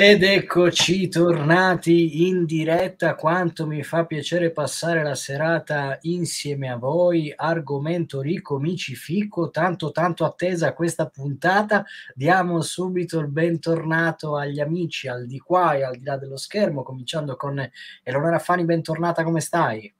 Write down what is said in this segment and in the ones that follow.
Ed eccoci tornati in diretta, quanto mi fa piacere passare la serata insieme a voi, argomento ricco, mici fico, tanto tanto attesa questa puntata, diamo subito il bentornato agli amici al di qua e al di là dello schermo, cominciando con Elonora Fani, bentornata, come stai?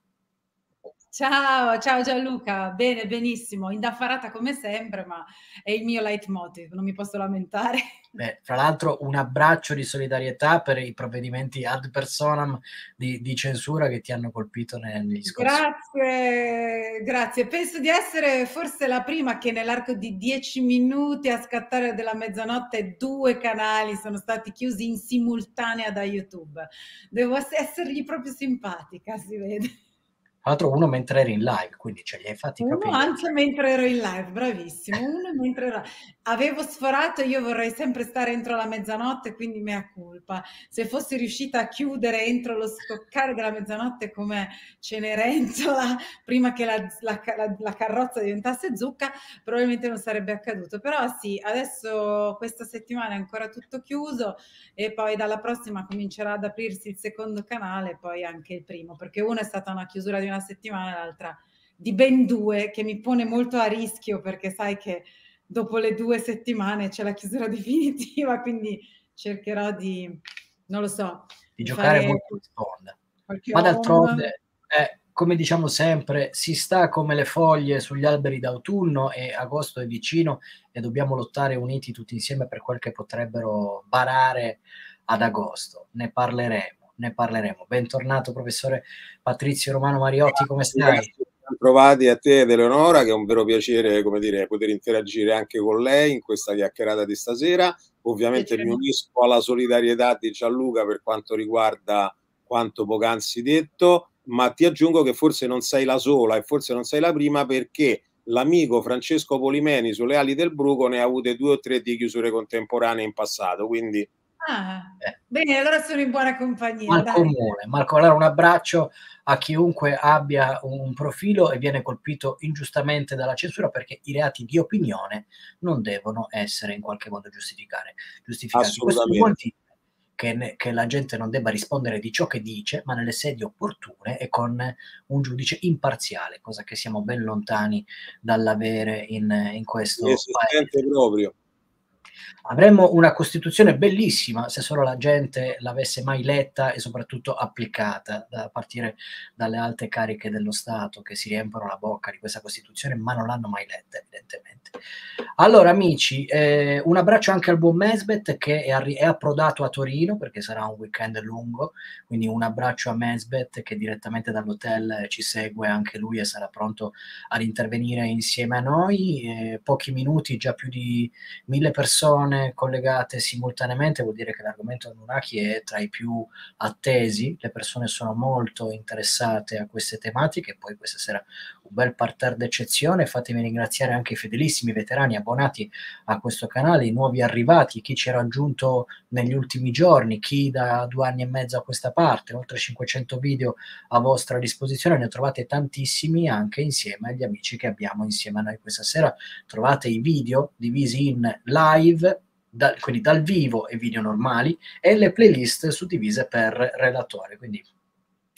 Ciao, ciao Gianluca, bene, benissimo, indaffarata come sempre, ma è il mio leitmotiv, non mi posso lamentare. Beh, tra l'altro un abbraccio di solidarietà per i provvedimenti ad personam di, di censura che ti hanno colpito negli scorsi. Grazie, grazie. Penso di essere forse la prima che nell'arco di dieci minuti a scattare della mezzanotte due canali sono stati chiusi in simultanea da YouTube. Devo essergli proprio simpatica, si vede l'altro uno mentre eri in live, quindi ce cioè, li hai fatti uno capire. anche mentre ero in live, bravissimo. Uno mentre ero... Avevo sforato, io vorrei sempre stare entro la mezzanotte, quindi mea colpa. Se fossi riuscita a chiudere entro lo scoccare della mezzanotte come Cenerentola, prima che la, la, la, la carrozza diventasse zucca, probabilmente non sarebbe accaduto. Però sì, adesso questa settimana è ancora tutto chiuso e poi dalla prossima comincerà ad aprirsi il secondo canale, poi anche il primo, perché uno è stata una chiusura di una una settimana e l'altra di ben due, che mi pone molto a rischio perché sai che dopo le due settimane c'è la chiusura definitiva, quindi cercherò di, non lo so, di giocare molto spawn. Ma d'altronde, eh, come diciamo sempre, si sta come le foglie sugli alberi d'autunno e agosto è vicino e dobbiamo lottare uniti tutti insieme per quel che potrebbero barare ad agosto. Ne parleremo ne parleremo. Bentornato professore Patrizio Romano Mariotti, come stai? Trovati a te ed Eleonora, che è un vero piacere come dire, poter interagire anche con lei in questa chiacchierata di stasera. Ovviamente mi unisco alla solidarietà di Gianluca per quanto riguarda quanto poc'anzi detto, ma ti aggiungo che forse non sei la sola e forse non sei la prima perché l'amico Francesco Polimeni sulle ali del Bruco ne ha avute due o tre di chiusure contemporanee in passato, quindi Ah, eh. Bene, allora sono in buona compagnia. Marco, Mone, Marco, allora un abbraccio a chiunque abbia un profilo e viene colpito ingiustamente dalla censura perché i reati di opinione non devono essere in qualche modo giustificati. Questo vuol che, ne, che, la gente non debba rispondere di ciò che dice, ma nelle sedi opportune e con un giudice imparziale, cosa che siamo ben lontani dall'avere in, in questo paese. proprio. Avremmo una Costituzione bellissima se solo la gente l'avesse mai letta e soprattutto applicata, a partire dalle alte cariche dello Stato che si riempiono la bocca di questa Costituzione ma non l'hanno mai letta evidentemente. Allora amici, eh, un abbraccio anche al buon Mesbet che è, arri- è, approdato a Torino perché sarà un weekend lungo, quindi un abbraccio a Mesbet che direttamente dall'hotel ci segue anche lui e sarà pronto ad intervenire insieme a noi. Eh, pochi minuti, già più di mille persone collegate simultaneamente, vuol dire che l'argomento Anunnaki è tra i più attesi, le persone sono molto interessate a queste tematiche, poi questa sera un bel parterre d'eccezione, fatemi ringraziare anche i fedelissimi tantissimi veterani abbonati a questo canale, i nuovi arrivati, chi ci ha raggiunto negli ultimi giorni, chi da due anni e mezzo a questa parte, oltre 500 video a vostra disposizione, ne trovate tantissimi anche insieme agli amici che abbiamo insieme a noi questa sera. Trovate i video divisi in live, da, quindi dal vivo e video normali, e le playlist suddivise per relatore. Quindi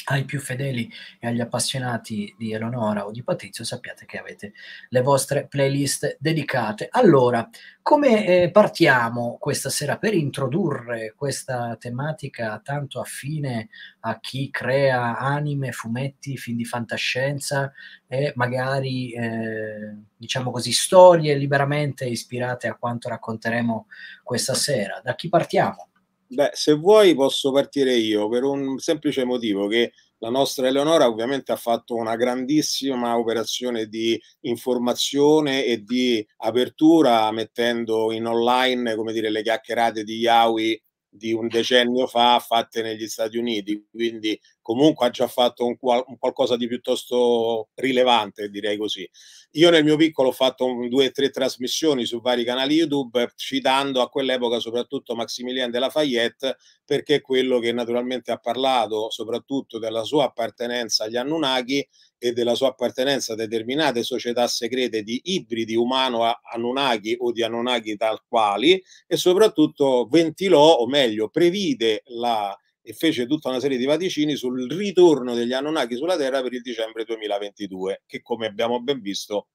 ai più fedeli e agli appassionati di Eleonora o di Patrizio sappiate che avete le vostre playlist dedicate. Allora, come eh, partiamo questa sera per introdurre questa tematica tanto affine a chi crea anime, fumetti, film di fantascienza e magari, eh, diciamo così, storie liberamente ispirate a quanto racconteremo questa sera? Da chi partiamo? Beh, se vuoi posso partire io per un semplice motivo che la nostra Eleonora ovviamente ha fatto una grandissima operazione di informazione e di apertura mettendo in online, come dire, le chiacchierate di Yahweh di un decennio fa fatte negli Stati Uniti, quindi comunque ha già fatto un, un qualcosa di piuttosto rilevante, direi così. Io nel mio piccolo ho fatto un, due o tre trasmissioni su vari canali YouTube, citando a quell'epoca soprattutto Maximilien de Lafayette, perché è quello che naturalmente ha parlato soprattutto della sua appartenenza agli Anunnaki e della sua appartenenza a determinate società segrete di ibridi umano-Anunnaki o di Anunnaki tal quali e soprattutto ventilò, o meglio, previde la e fece tutta una serie di vaticini sul ritorno degli Anunnaki sulla Terra per il dicembre 2022, che come abbiamo ben visto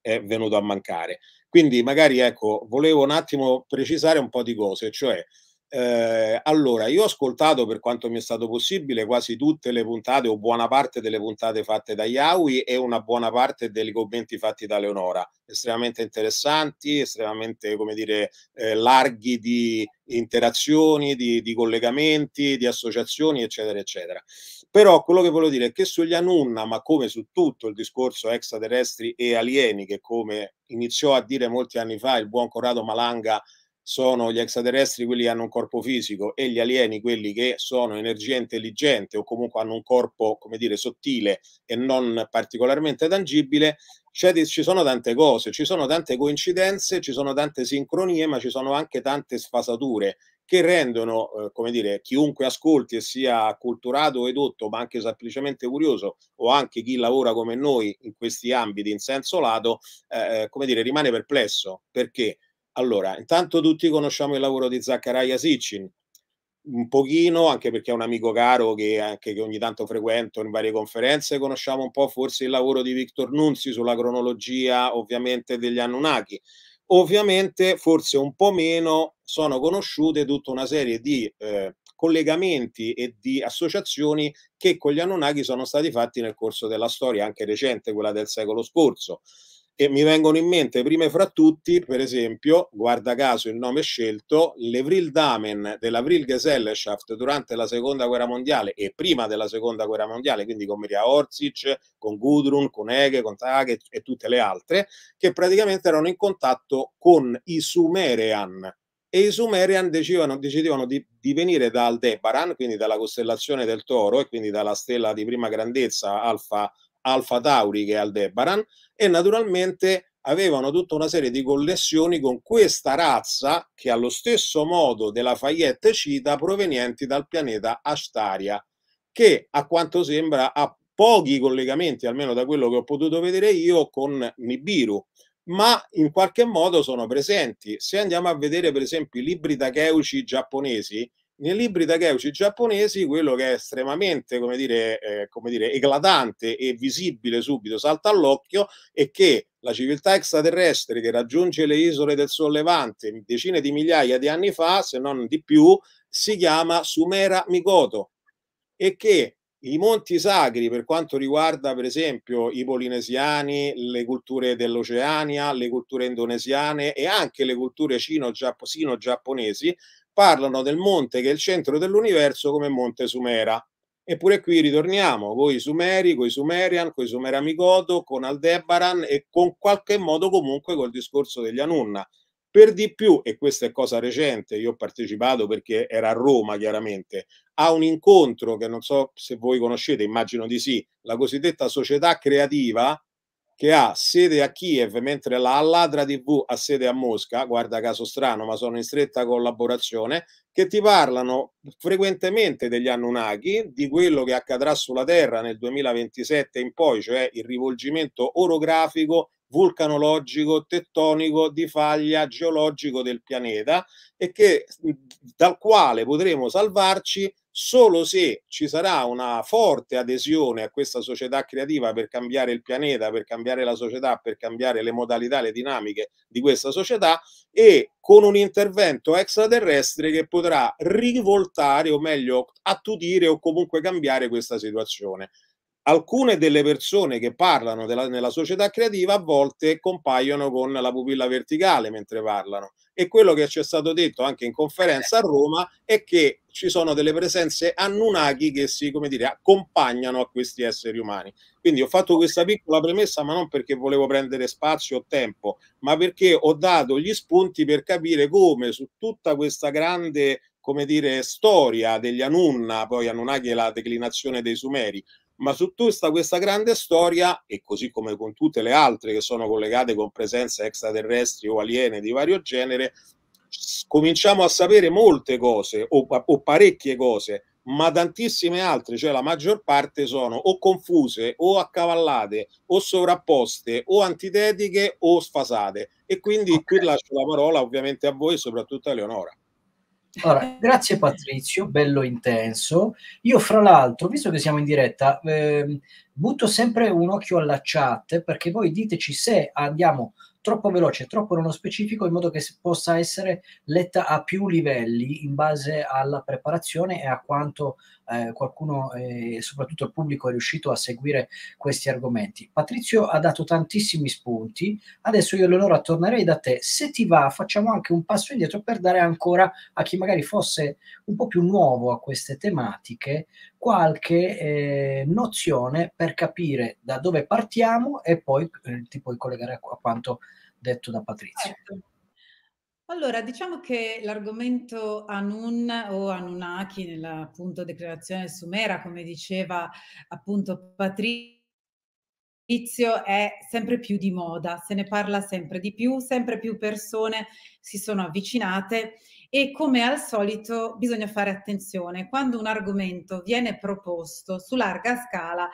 è venuto a mancare. Quindi magari ecco, volevo un attimo precisare un po' di cose, cioè eh, allora, io ho ascoltato per quanto mi è stato possibile quasi tutte le puntate o buona parte delle puntate fatte da Yaoi e una buona parte dei commenti fatti da Leonora, estremamente interessanti, estremamente, come dire, eh, larghi di interazioni, di, di, collegamenti, di associazioni, eccetera, eccetera. Però quello che voglio dire è che sugli Anunna, ma come su tutto il discorso extraterrestri e alieni, che come iniziò a dire molti anni fa il buon Corrado Malanga sono gli extraterrestri quelli che hanno un corpo fisico e gli alieni quelli che sono energia intelligente o comunque hanno un corpo, come dire, sottile e non particolarmente tangibile, c'è, ci sono tante cose, ci sono tante coincidenze, ci sono tante sincronie, ma ci sono anche tante sfasature che rendono, eh, come dire, chiunque ascolti e sia acculturato o edotto, ma anche semplicemente curioso, o anche chi lavora come noi in questi ambiti in senso lato, eh, eh come dire, rimane perplesso. Perché? Allora, intanto tutti conosciamo il lavoro di Zaccaria Sitchin, un pochino, anche perché è un amico caro che, anche, che ogni tanto frequento in varie conferenze, conosciamo un po' forse il lavoro di Victor Nunzi sulla cronologia ovviamente degli Anunnaki. Ovviamente forse un po' meno sono conosciute tutta una serie di eh, collegamenti e di associazioni che con gli Anunnaki sono stati fatti nel corso della storia anche recente, quella del secolo scorso. E mi vengono in mente prime fra tutti, per esempio, guarda caso il nome scelto, l'Evril Damen dell'Avril Gesellschaft durante la seconda guerra mondiale e prima della seconda guerra mondiale, quindi con Maria Orsic, con Gudrun, con Ege, con Tage e tutte le altre, che praticamente erano in contatto con i Sumerian, e i Sumerian decidevano, decidevano di, di, venire da Aldebaran, quindi dalla costellazione del Toro e quindi dalla stella di prima grandezza Alfa Alfa Tauri che è Aldebaran e naturalmente avevano tutta una serie di connessioni con questa razza che allo stesso modo della Fayette cita provenienti dal pianeta Astaria che a quanto sembra ha pochi collegamenti almeno da quello che ho potuto vedere io con Nibiru ma in qualche modo sono presenti se andiamo a vedere per esempio i libri takeuchi giapponesi nei libri da giapponesi quello che è estremamente, come dire, eh, come dire, eclatante e visibile subito, salta all'occhio, è che la civiltà extraterrestre che raggiunge le isole del sollevante decine di migliaia di anni fa, se non di più, si chiama Sumera Mikoto e che i monti sacri, per quanto riguarda per esempio i polinesiani, le culture dell'Oceania, le culture indonesiane e anche le culture sino-giapponesi, parlano del monte che è il centro dell'universo come Monte Sumera. Eppure qui ritorniamo, voi Sumeri, con i Sumerian, con i Sumeramigoto, con Aldebaran e con qualche modo comunque col discorso degli Anunna. Per di più, e questa è cosa recente, io ho partecipato perché era a Roma chiaramente, a un incontro che non so se voi conoscete, immagino di sì, la cosiddetta società creativa, che ha sede a Kiev, mentre la Alladra TV ha sede a Mosca, guarda caso strano, ma sono in stretta collaborazione, che ti parlano frequentemente degli Anunnaki, di quello che accadrà sulla Terra nel 2027 in poi, cioè il rivolgimento orografico vulcanologico, tettonico, di faglia geologico del pianeta e che, dal quale potremo salvarci Solo se ci sarà una forte adesione a questa società creativa per cambiare il pianeta, per cambiare la società, per cambiare le modalità, le dinamiche di questa società e con un intervento extraterrestre che potrà rivoltare o meglio attutire o comunque cambiare questa situazione alcune delle persone che parlano della, nella società creativa a volte compaiono con la pupilla verticale mentre parlano e quello che ci è stato detto anche in conferenza a Roma è che ci sono delle presenze annunaki che si, come dire, accompagnano a questi esseri umani. Quindi ho fatto questa piccola premessa, ma non perché volevo prendere spazio o tempo, ma perché ho dato gli spunti per capire come su tutta questa grande, come dire, storia degli Anunna, poi Anunnaki è la declinazione dei Sumeri, ma su tutta questa grande storia, e così come con tutte le altre che sono collegate con presenze extraterrestri o aliene di vario genere, cominciamo a sapere molte cose o, o parecchie cose, ma tantissime altre, cioè la maggior parte sono o confuse o accavallate o sovrapposte o antitetiche o sfasate. E quindi okay. qui lascio la parola ovviamente a voi, soprattutto a Leonora. Allora, grazie Patrizio, bello intenso. Io fra l'altro, visto che siamo in diretta, eh, butto sempre un occhio alla chat perché voi diteci se andiamo troppo veloce, troppo nello specifico, in modo che possa essere letta a più livelli in base alla preparazione e a quanto eh, qualcuno eh, e eh, soprattutto il pubblico è riuscito a seguire questi argomenti. Patrizio ha dato tantissimi spunti, adesso io Leonora tornerei da te, se ti va facciamo anche un passo indietro per dare ancora a chi magari fosse un po' più nuovo a queste tematiche qualche eh, nozione per capire da dove partiamo e poi eh, ti puoi collegare a, a quanto detto da Patrizio. Certo. Allora, diciamo che l'argomento Anun o Anunnaki nella appunto declarazione sumera, come diceva appunto Patrizio, è sempre più di moda, se ne parla sempre di più, sempre più persone si sono avvicinate e come al solito bisogna fare attenzione quando un argomento viene proposto su larga scala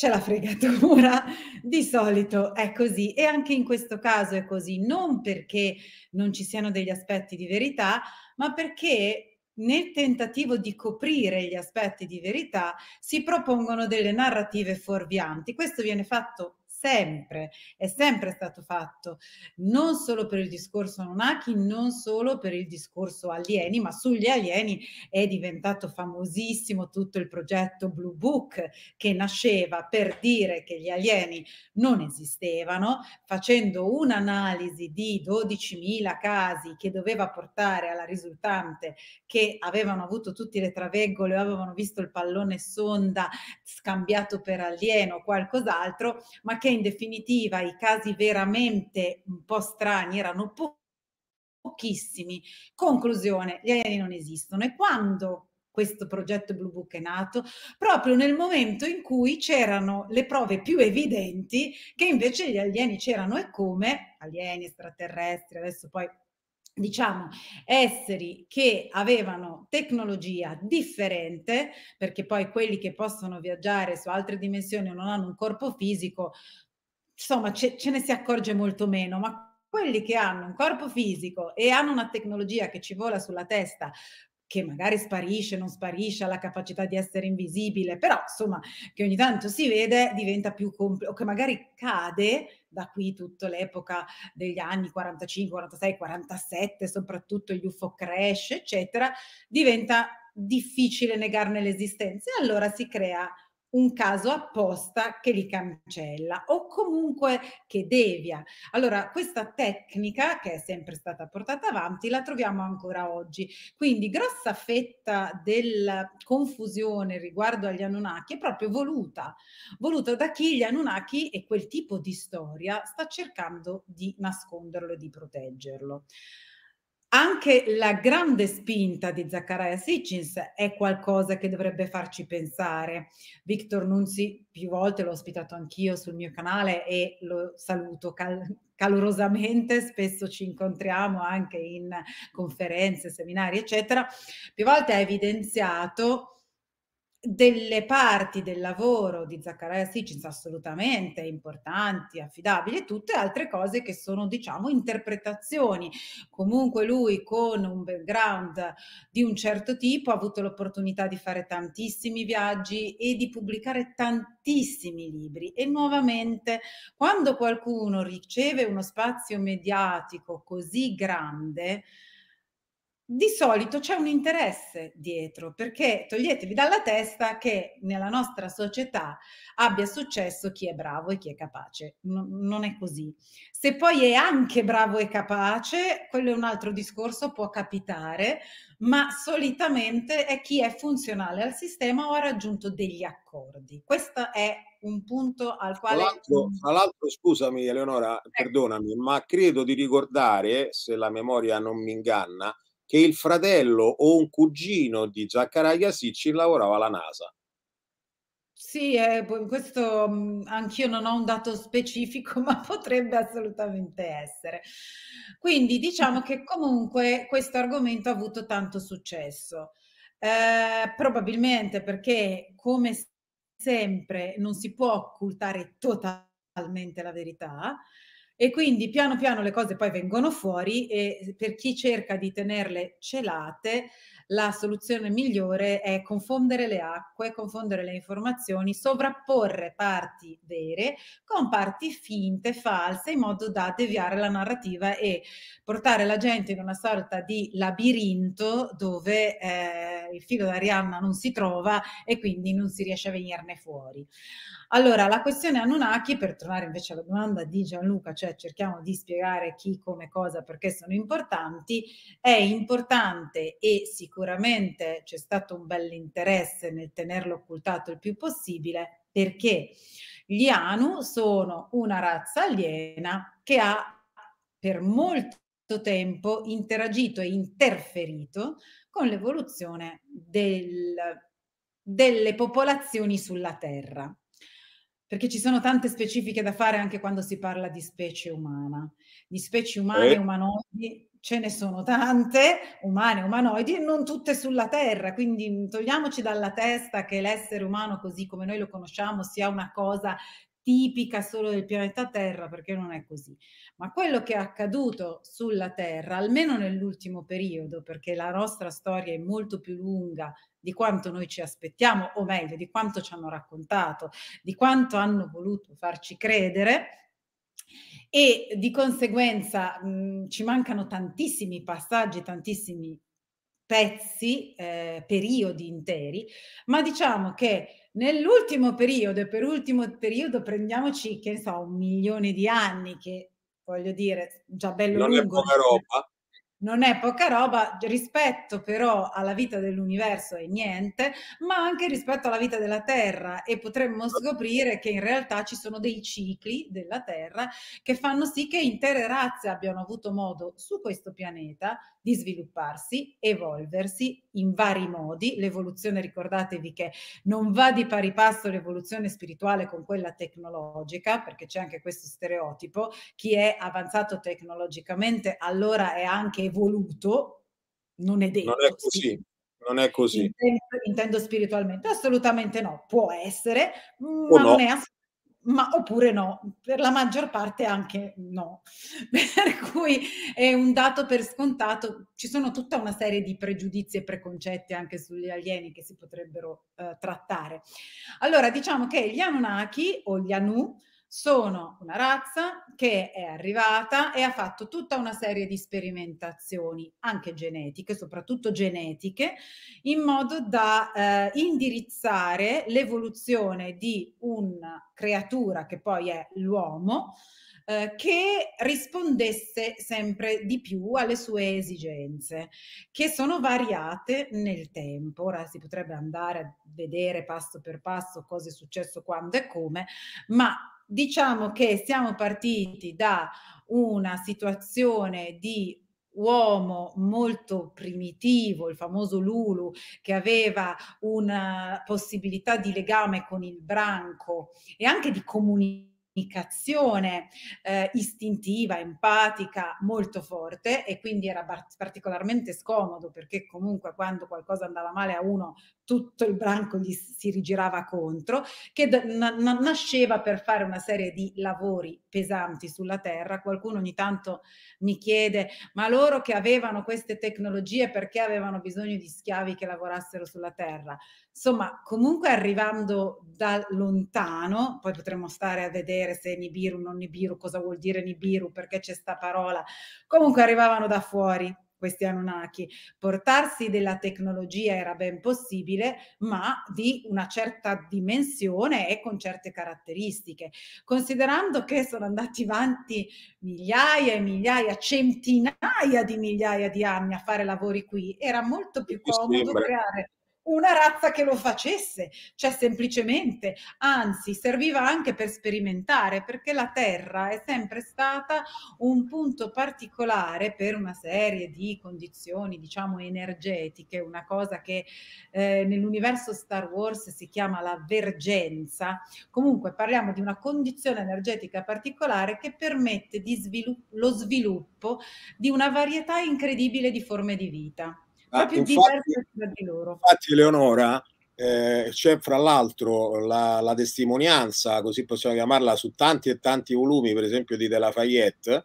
c'è la fregatura, di solito è così e anche in questo caso è così, non perché non ci siano degli aspetti di verità, ma perché nel tentativo di coprire gli aspetti di verità si propongono delle narrative fuorvianti. Questo viene fatto sempre, è sempre stato fatto, non solo per il discorso Anunnaki, non solo per il discorso alieni, ma sugli alieni è diventato famosissimo tutto il progetto Blue Book che nasceva per dire che gli alieni non esistevano, facendo un'analisi di 12.000 casi che doveva portare alla risultante che avevano avuto tutti le traveggole, avevano visto il pallone sonda scambiato per alieno o qualcos'altro, ma che in definitiva i casi veramente un po' strani erano po- pochissimi. Conclusione, gli alieni non esistono e quando questo progetto Blue Book è nato proprio nel momento in cui c'erano le prove più evidenti che invece gli alieni c'erano e come, alieni extraterrestri, adesso poi diciamo, esseri che avevano tecnologia differente, perché poi quelli che possono viaggiare su altre dimensioni o non hanno un corpo fisico, insomma, ce, ce ne si accorge molto meno, ma quelli che hanno un corpo fisico e hanno una tecnologia che ci vola sulla testa che magari sparisce, non sparisce, ha la capacità di essere invisibile, però insomma che ogni tanto si vede diventa più complesso, o che magari cade da qui tutta l'epoca degli anni 45, 46, 47, soprattutto gli UFO crash, eccetera, diventa difficile negarne l'esistenza e allora si crea un caso apposta che li cancella o comunque che devia. Allora, questa tecnica che è sempre stata portata avanti la troviamo ancora oggi. Quindi grossa fetta della confusione riguardo agli Anunnaki è proprio voluta, voluta da chi gli Anunnaki e quel tipo di storia sta cercando di nasconderlo e di proteggerlo. Anche la grande spinta di Zaccaria Sitchins è qualcosa che dovrebbe farci pensare. Victor Nunzi più volte l'ho ospitato anch'io sul mio canale e lo saluto cal- calorosamente, spesso ci incontriamo anche in conferenze, seminari, eccetera. Più volte ha evidenziato delle parti del lavoro di Zaccaria Sitchin assolutamente importanti, affidabili e tutte altre cose che sono diciamo interpretazioni. Comunque lui con un background di un certo tipo ha avuto l'opportunità di fare tantissimi viaggi e di pubblicare tantissimi libri e nuovamente quando qualcuno riceve uno spazio mediatico così grande di solito c'è un interesse dietro, perché toglietevi dalla testa che nella nostra società abbia successo chi è bravo e chi è capace. No, non è così. Se poi è anche bravo e capace, quello è un altro discorso, può capitare, ma solitamente è chi è funzionale al sistema o ha raggiunto degli accordi. Questo è un punto al quale... Tra l'altro, scusami Eleonora, eh. perdonami, ma credo di ricordare, se la memoria non mi inganna, che il fratello o un cugino di Zaccaria Sicci lavorava alla NASA. Sì, eh, questo mm, anch'io non ho un dato specifico, ma potrebbe assolutamente essere. Quindi diciamo che comunque questo argomento ha avuto tanto successo, eh, probabilmente perché come sempre non si può occultare totalmente la verità, e quindi piano piano le cose poi vengono fuori e per chi cerca di tenerle celate, la soluzione migliore è confondere le acque, confondere le informazioni, sovrapporre parti vere con parti finte, false, in modo da deviare la narrativa e portare la gente in una sorta di labirinto dove eh, il filo d'Arianna non si trova e quindi non si riesce a venirne fuori. Allora, la questione Anunnaki, per tornare invece alla domanda di Gianluca, cioè cerchiamo di spiegare chi, come, cosa, perché sono importanti, è importante e sicuramente c'è stato un bell'interesse nel tenerlo occultato il più possibile perché gli Anu sono una razza aliena che ha per molto tempo interagito e interferito con l'evoluzione del, delle popolazioni sulla Terra perché ci sono tante specifiche da fare anche quando si parla di specie umana. Di specie umane e eh. umanoidi ce ne sono tante, umane, e umanoidi, e non tutte sulla Terra. Quindi mm, togliamoci dalla testa che l'essere umano, così come noi lo conosciamo, sia una cosa tipica solo del pianeta Terra, perché non è così. Ma quello che è accaduto sulla Terra, almeno nell'ultimo periodo, perché la nostra storia è molto più lunga di quanto noi ci aspettiamo, o meglio, di quanto ci hanno raccontato, di quanto hanno voluto farci credere, e di conseguenza mh, ci mancano tantissimi passaggi, tantissimi pezzi, eh, periodi interi, ma diciamo che Nell'ultimo periodo, e per ultimo periodo prendiamoci, che ne so, un milione di anni, che voglio dire, già bello non lungo. Non è poca eh. roba. Non è poca roba rispetto però alla vita dell'universo è niente, ma anche rispetto alla vita della Terra e potremmo certo. scoprire che in realtà ci sono dei cicli della Terra che fanno sì che intere razze abbiano avuto modo su questo pianeta di svilupparsi, evolversi in vari modi. L'evoluzione, ricordatevi che non va di pari passo l'evoluzione spirituale con quella tecnologica, perché c'è anche questo stereotipo, chi è avanzato tecnologicamente allora è anche evoluto, non è detto. Non è così. Non è così. Intendo, intendo, spiritualmente, assolutamente no, può essere, ma no. non è assolutamente ma oppure no, per la maggior parte anche no. Per cui è un dato per scontato, ci sono tutta una serie di pregiudizi e preconcetti anche sugli alieni che si potrebbero eh, trattare. Allora, diciamo che gli Anunnaki o gli Anu sono una razza che è arrivata e ha fatto tutta una serie di sperimentazioni, anche genetiche, soprattutto genetiche, in modo da eh, indirizzare l'evoluzione di una creatura che poi è l'uomo eh, che rispondesse sempre di più alle sue esigenze, che sono variate nel tempo. Ora si potrebbe andare a vedere passo per passo cosa è successo, quando e come, ma diciamo che siamo partiti da una situazione di uomo molto primitivo, il famoso Lulu, che aveva una possibilità di legame con il branco e anche di comunicazione comunicazione eh, istintiva, empatica molto forte e quindi era particolarmente scomodo perché comunque quando qualcosa andava male a uno tutto il branco gli si rigirava contro, che nasceva per fare una serie di lavori pesanti sulla terra. Qualcuno ogni tanto mi chiede, ma loro che avevano queste tecnologie perché avevano bisogno di schiavi che lavorassero sulla terra? Insomma, comunque arrivando da lontano, poi potremmo stare a vedere se Nibiru, non Nibiru, cosa vuol dire Nibiru, perché c'è sta parola, comunque arrivavano da fuori questi Anunnaki. Portarsi della tecnologia era ben possibile, ma di una certa dimensione e con certe caratteristiche. Considerando che sono andati avanti migliaia e migliaia, centinaia di migliaia di anni a fare lavori qui, era molto più comodo creare una razza che lo facesse, cioè semplicemente, anzi serviva anche per sperimentare perché la Terra è sempre stata un punto particolare per una serie di condizioni, diciamo, energetiche, una cosa che eh, nell'universo Star Wars si chiama la vergenza. Comunque parliamo di una condizione energetica particolare che permette svilupp- lo sviluppo di una varietà incredibile di forme di vita proprio ah, infatti, tra di loro. Infatti, Eleonora, eh, c'è fra l'altro la, la, testimonianza, così possiamo chiamarla, su tanti e tanti volumi, per esempio di De Lafayette,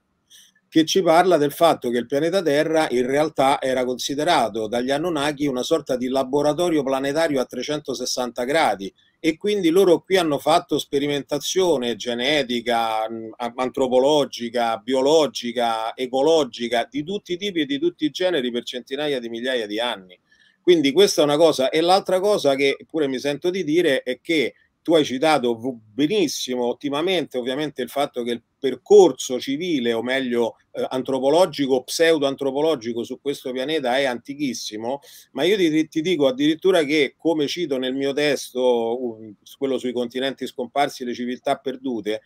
che ci parla del fatto che il pianeta Terra in realtà era considerato dagli Anunnaki una sorta di laboratorio planetario a 360 gradi, e quindi loro qui hanno fatto sperimentazione genetica, mm, antropologica, biologica, ecologica, di tutti i tipi e di tutti i generi per centinaia di migliaia di anni. Quindi questa è una cosa. E l'altra cosa che pure mi sento di dire è che tu hai citato benissimo, ottimamente, ovviamente il fatto che il percorso civile, o meglio eh, antropologico, pseudo-antropologico su questo pianeta è antichissimo, ma io ti, ti dico addirittura che, come cito nel mio testo, quello sui continenti scomparsi e le civiltà perdute,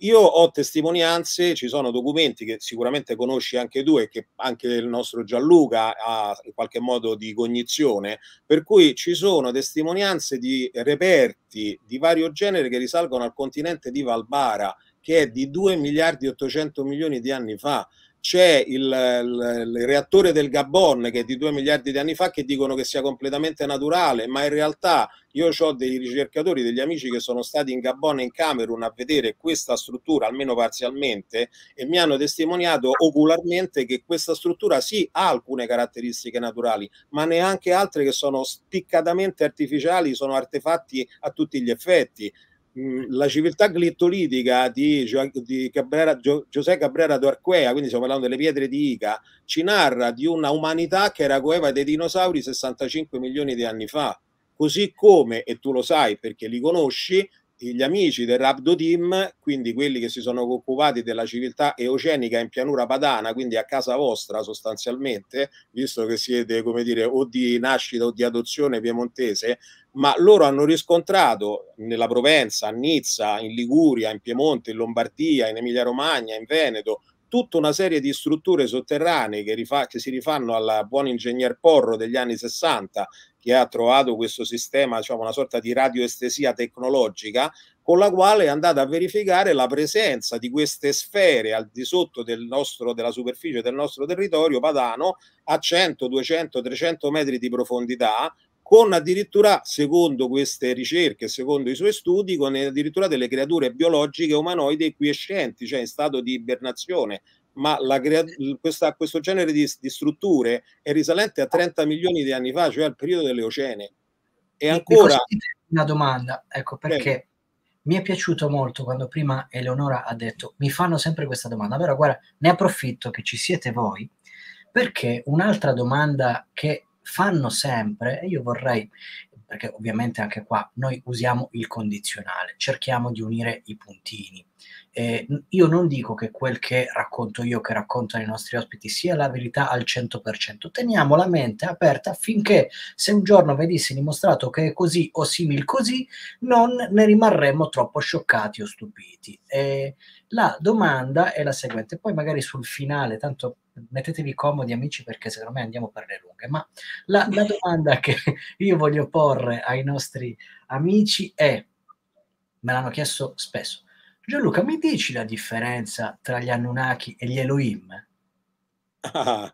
io ho testimonianze, ci sono documenti che sicuramente conosci anche tu e che anche il nostro Gianluca ha in qualche modo di cognizione, per cui ci sono testimonianze di reperti di vario genere che risalgono al continente di Valbara, che è di 2 miliardi e 800 milioni di anni fa c'è il, il, il, reattore del Gabon che è di 2 miliardi di anni fa che dicono che sia completamente naturale, ma in realtà io ho dei ricercatori, degli amici che sono stati in Gabon e in Camerun a vedere questa struttura, almeno parzialmente, e mi hanno testimoniato ocularmente che questa struttura sì ha alcune caratteristiche naturali, ma neanche altre che sono spiccatamente artificiali, sono artefatti a tutti gli effetti Mm, la civiltà glittolitica di, di Cabrera, Gio, Giuseppe Cabrera d'Arquea, quindi stiamo parlando delle pietre di Ica, ci narra di una umanità che era coeva dei dinosauri 65 milioni di anni fa. Così come, e tu lo sai perché li conosci, gli amici del Rabdo Team, quindi quelli che si sono occupati della civiltà eocenica in pianura padana, quindi a casa vostra sostanzialmente, visto che siete come dire o di nascita o di adozione piemontese, ma loro hanno riscontrato nella Provenza, a Nizza, in Liguria, in Piemonte, in Lombardia, in Emilia Romagna, in Veneto, tutta una serie di strutture sotterranee che, rifa- che si rifanno al buon ingegner Porro degli anni 60 che ha trovato questo sistema, diciamo una sorta di radioestesia tecnologica, con la quale è andata a verificare la presenza di queste sfere al di sotto del nostro, della superficie del nostro territorio padano a 100, 200, 300 metri di profondità con addirittura, secondo queste ricerche, secondo i suoi studi, con addirittura delle creature biologiche umanoide qui quiescenti, cioè in stato di ibernazione, ma la, questa, questo genere di, di, strutture è risalente a 30 milioni di anni fa, cioè al periodo delle Ocene. E ancora... Una domanda, ecco perché... Beh. Mi è piaciuto molto quando prima Eleonora ha detto mi fanno sempre questa domanda, però guarda, ne approfitto che ci siete voi, perché un'altra domanda che fanno sempre, e io vorrei, perché ovviamente anche qua noi usiamo il condizionale, cerchiamo di unire i puntini, eh, io non dico che quel che racconto io, che raccontano i nostri ospiti, sia la verità al 100%. Teniamo la mente aperta affinché se un giorno venisse dimostrato che è così o simil così, non ne rimarremmo troppo scioccati o stupiti. Eh, la domanda è la seguente, poi magari sul finale, tanto mettetevi comodi amici perché secondo me andiamo per le lunghe, ma la, la domanda che io voglio porre ai nostri amici è, me l'hanno chiesto spesso, Gianluca, mi dici la differenza tra gli Anunnaki e gli Elohim? Ah.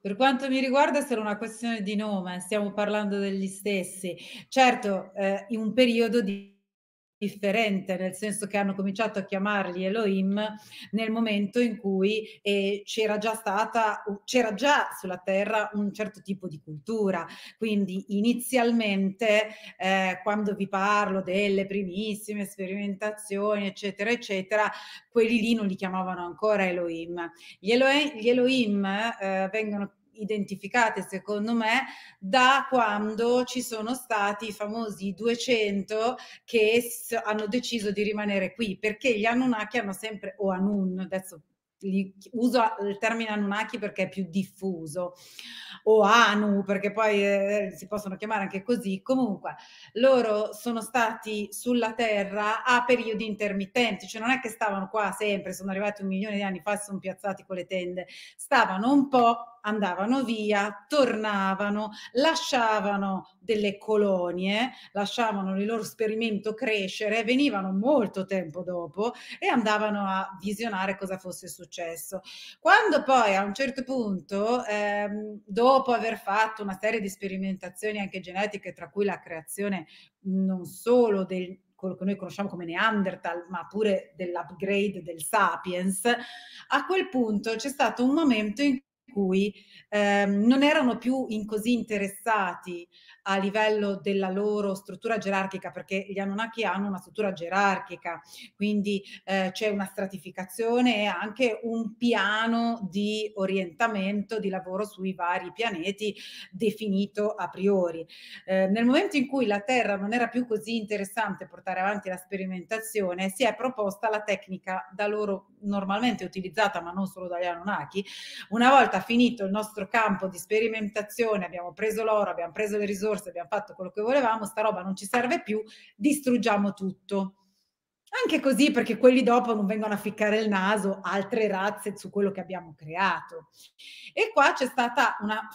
Per quanto mi riguarda è solo una questione di nome, stiamo parlando degli stessi. Certo, eh, in un periodo di differente, nel senso che hanno cominciato a chiamarli Elohim nel momento in cui eh, c'era già stata, c'era già sulla terra un certo tipo di cultura. Quindi inizialmente, eh, quando vi parlo delle primissime sperimentazioni, eccetera, eccetera, quelli lì non li chiamavano ancora Elohim. Gli Elohim, gli Elohim eh, vengono identificate secondo me da quando ci sono stati i famosi 200 che hanno deciso di rimanere qui perché gli Anunnaki hanno sempre o Anun adesso uso il termine Anunnaki perché è più diffuso, o Anu perché poi eh, si possono chiamare anche così, comunque loro sono stati sulla Terra a periodi intermittenti, cioè non è che stavano qua sempre, sono arrivati un milione di anni fa e sono piazzati con le tende, stavano un po', andavano via, tornavano, lasciavano delle colonie, lasciavano il loro sperimento crescere, venivano molto tempo dopo e andavano a visionare cosa fosse successo successo. Quando poi a un certo punto, ehm, dopo aver fatto una serie di sperimentazioni anche genetiche, tra cui la creazione non solo del, quello che noi conosciamo come Neanderthal, ma pure dell'upgrade del Sapiens, a quel punto c'è stato un momento in cui ehm, non erano più in così interessati a livello della loro struttura gerarchica, perché gli Anunnaki hanno una struttura gerarchica, quindi eh, c'è una stratificazione e anche un piano di orientamento di lavoro sui vari pianeti definito a priori. Eh, nel momento in cui la Terra non era più così interessante portare avanti la sperimentazione, si è proposta la tecnica da loro normalmente utilizzata, ma non solo dagli Anunnaki. Una volta finito il nostro campo di sperimentazione, abbiamo preso l'oro, abbiamo preso le risorse, corso, abbiamo fatto quello che volevamo, sta roba non ci serve più, distruggiamo tutto. Anche così perché quelli dopo non vengono a ficcare il naso altre razze su quello che abbiamo creato. E qua c'è stata una,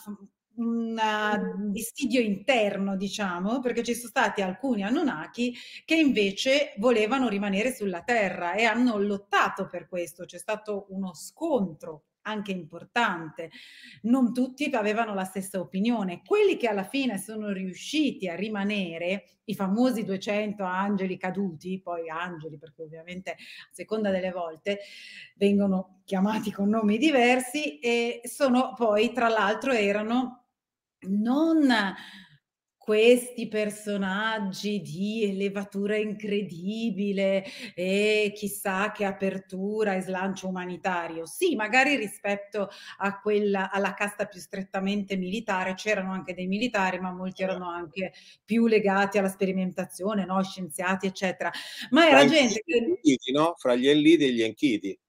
un uh, dissidio interno, diciamo, perché ci sono stati alcuni Anunnaki che invece volevano rimanere sulla Terra e hanno lottato per questo, c'è stato uno scontro anche importante. Non tutti avevano la stessa opinione. Quelli che alla fine sono riusciti a rimanere, i famosi 200 angeli caduti, poi angeli perché ovviamente a seconda delle volte vengono chiamati con nomi diversi e sono poi tra l'altro erano non questi personaggi di elevatura incredibile e chissà che apertura e slancio umanitario. Sì, magari rispetto a quella, alla casta più strettamente militare, c'erano anche dei militari, ma molti erano certo. anche più legati alla sperimentazione, no? scienziati, eccetera. Ma Fra era gente... Gli che... Anchiti, no? Fra gli Enlidi e gli Enchiti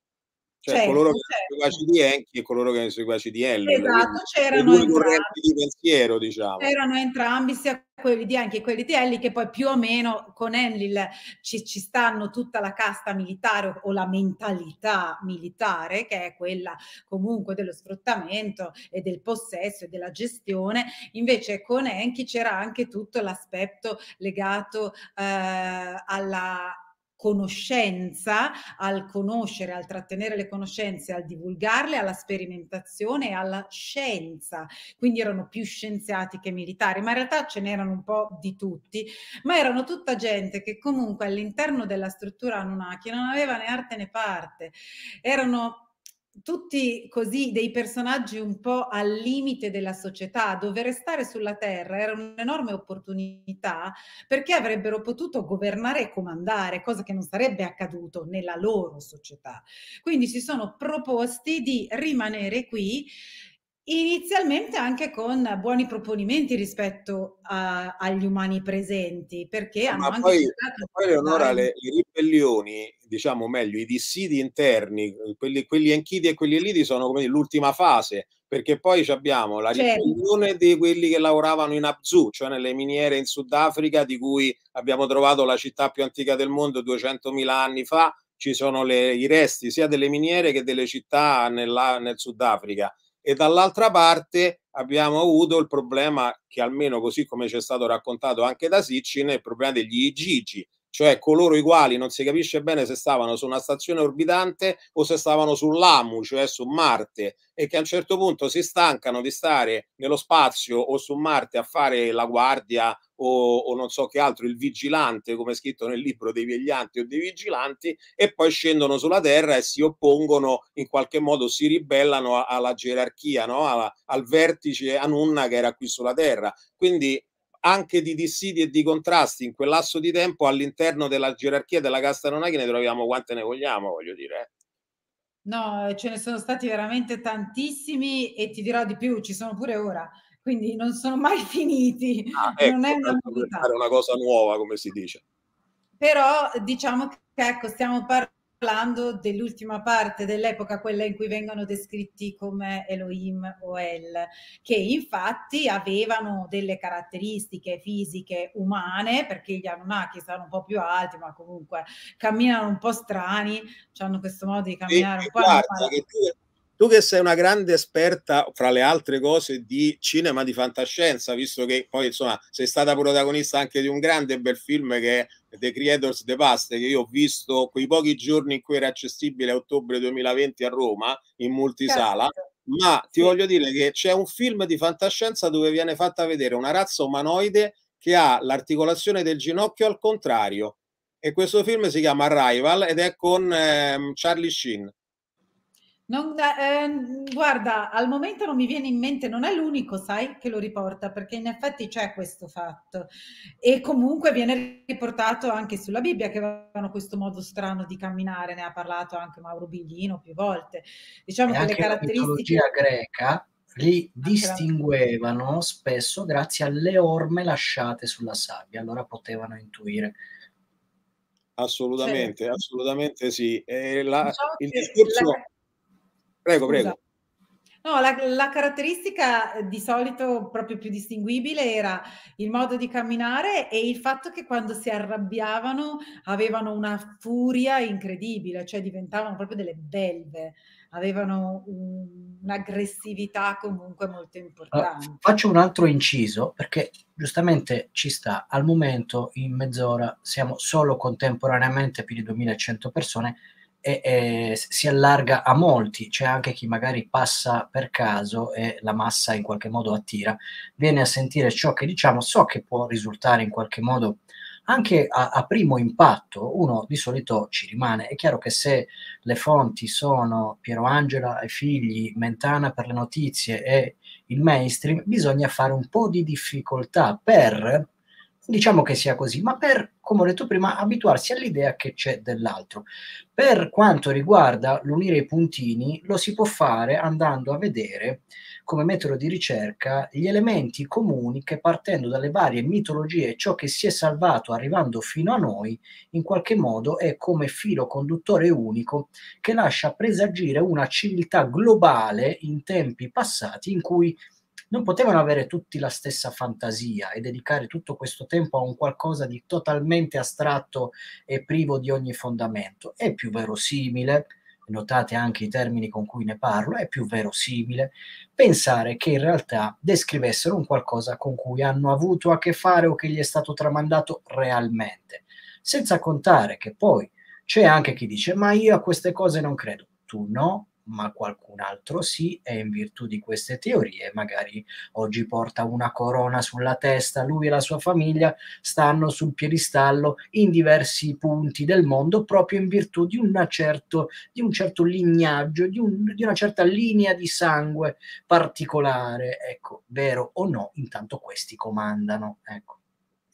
cioè certo, coloro che certo. erano seguaci di Enchi e coloro che erano seguaci Esatto, c'erano entrambi. Di pensiero, diciamo. C'erano entrambi, sia quelli di Enchi che quelli di Ellis, che poi più o meno con Enlil ci, ci, stanno tutta la casta militare o la mentalità militare, che è quella comunque dello sfruttamento e del possesso e della gestione. Invece con Enchi c'era anche tutto l'aspetto legato eh, alla conoscenza, al conoscere, al trattenere le conoscenze, al divulgarle, alla sperimentazione e alla scienza. Quindi erano più scienziati che militari, ma in realtà ce n'erano un po' di tutti, ma erano tutta gente che comunque all'interno della struttura Anunnaki non aveva né arte né parte. Erano tutti così dei personaggi un po' al limite della società, dove restare sulla terra era un'enorme opportunità perché avrebbero potuto governare e comandare, cosa che non sarebbe accaduto nella loro società. Quindi si sono proposti di rimanere qui Inizialmente anche con buoni proponimenti rispetto a, agli umani presenti, perché hanno Ma poi, poi Leonora, le, le, ribellioni, diciamo meglio, i dissidi interni, quelli, quelli anchiti e quelli eliti sono come l'ultima fase, perché poi abbiamo la certo. ribellione certo. di quelli che lavoravano in Abzu, cioè nelle miniere in Sudafrica, di cui abbiamo trovato la città più antica del mondo 200.000 anni fa, ci sono le, i resti sia delle miniere che delle città nella, nel Sudafrica e dall'altra parte abbiamo avuto il problema che almeno così come ci è stato raccontato anche da Siccin, il problema degli IGG, cioè coloro i quali non si capisce bene se stavano su una stazione orbitante o se stavano sull'AMU, cioè su Marte, e che a un certo punto si stancano di stare nello spazio o su Marte a fare la guardia o, o non so che altro, il vigilante, come è scritto nel libro dei veglianti o dei vigilanti, e poi scendono sulla Terra e si oppongono, in qualche modo si ribellano alla gerarchia, no? alla, al vertice Anunna che era qui sulla Terra. Quindi anche di dissidi e di contrasti in quel lasso di tempo all'interno della gerarchia della casta non è che ne troviamo quante ne vogliamo, voglio dire. Eh. No, eh, ce ne sono stati veramente tantissimi e ti dirò di più, ci sono pure ora, quindi non sono mai finiti. Ah, ecco, non è ecco, una, una cosa nuova, come si dice. Però diciamo che ecco, stiamo parlando parlando dell'ultima parte dell'epoca, quella in cui vengono descritti come Elohim o El, che infatti avevano delle caratteristiche fisiche umane, perché gli Anunnaki sono un po' più alti, ma comunque camminano un po' strani, hanno questo modo di camminare e, un po'. Guarda, tu che sei una grande esperta, fra le altre cose, di cinema di fantascienza, visto che poi insomma sei stata protagonista anche di un grande bel film che è The Creators The Past, che io ho visto quei pochi giorni in cui era accessibile a ottobre 2020 a Roma, in multisala. Certo. Ma ti sì. voglio dire che c'è un film di fantascienza dove viene fatta vedere una razza umanoide che ha l'articolazione del ginocchio al contrario. E questo film si chiama Arrival ed è con ehm, Charlie Sheen. Non, eh, ehm, guarda, al momento non mi viene in mente, non è l'unico, sai, che lo riporta, perché in effetti c'è questo fatto. E comunque viene riportato anche sulla Bibbia, che avevano questo modo strano di camminare, ne ha parlato anche Mauro Biglino più volte. Diciamo e che le caratteristiche... La greca li distinguevano la... spesso grazie alle orme lasciate sulla sabbia, allora potevano intuire. Assolutamente, certo. assolutamente sì. La, diciamo il discorso... La Prego, Scusa. prego. No, la, la, caratteristica eh, di solito proprio più distinguibile era il modo di camminare e il fatto che quando si arrabbiavano avevano una furia incredibile, cioè diventavano proprio delle belve, avevano un, un'aggressività comunque molto ah, importante. Allora, faccio un altro inciso perché giustamente ci sta, al momento in mezz'ora siamo solo contemporaneamente più di 2100 persone e, e, si allarga a molti, c'è anche chi magari passa per caso e la massa in qualche modo attira, viene a sentire ciò che diciamo, so che può risultare in qualche modo anche a, a primo impatto, uno di solito ci rimane. È chiaro che se le fonti sono Piero Angela e figli, Mentana per le notizie e il mainstream, bisogna fare un po' di difficoltà per diciamo che sia così, ma per, come ho detto prima, abituarsi all'idea che c'è dell'altro. Per quanto riguarda l'unire i puntini, lo si può fare andando a vedere, come metodo di ricerca, gli elementi comuni che partendo dalle varie mitologie, ciò che si è salvato arrivando fino a noi, in qualche modo è come filo conduttore unico che lascia presagire una civiltà globale in tempi passati in cui non potevano avere tutti la stessa fantasia e dedicare tutto questo tempo a un qualcosa di totalmente astratto e privo di ogni fondamento. È più verosimile, notate anche i termini con cui ne parlo, è più verosimile pensare che in realtà descrivessero un qualcosa con cui hanno avuto a che fare o che gli è stato tramandato realmente. Senza contare che poi c'è anche chi dice ma io a queste cose non credo. Tu no, ma qualcun altro sì, e in virtù di queste teorie magari oggi porta una corona sulla testa, lui e la sua famiglia stanno sul piedistallo in diversi punti del mondo proprio in virtù di, certo, di un certo lignaggio, di, un, di una certa linea di sangue particolare, ecco, vero o no, intanto questi comandano, ecco.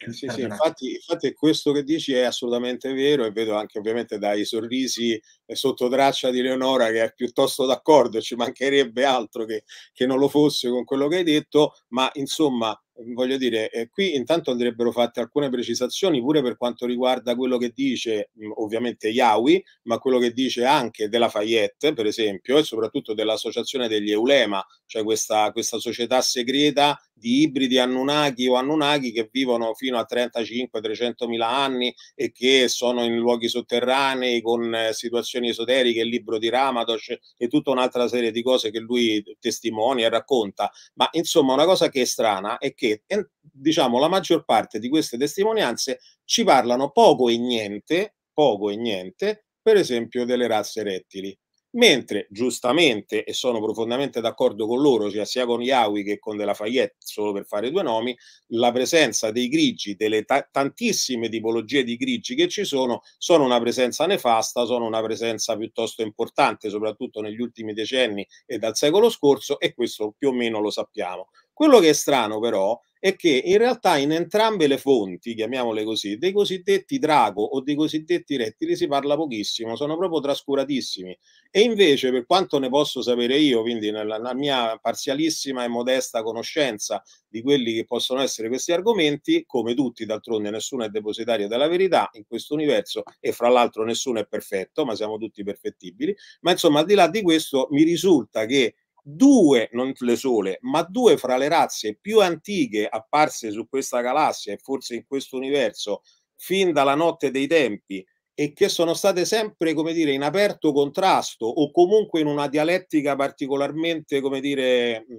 Eh, sì, sì, infatti, infatti, questo che dici è assolutamente vero e vedo anche ovviamente dai sorrisi eh, sotto traccia di Leonora che è piuttosto d'accordo, ci mancherebbe altro che, che non lo fosse con quello che hai detto, ma insomma voglio dire, eh, qui intanto andrebbero fatte alcune precisazioni pure per quanto riguarda quello che dice mh, mm, ovviamente Iaui, ma quello che dice anche della Fayette, per esempio, e soprattutto dell'associazione degli Eulema, cioè questa, questa società segreta di ibridi Annunaki o Annunaki che vivono fino a 35-300 mila anni e che sono in luoghi sotterranei con eh, situazioni esoteriche, il libro di Ramados e tutta un'altra serie di cose che lui testimonia e racconta. Ma insomma, una cosa che è strana è che perché eh, diciamo, la maggior parte di queste testimonianze ci parlano poco e niente, poco e niente, per esempio delle razze rettili. Mentre giustamente, e sono profondamente d'accordo con loro, cioè sia con Yahweh che con della Lafayette, solo per fare due nomi, la presenza dei grigi, delle ta- tantissime tipologie di grigi che ci sono, sono una presenza nefasta, sono una presenza piuttosto importante, soprattutto negli ultimi decenni e dal secolo scorso, e questo più o meno lo sappiamo. Quello che è strano però è che in realtà in entrambe le fonti, chiamiamole così, dei cosiddetti drago o dei cosiddetti rettili si parla pochissimo, sono proprio trascuratissimi. E invece, per quanto ne posso sapere io, quindi nella, nella mia parzialissima e modesta conoscenza di quelli che possono essere questi argomenti, come tutti d'altronde nessuno è depositario della verità in questo universo e fra l'altro nessuno è perfetto, ma siamo tutti perfettibili, ma insomma al di là di questo mi risulta che due, non le sole, ma due fra le razze più antiche apparse su questa galassia e forse in questo universo fin dalla notte dei tempi e che sono state sempre, come dire, in aperto contrasto o comunque in una dialettica particolarmente, come dire, mm,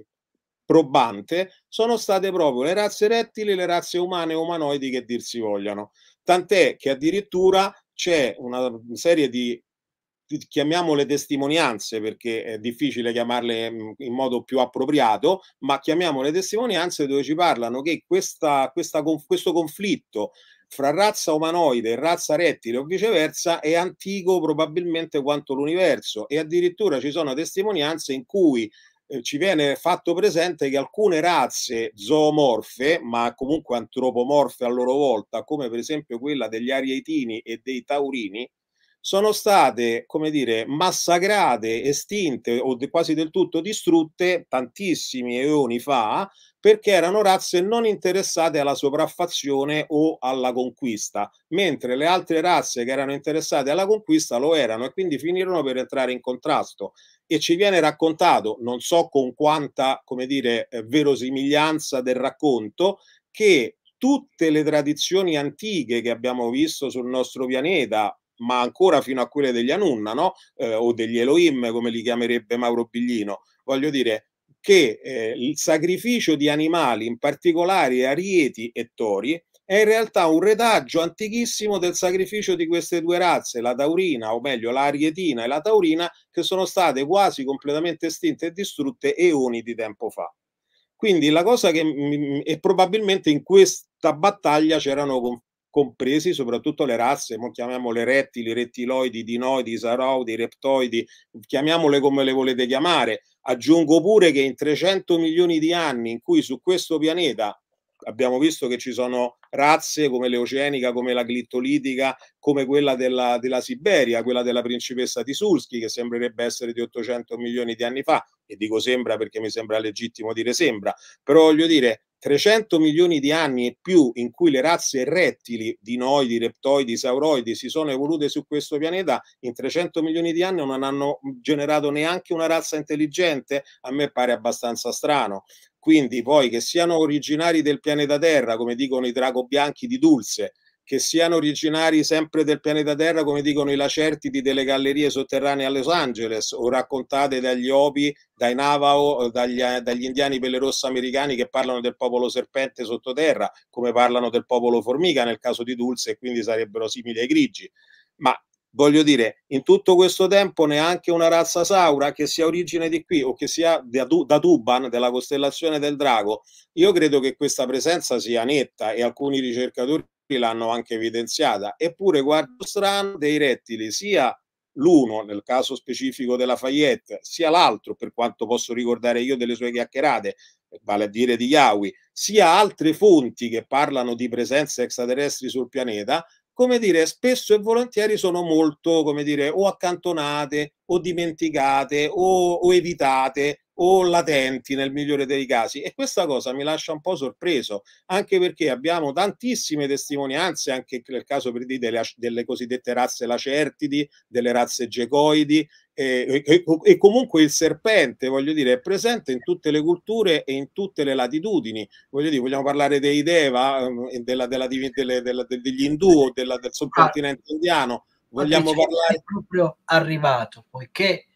probante, sono state proprio le razze rettili, e le razze umane umanoidi che dir si vogliano. Tant'è che addirittura c'è una serie di chiamiamole testimonianze perché è difficile chiamarle mm, in modo più appropriato, ma chiamiamole testimonianze dove ci parlano che questa, questa, questo conflitto fra razza umanoide e razza rettile o viceversa è antico probabilmente quanto l'universo e addirittura ci sono testimonianze in cui eh, ci viene fatto presente che alcune razze zoomorfe, ma comunque antropomorfe a loro volta, come per esempio quella degli arietini e dei taurini, sono state, come dire, massacrate, estinte o quasi del tutto distrutte tantissimi eoni fa perché erano razze non interessate alla sopraffazione o alla conquista, mentre le altre razze che erano interessate alla conquista lo erano e quindi finirono per entrare in contrasto. E ci viene raccontato, non so con quanta, come dire, eh, verosimiglianza del racconto, che tutte le tradizioni antiche che abbiamo visto sul nostro pianeta, ma ancora fino a quelle degli Anunna, no? eh, o degli Elohim, come li chiamerebbe Mauro Biglino. Voglio dire che eh, il sacrificio di animali, in particolare arieti e tori, è in realtà un retaggio antichissimo del sacrificio di queste due razze, la taurina, o meglio la arietina e la taurina, che sono state quasi completamente estinte e distrutte eoni di tempo fa. Quindi la cosa che e probabilmente in questa battaglia c'erano compresi soprattutto le razze, chiamiamole rettili, rettiloidi, dinoidi, sarodi, reptoidi, chiamiamole come le volete chiamare. Aggiungo pure che in 300 milioni di anni in cui su questo pianeta abbiamo visto che ci sono razze come l'oceanica, come la glittolitica, come quella della, della Siberia, quella della principessa di Sulsky, che sembrerebbe essere di 800 milioni di anni fa, e dico sembra perché mi sembra legittimo dire sembra, però voglio dire, 300 milioni di anni e più in cui le razze rettili, dinoidi, reptoidi, sauroidi si sono evolute su questo pianeta, in 300 milioni di anni non hanno generato neanche una razza intelligente, a me pare abbastanza strano. Quindi poi che siano originari del pianeta Terra, come dicono i drago bianchi di Dulce, che siano originari sempre del pianeta Terra, come dicono i lacertiti delle gallerie sotterranee a Los Angeles, o raccontate dagli Opi, dai Navajo, dagli, dagli indiani pelle rossa americani che parlano del popolo serpente sottoterra, come parlano del popolo formica nel caso di Dulce, e quindi sarebbero simili ai grigi. Ma voglio dire, in tutto questo tempo neanche una razza saura che sia origine di qui o che sia da, da Tuban, della costellazione del drago, io credo che questa presenza sia netta e alcuni ricercatori l'hanno anche evidenziata. Eppure, guardo strano, dei rettili, sia l'uno nel caso specifico della Fayette, sia l'altro, per quanto posso ricordare io delle sue chiacchierate, eh, vale a dire di Yahweh, sia altre fonti che parlano di presenze extraterrestri sul pianeta, come dire, spesso e volentieri sono molto, come dire, o accantonate o dimenticate o, o evitate o latenti nel migliore dei casi e questa cosa mi lascia un po' sorpreso anche perché abbiamo tantissime testimonianze anche nel caso per dire delle, delle cosiddette razze lacertidi delle razze gecoidi e, e, e, comunque il serpente, voglio dire, è presente in tutte le culture e in tutte le latitudini. Voglio dire, vogliamo parlare dei Deva, ehm, della, della, delle, della, degli Hindu, del subcontinente ah, indiano. Vogliamo parlare proprio arrivato, poiché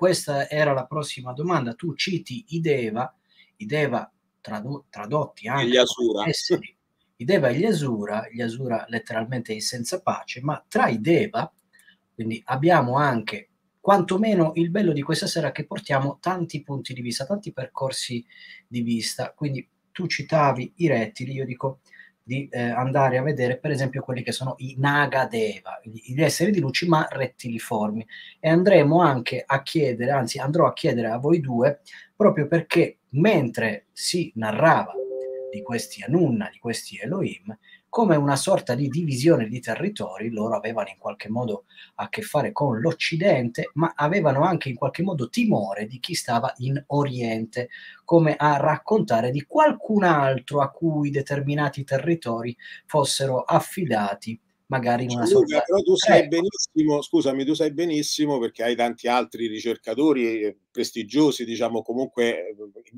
questa era la prossima domanda. Tu citi i Deva, i Deva tradu- tradotti anche gli Asura. esseri, i Deva e gli Asura, gli Asura letteralmente i senza pace, ma tra i Deva, quindi abbiamo anche quantomeno il bello di questa sera che portiamo tanti punti di vista, tanti percorsi di vista, quindi tu citavi i rettili, io dico di eh, andare a vedere per esempio quelli che sono i Nagadeva, gli esseri di luce ma rettiliformi e andremo anche a chiedere, anzi andrò a chiedere a voi due proprio perché mentre si narrava di questi Anunna, di questi Elohim, come una sorta di divisione di territori, loro avevano in qualche modo a che fare con l'Occidente, ma avevano anche in qualche modo timore di chi stava in Oriente, come a raccontare di qualcun altro a cui determinati territori fossero affidati magari in una Luca, sorta... però tu sai eh. benissimo, scusami, tu sai benissimo perché hai tanti altri ricercatori eh, prestigiosi, diciamo comunque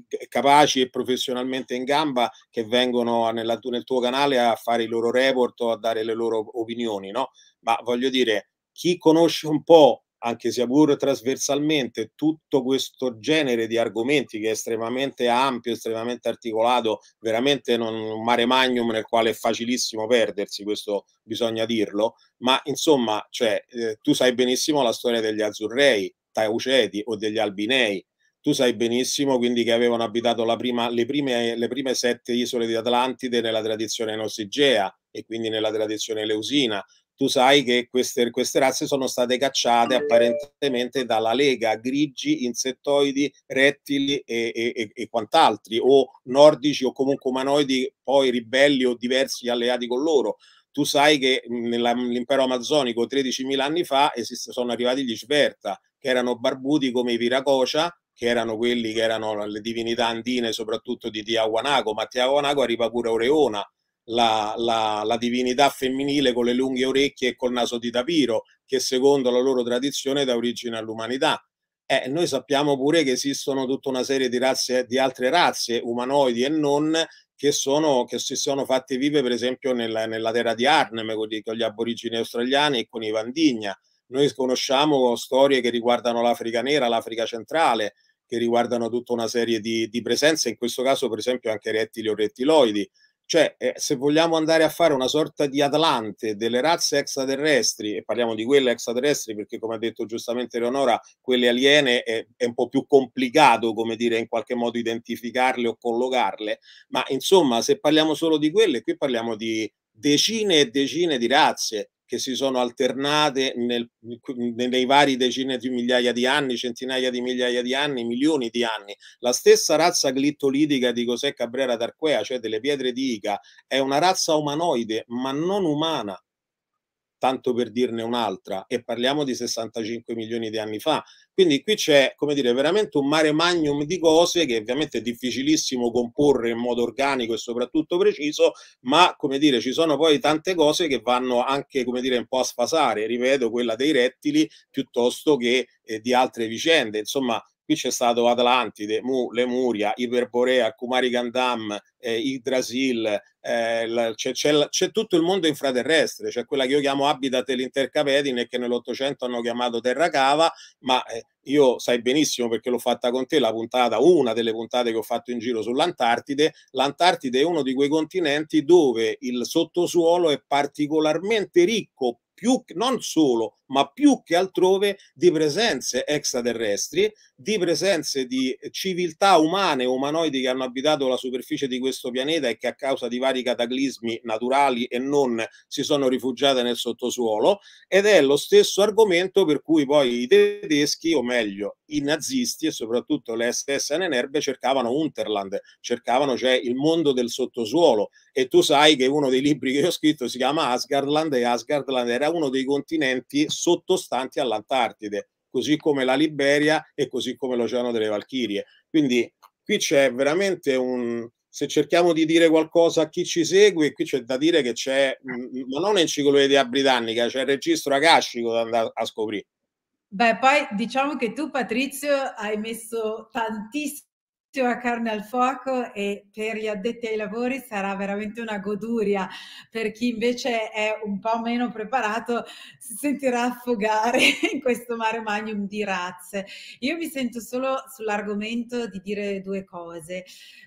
eh, capaci e professionalmente in gamba che vengono nella, nel tuo canale a fare i loro report o a dare le loro opinioni, no? Ma voglio dire, chi conosce un po' anche sia pur trasversalmente, tutto questo genere di argomenti che è estremamente ampio, estremamente articolato, veramente non, un mare magnum nel quale è facilissimo perdersi, questo bisogna dirlo, ma insomma, cioè, eh, tu sai benissimo la storia degli azzurrei, tauceti o degli albinei, tu sai benissimo quindi che avevano abitato prima, le, prime, le, prime, sette isole di Atlantide nella tradizione nossigea e quindi nella tradizione leusina, tu sai che queste, queste razze sono state cacciate apparentemente dalla Lega, grigi, insettoidi, rettili e, e, e quant'altri, o nordici o comunque umanoidi, poi ribelli o diversi alleati con loro tu sai che nell'impero amazzonico 13.000 anni fa esiste, sono arrivati gli Sverta, che erano barbuti come i Viracocia, che erano quelli che erano le divinità andine, soprattutto di Tiahuanaco, ma Tiahuanaco arriva pure a Oreona, la, la, la, divinità femminile con le lunghe orecchie e col naso di tapiro, che secondo la loro tradizione dà origine all'umanità. Eh, noi sappiamo pure che esistono tutta una serie di, razze, di altre razze, umanoidi e non, che, sono, che, si sono fatte vive per esempio nella, nella terra di Arnhem con, con gli aborigini australiani e con i Vandigna. Noi conosciamo storie che riguardano l'Africa nera, l'Africa centrale, che riguardano tutta una serie di, di presenze, in questo caso per esempio anche rettili o rettiloidi. Cioè, eh, se vogliamo andare a fare una sorta di Atlante delle razze extraterrestri, e parliamo di quelle extraterrestri perché, come ha detto giustamente Leonora, quelle aliene è, eh, è un po' più complicato, come dire, in qualche modo identificarle o collocarle, ma insomma, se parliamo solo di quelle, qui parliamo di decine e decine di razze che si sono alternate nel, nei vari decine di migliaia di anni, centinaia di migliaia di anni, milioni di anni. La stessa razza glittolitica di José Cabrera d'Arquea, cioè delle pietre di Ica, è una razza umanoide ma non umana tanto per dirne un'altra, e parliamo di 65 milioni di anni fa. Quindi qui c'è, come dire, veramente un mare magnum di cose che ovviamente è difficilissimo comporre in modo organico e soprattutto preciso, ma come dire, ci sono poi tante cose che vanno anche, come dire, un po' a sfasare, ripeto, quella dei rettili piuttosto che eh, di altre vicende. Insomma, qui c'è stato Atlantide, Mu, Lemuria, Iperborea, Kumari Gandam, eh, Yggdrasil, eh, c'è, c'è, c'è, tutto il mondo infraterrestre, c'è quella che io chiamo Habitat dell'Intercapedine che nell'Ottocento hanno chiamato Terra Cava, ma eh, io sai benissimo perché l'ho fatta con te la puntata, una delle puntate che ho fatto in giro sull'Antartide, l'Antartide è uno di quei continenti dove il sottosuolo è particolarmente ricco, più, non solo ma più che altrove di presenze extraterrestri, di presenze di civiltà umane, umanoidi che hanno abitato la superficie di questo pianeta e che a causa di vari cataclismi naturali e non si sono rifugiate nel sottosuolo ed è lo stesso argomento per cui poi i tedeschi, o meglio i nazisti e soprattutto le SS Nenerbe cercavano Unterland, cercavano cioè il mondo del sottosuolo e tu sai che uno dei libri che ho scritto si chiama Asgardland e Asgardland era uno dei continenti sottostanti all'Antartide, così come la Liberia e così come l'Oceano delle Valchirie. Quindi qui c'è veramente un... Se cerchiamo di dire qualcosa a chi ci segue, qui c'è da dire che c'è, mm, ma non enciclopedia britannica, c'è il registro akashico da andare a scoprire. Beh, poi diciamo che tu, Patrizio, hai messo tantissimo tantissima carne al fuoco e per gli addetti ai lavori sarà veramente una goduria. Per chi invece è un po' meno preparato si sentirà affogare in questo mare magnum di razze. Io mi sento solo sull'argomento di dire due cose.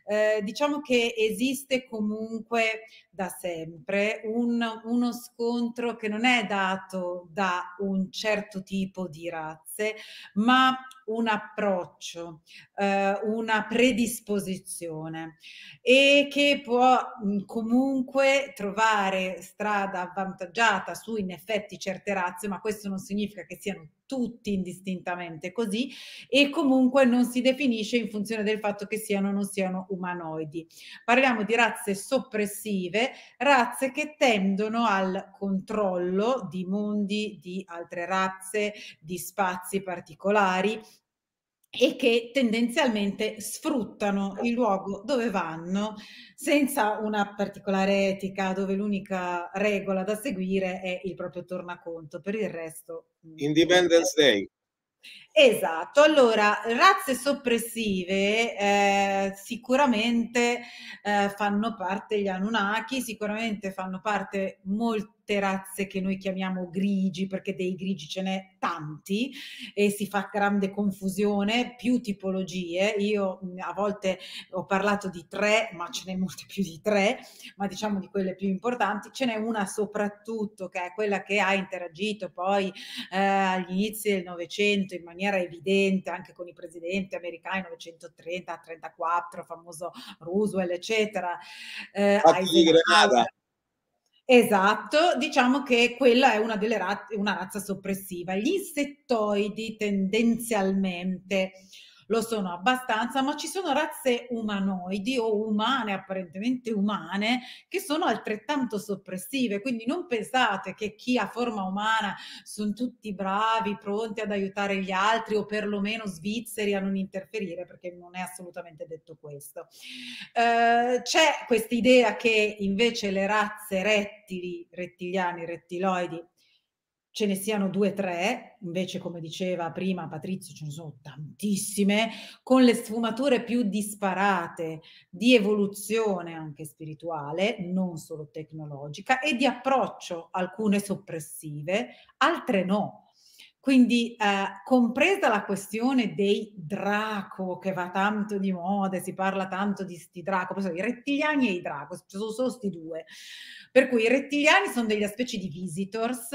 Eh, diciamo che esiste comunque da sempre un, uno scontro che non è dato da un certo tipo di razze, ma un approccio, eh, una predisposizione e che può mh, mm, comunque trovare strada avvantaggiata su in effetti certe razze, ma questo non significa che siano tutti indistintamente così e comunque non si definisce in funzione del fatto che siano o non siano umanoidi. Parliamo di razze soppressive, razze che tendono al controllo di mondi, di altre razze, di spazi particolari, e che tendenzialmente sfruttano il luogo dove vanno senza una particolare etica, dove l'unica regola da seguire è il proprio tornaconto, per il resto... Mm, Independence Day. Esatto, allora razze soppressive eh, sicuramente eh, fanno parte gli Anunnaki, sicuramente fanno parte molti terrazze che noi chiamiamo grigi, perché dei grigi ce n'è tanti e si fa grande confusione, più tipologie. Io a volte ho parlato di tre, ma ce n'è molte più di tre, ma diciamo di quelle più importanti. Ce n'è una soprattutto che è quella che ha interagito poi eh, agli inizi del Novecento in maniera evidente anche con i presidenti americani 930-34, famoso Roosevelt, eccetera. Eh, Esatto, diciamo che quella è una, delle rat- una razza soppressiva. Gli insettoidi tendenzialmente lo sono abbastanza, ma ci sono razze umanoidi o umane, apparentemente umane, che sono altrettanto soppressive. Quindi non pensate che chi ha forma umana sono tutti bravi, pronti ad aiutare gli altri o perlomeno svizzeri a non interferire, perché non è assolutamente detto questo. Eh, c'è questa idea che invece le razze rettili, rettiliani, rettiloidi, ce ne siano due o tre, invece come diceva prima Patrizio ce ne sono tantissime, con le sfumature più disparate di evoluzione anche spirituale, non solo tecnologica, e di approccio, alcune soppressive, altre no quindi, eh, compresa la questione dei draco, che va tanto di moda, si parla tanto di sti draco, poi sono i rettiliani e i draco, ci sono solo sti due. Per cui i rettiliani sono delle specie di visitors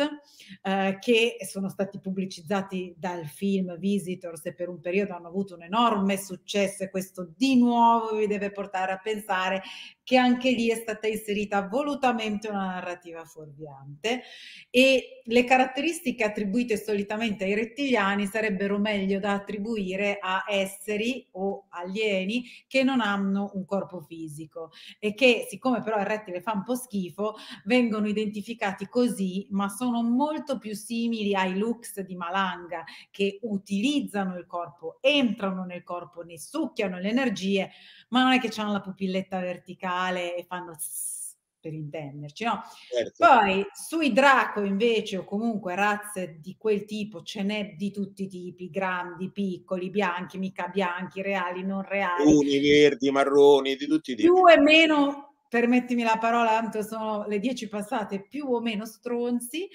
eh, che sono stati pubblicizzati dal film Visitors e per un periodo hanno avuto un enorme successo e questo di nuovo vi deve portare a pensare che anche lì è stata inserita volutamente una narrativa fuorviante e le caratteristiche attribuite solitamente certamente i rettiliani sarebbero meglio da attribuire a esseri o alieni che non hanno un corpo fisico e che siccome però il rettile fa un po' schifo vengono identificati così ma sono molto più simili ai lux di Malanga che utilizzano il corpo, entrano nel corpo, ne succhiano le energie ma non è che hanno la pupilletta verticale e fanno tss, per intenderci. No? Certo. Poi sui Draco invece o comunque razze di quel tipo ce n'è di tutti i tipi, grandi, piccoli, bianchi, mica bianchi, reali, non reali. Bruni, verdi, marroni, di tutti i tipi. Più e meno permettimi la parola, tanto sono le dieci passate più o meno stronzi,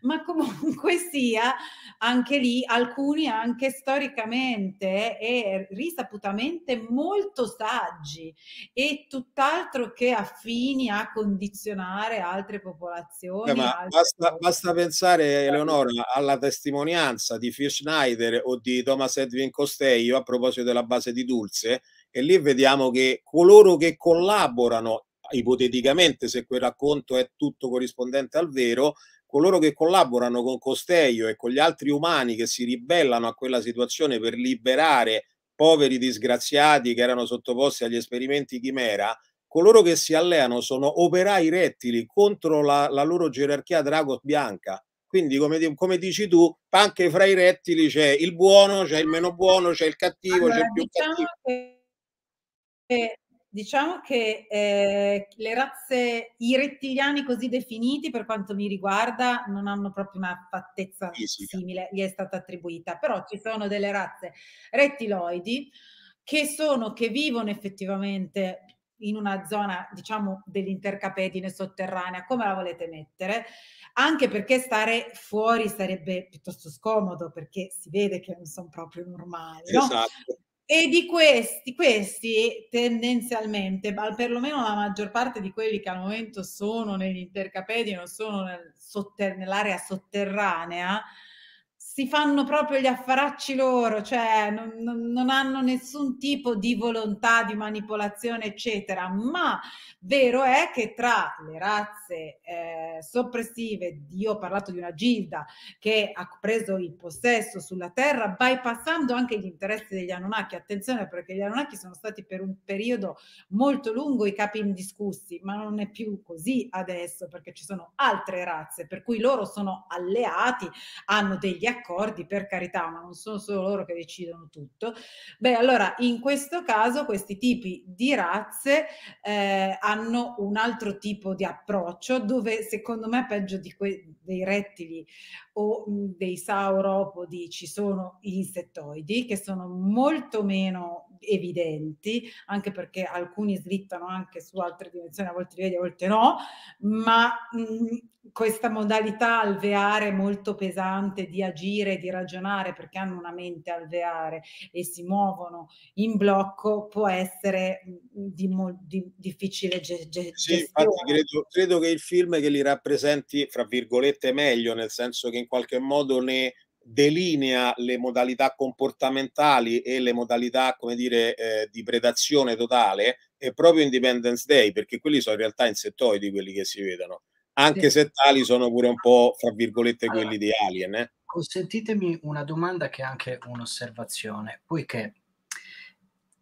ma comunque sia, anche lì alcuni anche storicamente e risaputamente molto saggi e tutt'altro che affini a condizionare altre popolazioni. Beh, altre basta, popolazioni. basta, pensare, Eleonora, certo. alla testimonianza di Phil Schneider o di Thomas Edwin Costeio a proposito della base di Dulce, e lì vediamo che coloro che collaborano ipoteticamente se quel racconto è tutto corrispondente al vero, coloro che collaborano con Costeio e con gli altri umani che si ribellano a quella situazione per liberare poveri disgraziati che erano sottoposti agli esperimenti chimera, coloro che si alleano sono operai rettili contro la, la loro gerarchia drago bianca. Quindi, come, come, dici tu, anche fra i rettili c'è il buono, c'è il meno buono, c'è il cattivo, allora, c'è il più diciamo cattivo. Che Diciamo che eh, le razze, i rettiliani così definiti, per quanto mi riguarda, non hanno proprio una fattezza fisica. simile, gli è stata attribuita, però ci sono delle razze rettiloidi che sono, che vivono effettivamente in una zona, diciamo, dell'intercapedine sotterranea, come la volete mettere, anche perché stare fuori sarebbe piuttosto scomodo, perché si vede che non sono proprio normali. Esatto. No? E di questi, questi tendenzialmente, ma perlomeno la maggior parte di quelli che al momento sono negli intercapedi, non sono nel sotter- nell'area sotterranea, si fanno proprio gli affaracci loro, cioè non, non, non, hanno nessun tipo di volontà di manipolazione, eccetera. Ma vero è che tra le razze eh, soppressive, io ho parlato di una Gilda che ha preso il possesso sulla terra, bypassando anche gli interessi degli Anunnaki. Attenzione perché gli Anunnaki sono stati per un periodo molto lungo i capi indiscussi, ma non è più così adesso perché ci sono altre razze, per cui loro sono alleati, hanno degli accordi accordi, per carità, ma non sono solo loro che decidono tutto. Beh, allora in questo caso questi tipi di razze eh, hanno un altro tipo di approccio dove secondo me peggio di que- dei rettili o mh, dei sauropodi ci sono gli insettoidi che sono molto meno evidenti, anche perché alcuni slittano anche su altre dimensioni, a volte li vedi, a volte no, ma mh, mhmm, questa modalità alveare molto pesante di agire, di ragionare, perché hanno una mente alveare e si muovono in blocco, può essere mhmm, di, di difficile ge- ge- sì, infatti credo, credo che il film che li rappresenti, fra virgolette, meglio, nel senso che in qualche modo ne delinea le modalità comportamentali e le modalità, come dire, eh, di predazione totale è proprio Independence Day, perché quelli sono in realtà insettoidi quelli che si vedono, anche sì. se tali sono pure un po', fra virgolette, allora, quelli di Alien. Eh? Consentitemi una domanda che è anche un'osservazione, poiché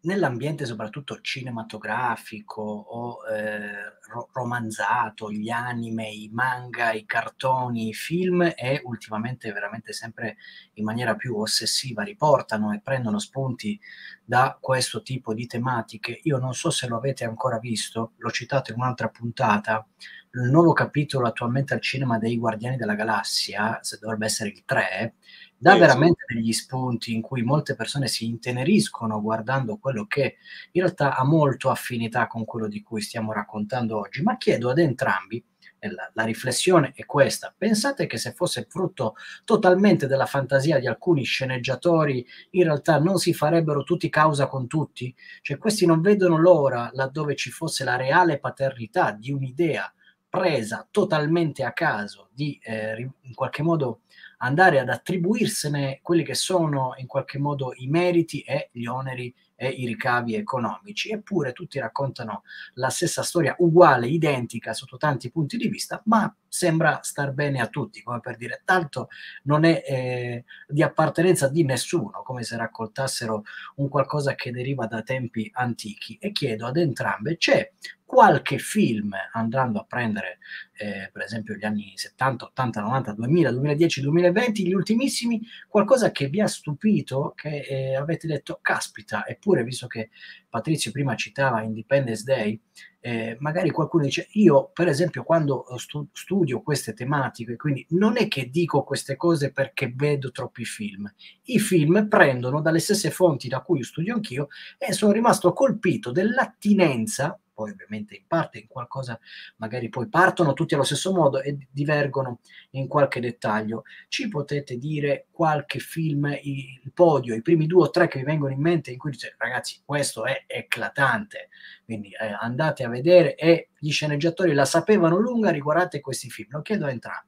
nell'ambiente soprattutto cinematografico o eh, ro- romanzato, gli anime, i manga, i cartoni, i film e ultimamente veramente sempre in maniera più ossessiva riportano e prendono spunti da questo tipo di tematiche. Io non so se lo avete ancora visto, l'ho citato in un'altra puntata, il nuovo capitolo attualmente al cinema dei Guardiani della Galassia, se dovrebbe essere il 3, dà sì, veramente degli spunti in cui molte persone si inteneriscono guardando quello che in realtà ha molto affinità con quello di cui stiamo raccontando oggi, ma chiedo ad entrambi, la, la riflessione è questa, pensate che se fosse frutto totalmente della fantasia di alcuni sceneggiatori, in realtà non si farebbero tutti causa con tutti? Cioè questi non vedono l'ora laddove ci fosse la reale paternità di un'idea presa totalmente a caso, di eh, in qualche modo andare ad attribuirsene quelli che sono in qualche modo i meriti e gli oneri e i ricavi economici. Eppure tutti raccontano la stessa storia, uguale, identica sotto tanti punti di vista, ma sembra star bene a tutti, come per dire, tanto non è eh, di appartenenza di nessuno, come se raccontassero un qualcosa che deriva da tempi antichi. E chiedo ad entrambe, c'è qualche film andando a prendere eh, per esempio gli anni 70, 80, 90, 2000, 2010, 2020, gli ultimissimi, qualcosa che vi ha stupito, che eh, avete detto caspita, eppure visto che Patrizio prima citava Independence Day, eh, magari qualcuno dice io per esempio quando stu- studio queste tematiche, quindi non è che dico queste cose perché vedo troppi film, i film prendono dalle stesse fonti da cui studio anch'io e sono rimasto colpito dell'attinenza poi ovviamente in parte in qualcosa magari poi partono tutti allo stesso modo e divergono in qualche dettaglio. Ci potete dire qualche film, il podio, i primi due o tre che vi vengono in mente in cui dite ragazzi questo è eclatante, quindi eh, andate a vedere e gli sceneggiatori la sapevano lunga, riguardate questi film, lo chiedo a entrambi.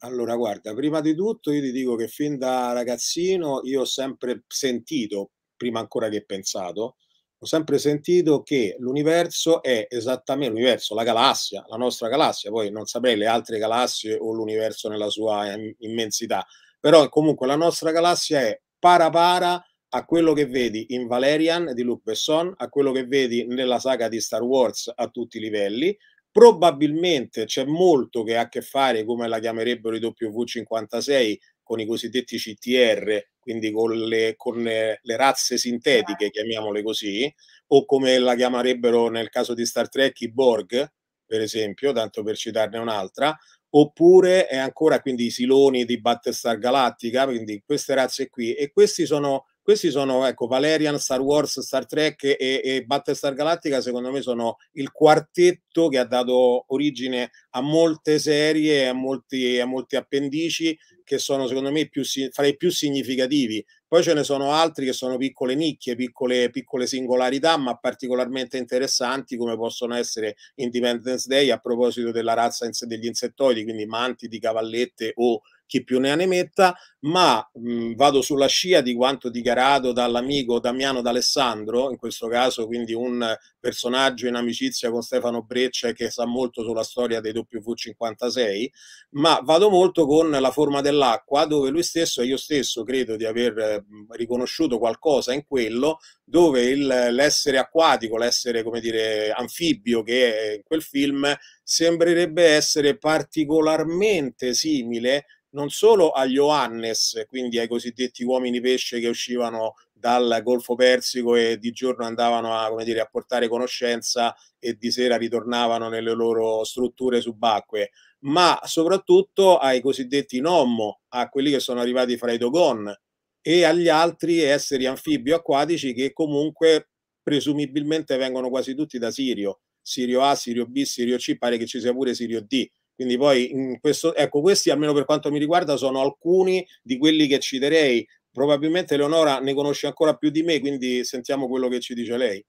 Allora, guarda, prima di tutto io ti dico che fin da ragazzino io ho sempre sentito, prima ancora che pensato, ho sempre sentito che l'universo è esattamente l'universo, la galassia, la nostra galassia, poi non saprei le altre galassie o l'universo nella sua immensità, però comunque la nostra galassia è para para a quello che vedi in Valerian di Luc Besson, a quello che vedi nella saga di Star Wars a tutti i livelli, probabilmente c'è molto che ha a che fare, come la chiamerebbero i W56, con i cosiddetti CTR quindi con le, con le razze sintetiche, certo. chiamiamole così, o come la chiamerebbero nel caso di Star Trek i Borg, per esempio, tanto per citarne un'altra, oppure è ancora quindi i siloni di Battlestar Galactica, quindi queste razze qui. E questi sono questi sono, ecco, Valerian, Star Wars, Star Trek e, e Battlestar Galactica, secondo me sono il quartetto che ha dato origine a molte serie, a molti, a molti appendici che sono secondo me più, fra i più significativi. Poi ce ne sono altri che sono piccole nicchie, piccole, piccole singolarità, ma particolarmente interessanti, come possono essere Independence Day a proposito della razza degli insettoidi, quindi manti di cavallette o chi più ne ha ne metta, ma mh, vado sulla scia di quanto dichiarato dall'amico Damiano D'Alessandro, in questo caso quindi un personaggio in amicizia con Stefano Breccia che sa molto sulla storia dei W56, ma vado molto con la forma dell'acqua, dove lui stesso e io stesso credo di aver mh, riconosciuto qualcosa in quello, dove il, l'essere acquatico, l'essere come dire anfibio che è in quel film, sembrerebbe essere particolarmente simile non solo agli Ioannes, quindi ai cosiddetti uomini pesce che uscivano dal Golfo Persico e di giorno andavano a, dire, a portare conoscenza e di sera ritornavano nelle loro strutture subacquee, ma soprattutto ai cosiddetti nommo, a quelli che sono arrivati fra i Dogon e agli altri esseri anfibio acquatici che comunque presumibilmente vengono quasi tutti da Sirio, Sirio A, Sirio B, Sirio C, pare che ci sia pure Sirio D quindi poi questo, ecco, questi almeno per quanto mi riguarda sono alcuni di quelli che citerei. Probabilmente Leonora ne conosce ancora più di me, quindi sentiamo quello che ci dice lei.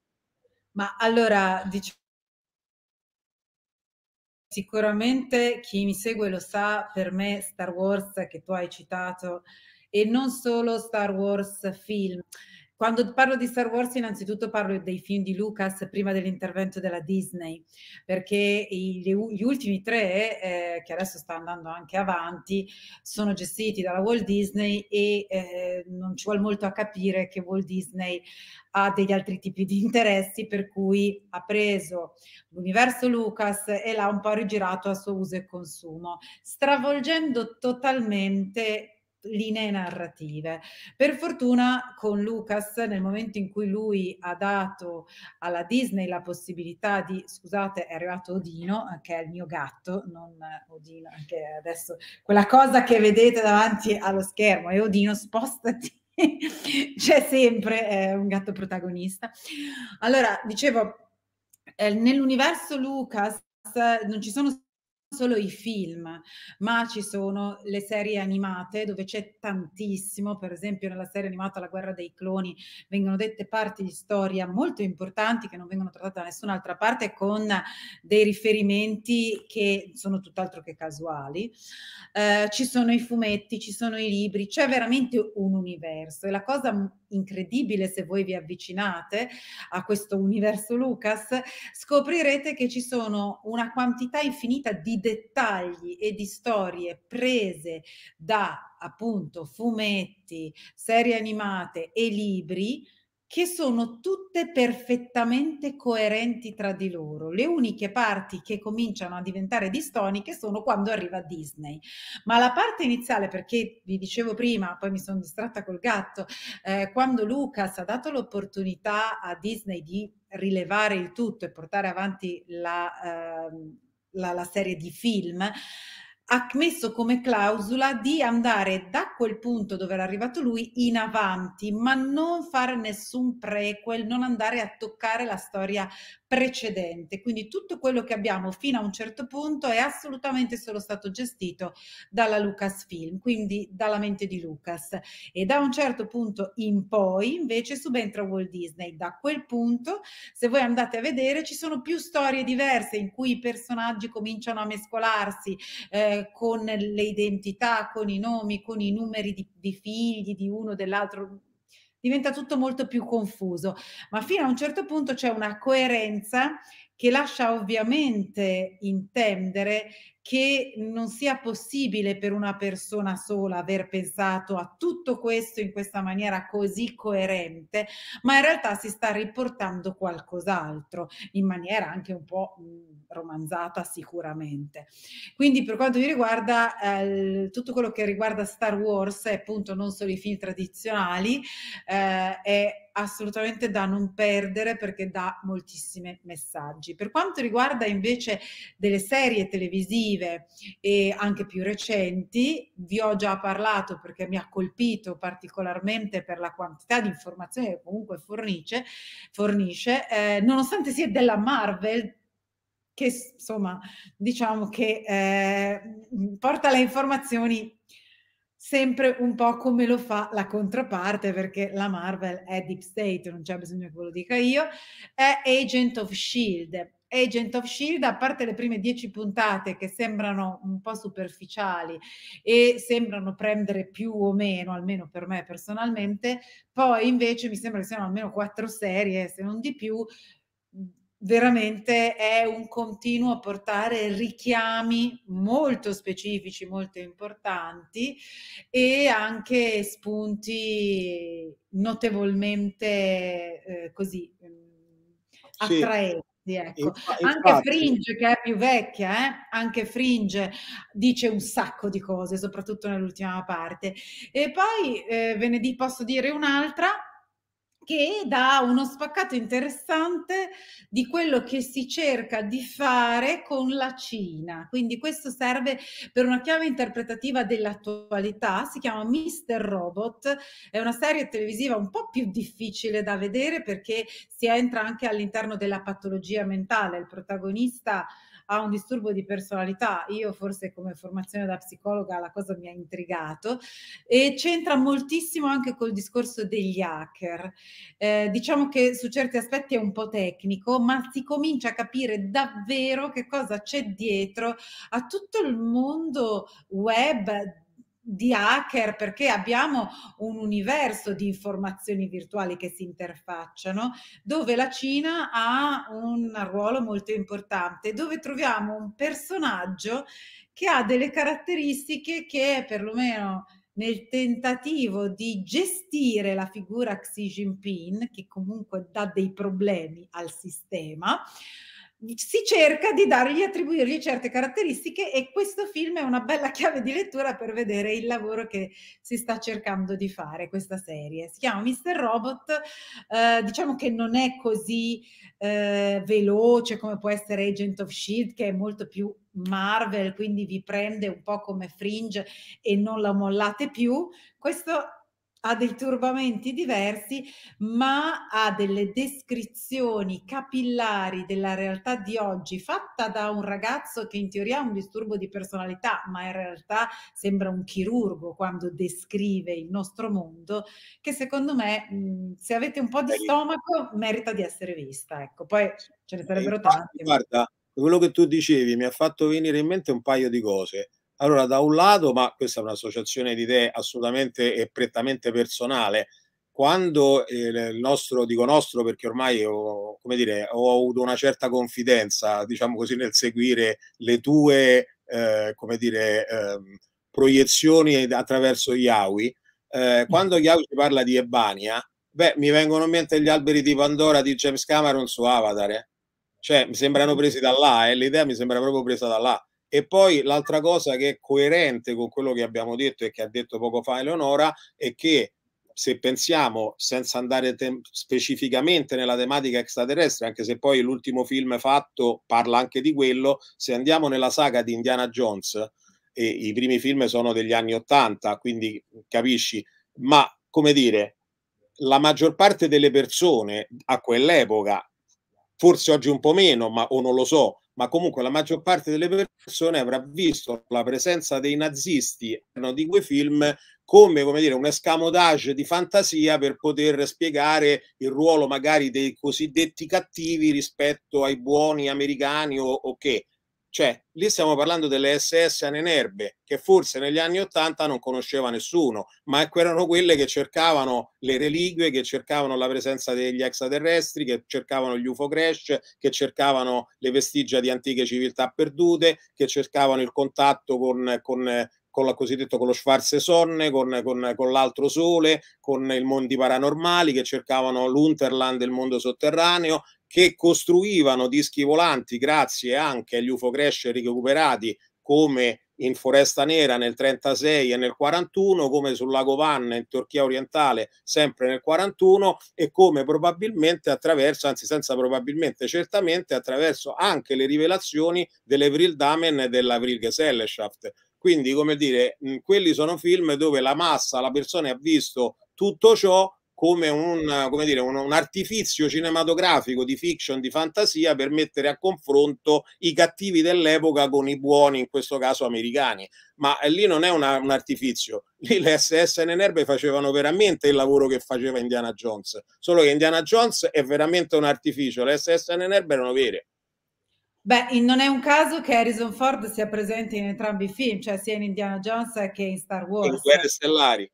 Ma allora, diciamo sicuramente chi mi segue lo sa, per me Star Wars che tu hai citato e non solo Star Wars film quando parlo di Star Wars innanzitutto parlo dei film di Lucas prima dell'intervento della Disney, perché i, gli ultimi tre, eh, che adesso sta andando anche avanti, sono gestiti dalla Walt Disney e eh, non ci vuole molto a capire che Walt Disney ha degli altri tipi di interessi, per cui ha preso l'universo Lucas e l'ha un po' rigirato a suo uso e consumo, stravolgendo totalmente linee narrative. Per fortuna con Lucas, nel momento in cui lui ha dato alla Disney la possibilità di, scusate, è arrivato Odino, che è il mio gatto, non Odino, che adesso quella cosa che vedete davanti allo schermo è Odino, spostati. C'è sempre eh, un gatto protagonista. Allora, dicevo, eh, nell'universo Lucas non ci sono solo i film, ma ci sono le serie animate dove c'è tantissimo, per esempio nella serie animata La guerra dei cloni vengono dette parti di storia molto importanti che non vengono trattate da nessun'altra parte con dei riferimenti che sono tutt'altro che casuali. Eh, ci sono i fumetti, ci sono i libri, c'è veramente un universo e la cosa incredibile se voi vi avvicinate a questo universo Lucas, scoprirete che ci sono una quantità infinita di dettagli e di storie prese da appunto fumetti, serie animate e libri che sono tutte perfettamente coerenti tra di loro. Le uniche parti che cominciano a diventare distoniche sono quando arriva Disney. Ma la parte iniziale, perché vi dicevo prima, poi mi sono distratta col gatto, eh, quando Lucas ha dato l'opportunità a Disney di rilevare il tutto e portare avanti la... Eh, la, la serie di film, ha messo come clausola di andare da quel punto dove era arrivato lui in avanti, ma non fare nessun prequel, non andare a toccare la storia precedente. Quindi tutto quello che abbiamo fino a un certo punto è assolutamente solo stato gestito dalla Lucasfilm, quindi dalla mente di Lucas. E da un certo punto in poi invece subentra Walt Disney. Da quel punto, se voi andate a vedere, ci sono più storie diverse in cui i personaggi cominciano a mescolarsi eh, con le identità, con i nomi, con i numeri di, di figli di uno, dell'altro diventa tutto molto più confuso, ma fino a un certo punto c'è una coerenza che lascia ovviamente intendere che non sia possibile per una persona sola aver pensato a tutto questo in questa maniera così coerente, ma in realtà si sta riportando qualcos'altro in maniera anche un po' mm, romanzata sicuramente. Quindi per quanto mi riguarda eh, tutto quello che riguarda Star Wars, appunto non solo i film tradizionali, eh, è assolutamente da non perdere perché dà moltissimi messaggi. Per quanto riguarda invece delle serie televisive e anche più recenti, vi ho già parlato perché mi ha colpito particolarmente per la quantità di informazioni che comunque fornisce, fornisce eh, nonostante sia della Marvel, che insomma diciamo che eh, porta le informazioni sempre un po' come lo fa la controparte, perché la Marvel è Deep State, non c'è bisogno che ve lo dica io, è Agent of Shield. Agent of Shield, a parte le prime dieci puntate che sembrano un po' superficiali e sembrano prendere più o meno, almeno per me personalmente, poi invece mi sembra che siano almeno quattro serie, se non di più, veramente è un continuo a portare richiami molto specifici, molto importanti e anche spunti notevolmente eh, così mm, sì. attraenti. Ecco. Infatti, anche Fringe, che è più vecchia, eh? anche Fringe dice un sacco di cose, soprattutto nell'ultima parte. E poi eh, ve ne di, posso dire un'altra che dà uno spaccato interessante di quello che si cerca di fare con la Cina. Quindi questo serve per una chiave interpretativa dell'attualità, si chiama Mister Robot, è una serie televisiva un po' più difficile da vedere perché si entra anche all'interno della patologia mentale, il protagonista ha un disturbo di personalità. Io forse come formazione da psicologa la cosa mi ha intrigato e c'entra moltissimo anche col discorso degli hacker. Eh, diciamo che su certi aspetti è un po' tecnico, ma si comincia a capire davvero che cosa c'è dietro a tutto il mondo web di hacker perché abbiamo un universo di informazioni virtuali che si interfacciano dove la Cina ha un ruolo molto importante dove troviamo un personaggio che ha delle caratteristiche che perlomeno nel tentativo di gestire la figura Xi Jinping che comunque dà dei problemi al sistema si cerca di dargli, attribuirgli certe caratteristiche e questo film è una bella chiave di lettura per vedere il lavoro che si sta cercando di fare questa serie. Si chiama Mr. Robot, eh, diciamo che non è così eh, veloce come può essere Agent of Shield che è molto più Marvel, quindi vi prende un po' come fringe e non la mollate più. Questo ha dei turbamenti diversi, ma ha delle descrizioni capillari della realtà di oggi fatta da un ragazzo che in teoria ha un disturbo di personalità, ma in realtà sembra un chirurgo quando descrive il nostro mondo, che secondo me, mh, se avete un po' di stomaco, merita di essere vista. Ecco, poi ce ne sarebbero tanti. Guarda, quello che tu dicevi mi ha fatto venire in mente un paio di cose. Allora, da un lato, ma questa è un'associazione di idee assolutamente e prettamente personale, quando eh, il nostro, dico nostro perché ormai ho, come dire, ho avuto una certa confidenza, diciamo così, nel seguire le tue, eh, come dire, ehm, eh, proiezioni attraverso Yahweh, eh, quando Yahweh ci parla di Ebania, beh, mi vengono in mente gli alberi di Pandora di James Cameron su Avatar, eh? cioè mi sembrano presi da là, eh? l'idea mi sembra proprio presa da là e poi l'altra cosa che è coerente con quello che abbiamo detto e che ha detto poco fa Eleonora è che se pensiamo, senza andare te- specificamente nella tematica extraterrestre, anche se poi l'ultimo film fatto parla anche di quello, se andiamo nella saga di Indiana Jones, e i primi film sono degli anni Ottanta, quindi capisci, ma come dire, la maggior parte delle persone a quell'epoca, forse oggi un po' meno, ma o non lo so, ma comunque la maggior parte delle persone avrà visto la presenza dei nazisti all'interno di quei film come, come dire, un escamotage di fantasia per poter spiegare il ruolo magari dei cosiddetti cattivi rispetto ai buoni americani o, o che. Cioè, lì stiamo parlando delle SS Anenerbe, che forse negli anni 80 non conosceva nessuno, ma erano quelle che cercavano le reliquie, che cercavano la presenza degli extraterrestri, che cercavano gli UFO crash, che cercavano le vestigia di antiche civiltà perdute, che cercavano il contatto con, con con la cosiddetta con lo Schwarze Sonne, con, con, con l'altro sole, con i mondi paranormali che cercavano l'Unterland, il mondo sotterraneo, che costruivano dischi volanti grazie anche agli UFO crash recuperati come in Foresta Nera nel 36 e nel 41, come sul lago Vanna in Turchia orientale sempre nel 41 e come probabilmente attraverso, anzi senza probabilmente, certamente attraverso anche le rivelazioni dell'Evril Damen e dell'Avril Gesellschaft. Quindi, come dire, quelli sono film dove la massa, la persona ha visto tutto ciò come, un, come dire, un, un, artifizio cinematografico di fiction, di fantasia per mettere a confronto i cattivi dell'epoca con i buoni, in questo caso americani. Ma eh, lì non è una, un artificio, lì le SS Nenerbe facevano veramente il lavoro che faceva Indiana Jones, solo che Indiana Jones è veramente un artificio, le SS Nenerbe erano vere. Beh, non è un caso che Harrison Ford sia presente in entrambi i film, cioè sia in Indiana Jones che in Star Wars. In Guerre Stellari.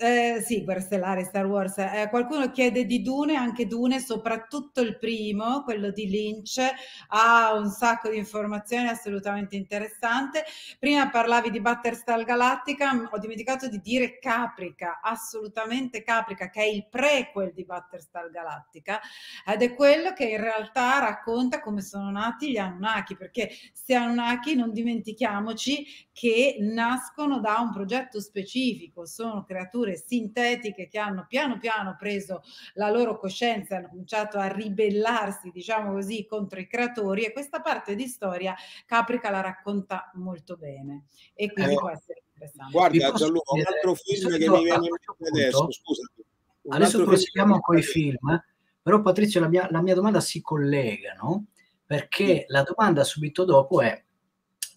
Eh, sì, Guerra Stellare, Star Wars. Eh, qualcuno chiede di Dune, anche Dune, soprattutto il primo, quello di Lynch, ha un sacco di informazioni assolutamente interessante. Prima parlavi di Battlestar Galactica, ho dimenticato di dire Caprica, assolutamente Caprica, che è il prequel di Battlestar Galactica ed è quello che in realtà racconta come sono nati gli Anunnaki, perché se Anunnaki non dimentichiamoci che nascono da un progetto specifico, sono creature culture sintetiche che hanno piano piano preso la loro coscienza, hanno cominciato a ribellarsi, diciamo così, contro i creatori e questa parte di storia Caprica la racconta molto bene e quindi allora, eh, può essere interessante. Guarda Gianluca, un altro film che mi viene in mente adesso, scusami. Adesso proseguiamo con i film, però Patrizio la mia, la mia domanda si collega, no? Perché la domanda subito dopo è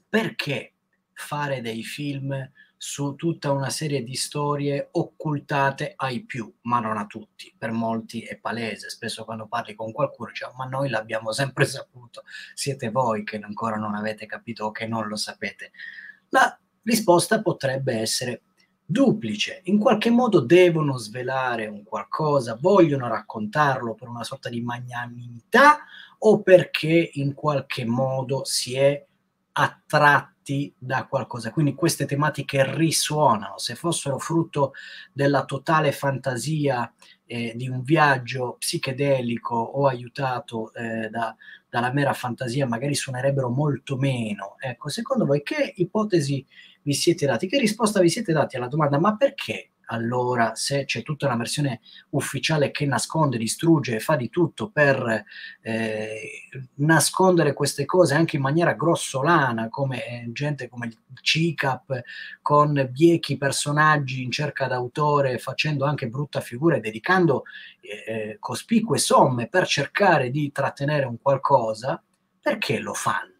perché fare dei film su tutta una serie di storie occultate ai più, ma non a tutti. Per molti è palese, spesso quando parli con qualcuno dice ma noi l'abbiamo sempre saputo, siete voi che ancora non avete capito o che non lo sapete. La risposta potrebbe essere duplice, in qualche modo devono svelare un qualcosa, vogliono raccontarlo per una sorta di magnanimità o perché in qualche modo si è attratto ti dà qualcosa. Quindi queste tematiche risuonano, se fossero frutto della totale fantasia eh, di un viaggio psichedelico o aiutato eh, da, dalla mera fantasia, magari suonerebbero molto meno. Ecco, secondo voi che ipotesi vi siete dati, che risposta vi siete dati alla domanda ma perché allora se c'è tutta una versione ufficiale che nasconde, distrugge e fa di tutto per eh, nascondere queste cose anche in maniera grossolana, come eh, gente come il CICAP, con biechi personaggi in cerca d'autore, facendo anche brutta figura e dedicando eh, eh cospicue somme per cercare di trattenere un qualcosa, perché lo fanno?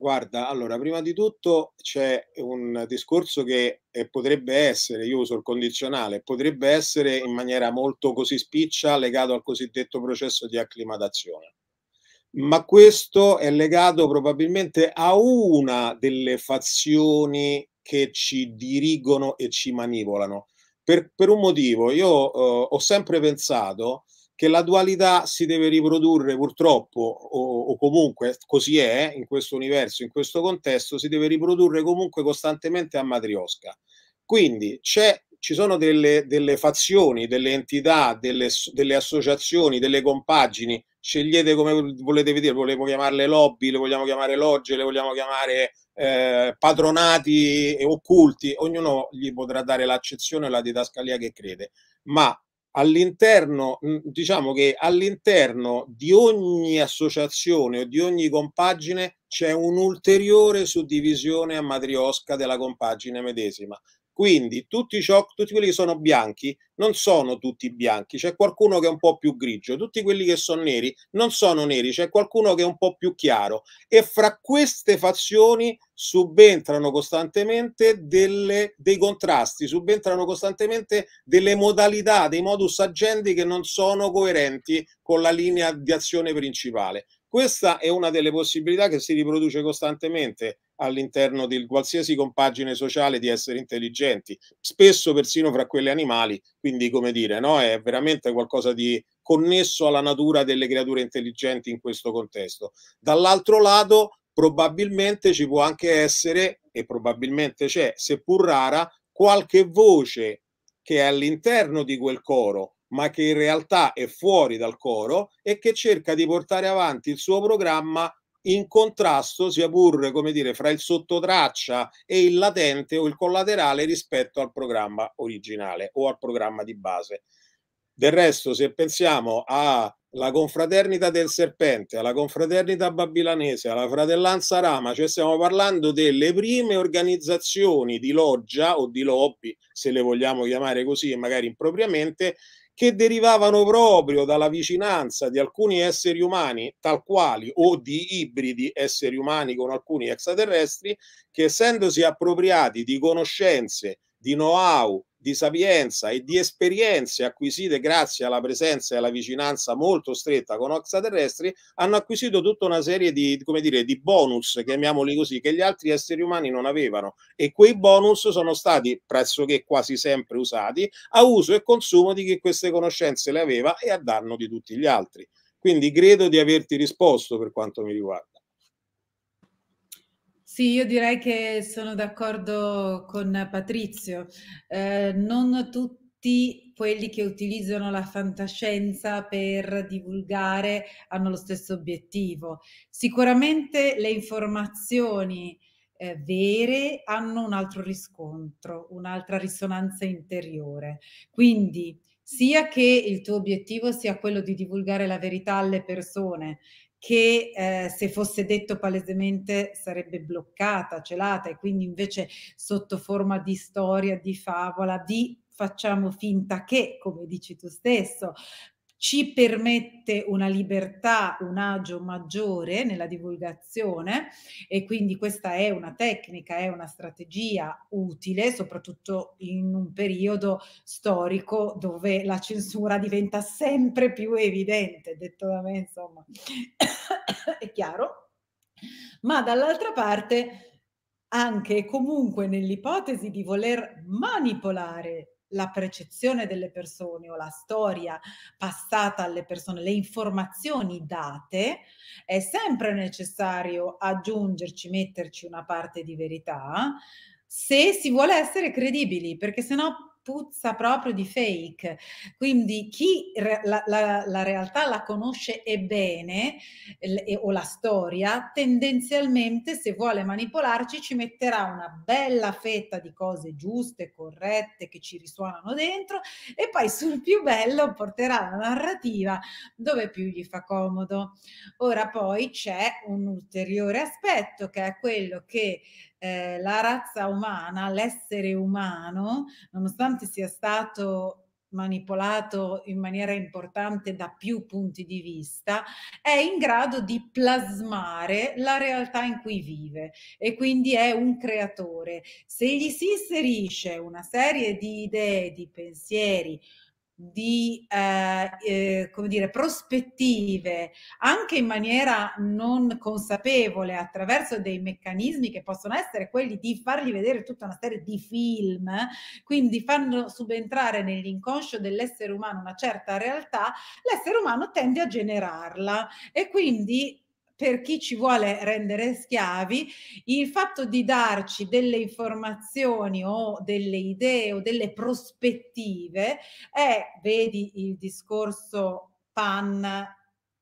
Guarda, allora, prima di tutto c'è un discorso che eh, potrebbe essere, io uso il condizionale, potrebbe essere in maniera molto così spiccia legato al cosiddetto processo di acclimatazione. Ma questo è legato probabilmente a una delle fazioni che ci dirigono e ci manipolano. Per, per un motivo, io eh, ho sempre pensato che la dualità si deve riprodurre purtroppo, o, o comunque così è, eh, in questo universo, in questo contesto, si deve riprodurre comunque costantemente a matriosca. Quindi c'è ci sono delle, delle, fazioni, delle entità, delle, delle, associazioni, delle compagini, scegliete come volete vedere, volevo chiamarle lobby, le vogliamo chiamare logge, le vogliamo chiamare eh, patronati occulti, ognuno gli potrà dare l'accezione e la didascalia che crede, ma all'interno, mm, diciamo che all'interno di ogni associazione o di ogni compagine c'è un'ulteriore suddivisione a matriosca della compagine medesima. Quindi tutti, ciò, tutti quelli che sono bianchi non sono tutti bianchi, c'è qualcuno che è un po' più grigio, tutti quelli che sono neri non sono neri, c'è qualcuno che è un po' più chiaro e fra queste fazioni subentrano costantemente delle, dei contrasti, subentrano costantemente delle modalità, dei modus agendi che non sono coerenti con la linea di azione principale. Questa è una delle possibilità che si riproduce costantemente all'interno di qualsiasi compagine sociale di essere intelligenti, spesso persino fra quelle animali, quindi come dire, no? è veramente qualcosa di connesso alla natura delle creature intelligenti in questo contesto. Dall'altro lato, probabilmente ci può anche essere, e probabilmente c'è, seppur rara, qualche voce che è all'interno di quel coro, ma che in realtà è fuori dal coro e che cerca di portare avanti il suo programma in contrasto sia pur come dire fra il sottotraccia e il latente o il collaterale rispetto al programma originale o al programma di base. Del resto, se pensiamo alla confraternita del serpente, alla confraternita babilanese, alla fratellanza rama, cioè stiamo parlando delle prime organizzazioni di loggia o di lobby, se le vogliamo chiamare così, magari impropriamente, che derivavano proprio dalla vicinanza di alcuni esseri umani tal quali o di ibridi esseri umani con alcuni extraterrestri che essendosi appropriati di conoscenze di know-how, di sapienza e di esperienze acquisite grazie alla presenza e alla vicinanza molto stretta con extraterrestri, hanno acquisito tutta una serie di, come dire, di bonus, chiamiamoli così, che gli altri esseri umani non avevano. E quei bonus sono stati pressoché quasi sempre usati a uso e consumo di chi queste conoscenze le aveva e a danno di tutti gli altri. Quindi credo di averti risposto per quanto mi riguarda. Sì, io direi che sono d'accordo con Patrizio. Eh, non tutti quelli che utilizzano la fantascienza per divulgare hanno lo stesso obiettivo. Sicuramente le informazioni eh, vere hanno un altro riscontro, un'altra risonanza interiore. Quindi sia che il tuo obiettivo sia quello di divulgare la verità alle persone che eh, se fosse detto palesemente sarebbe bloccata, celata e quindi invece sotto forma di storia, di favola, di facciamo finta che, come dici tu stesso, ci permette una libertà, un agio maggiore nella divulgazione e quindi questa è una tecnica, è una strategia utile, soprattutto in un periodo storico dove la censura diventa sempre più evidente, detto da me insomma è chiaro, ma dall'altra parte anche e comunque nell'ipotesi di voler manipolare la percezione delle persone o la storia passata alle persone, le informazioni date, è sempre necessario aggiungerci, metterci una parte di verità se si vuole essere credibili, perché sennò puzza proprio di fake. Quindi chi re- la, la, la, realtà la conosce e bene l- o la storia, tendenzialmente se vuole manipolarci ci metterà una bella fetta di cose giuste, corrette, che ci risuonano dentro e poi sul più bello porterà la narrativa dove più gli fa comodo. Ora poi c'è un ulteriore aspetto che è quello che eh, la razza umana, l'essere umano, nonostante sia stato manipolato in maniera importante da più punti di vista, è in grado di plasmare la realtà in cui vive e quindi è un creatore. Se gli si inserisce una serie di idee, di pensieri, di eh, eh, come dire, prospettive anche in maniera non consapevole attraverso dei meccanismi che possono essere quelli di fargli vedere tutta una serie di film, quindi fanno subentrare nell'inconscio dell'essere umano una certa realtà, l'essere umano tende a generarla e quindi per chi ci vuole rendere schiavi, il fatto di darci delle informazioni o delle idee o delle prospettive è, vedi il discorso PAN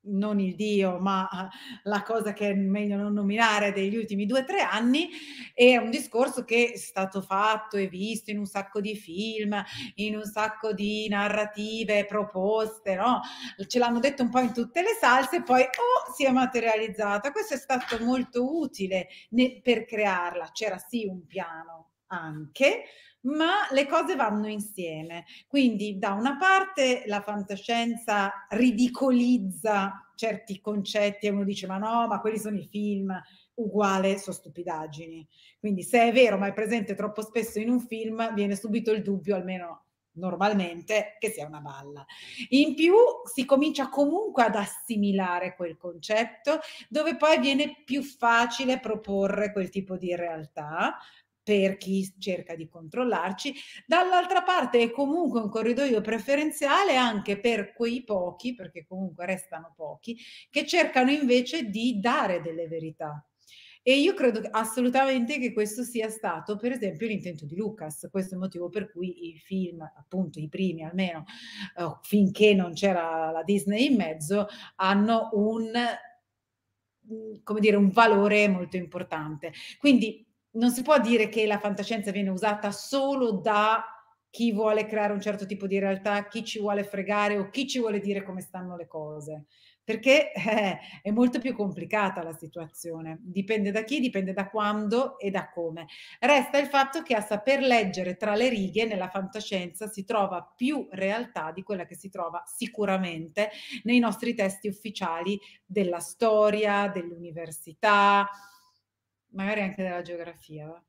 non il dio, ma eh, la cosa che è meglio non nominare degli ultimi due o tre anni, è un discorso che è stato fatto e visto in un sacco di film, in un sacco di narrative, proposte, no? Ce l'hanno detto un po' in tutte le salse, poi oh, si è materializzata. Questo è stato molto utile per crearla. C'era sì un piano anche, ma le cose vanno insieme. Quindi da una parte la fantascienza ridicolizza certi concetti e uno dice ma no, ma quelli sono i film, uguale sono stupidaggini. Quindi se è vero ma è presente troppo spesso in un film, viene subito il dubbio, almeno normalmente che sia una balla. In più si comincia comunque ad assimilare quel concetto dove poi viene più facile proporre quel tipo di realtà per chi cerca di controllarci, dall'altra parte è comunque un corridoio preferenziale anche per quei pochi, perché comunque restano pochi, che cercano invece di dare delle verità. E io credo assolutamente che questo sia stato, per esempio, l'intento di Lucas. Questo è il motivo per cui i film, appunto i primi almeno, eh, finché non c'era la Disney in mezzo, hanno un, mm, dire, un valore molto importante. Quindi non si può dire che la fantascienza viene usata solo da chi vuole creare un certo tipo di realtà, chi ci vuole fregare o chi ci vuole dire come stanno le cose, perché eh, è molto più complicata la situazione, dipende da chi, dipende da quando e da come. Resta il fatto che a saper leggere tra le righe nella fantascienza si trova più realtà di quella che si trova sicuramente nei nostri testi ufficiali della storia, dell'università, magari anche della geografia. Va?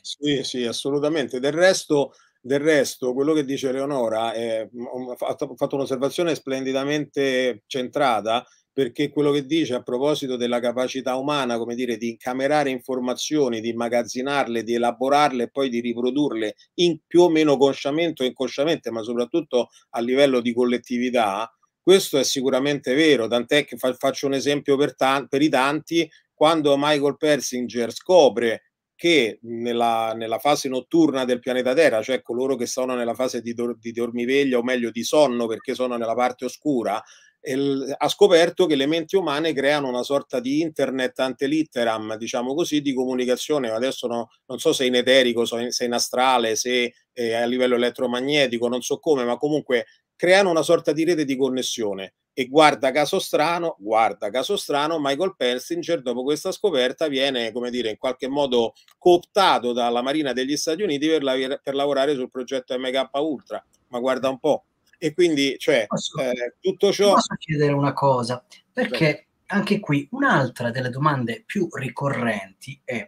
Sì, sì, assolutamente. Del resto, del resto quello che dice Leonora, eh, mm, ho fatto un'osservazione splendidamente centrata perché quello che dice a proposito della capacità umana, come dire, di incamerare informazioni, di immagazzinarle, di elaborarle e poi di riprodurle in più o meno consciamente o inconsciamente, ma soprattutto a livello di collettività, questo è sicuramente vero, tant'è che fa, faccio un esempio per, ta- per, i tanti, quando Michael Persinger scopre che nella, nella, fase notturna del pianeta Terra, cioè coloro che sono nella fase di, dor- di dormiveglia o meglio di sonno perché sono nella parte oscura, el- ha scoperto che le menti umane creano una sorta di internet ante litteram, diciamo così, di comunicazione. Adesso no, non so se in eterico, so in, se in astrale, se eh, a livello elettromagnetico, non so come, ma comunque creano una sorta di rete di connessione e guarda caso strano, guarda caso strano, Michael Persinger dopo questa scoperta viene, come dire, in qualche modo cooptato dalla Marina degli Stati Uniti per, la, per lavorare sul progetto MK Ultra. Ma guarda un po'. E quindi, cioè, posso, eh, tutto ciò... Posso chiedere una cosa? Perché Beh. anche qui un'altra delle domande più ricorrenti è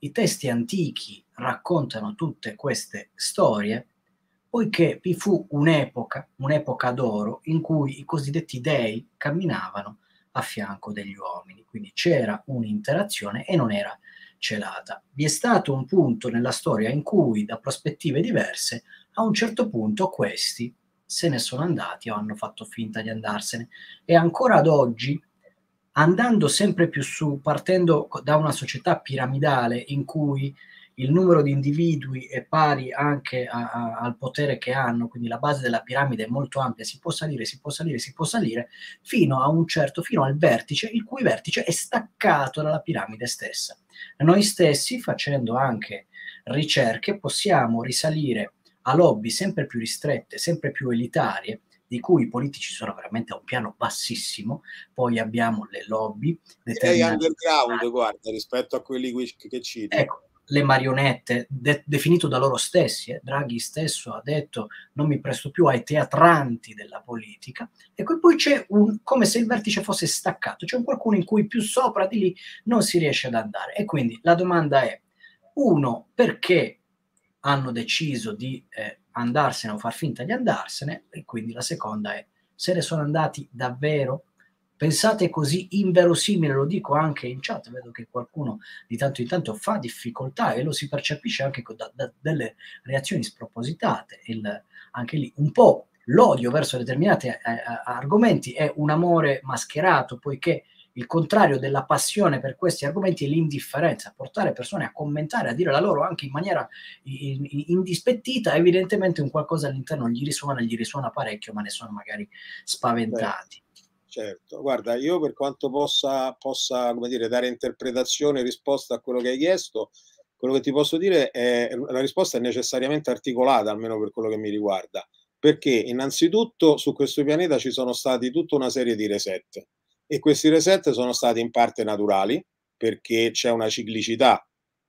i testi antichi raccontano tutte queste storie poiché vi fu un'epoca, un'epoca d'oro, in cui i cosiddetti dei camminavano a fianco degli uomini, quindi c'era un'interazione e non era celata. Vi è stato un punto nella storia in cui, da prospettive diverse, a un certo punto questi se ne sono andati o hanno fatto finta di andarsene e ancora ad oggi andando sempre più su, partendo da una società piramidale in cui il numero di individui è pari anche a, a, al potere che hanno, quindi la base della piramide è molto ampia, si può salire, si può salire, si può salire fino a un certo, fino al vertice, il cui vertice è staccato dalla piramide stessa. Noi stessi, facendo anche ricerche, possiamo risalire a lobby sempre più ristrette, sempre più elitarie, di cui i politici sono veramente a un piano bassissimo, poi abbiamo le lobby. Direi underground, guarda, rispetto a quelli che, che cito. Ecco, le marionette, de- definito da loro stessi, eh. Draghi stesso ha detto non mi presto più ai teatranti della politica, e poi c'è un, come se il vertice fosse staccato, c'è un qualcuno in cui più sopra di lì non si riesce ad andare. E quindi la domanda è, uno, perché hanno deciso di eh, andarsene o far finta di andarsene? E quindi la seconda è, se ne sono andati davvero? Pensate così inverosimile, lo dico anche in chat, vedo che qualcuno di tanto in tanto fa difficoltà e lo si percepisce anche da, da delle reazioni spropositate, il, anche lì un po' l'odio verso determinati eh, eh, argomenti è un amore mascherato, poiché il contrario della passione per questi argomenti è l'indifferenza, portare persone a commentare, a dire la loro anche in maniera indispettita, evidentemente un qualcosa all'interno gli risuona, gli risuona parecchio, ma ne sono magari spaventati. Beh. Certo, guarda, io per quanto possa, possa come dire, dare interpretazione e risposta a quello che hai chiesto, quello che ti posso dire è che la risposta è necessariamente articolata, almeno per quello che mi riguarda, perché innanzitutto su questo pianeta ci sono stati tutta una serie di reset e questi reset sono stati in parte naturali, perché c'è una ciclicità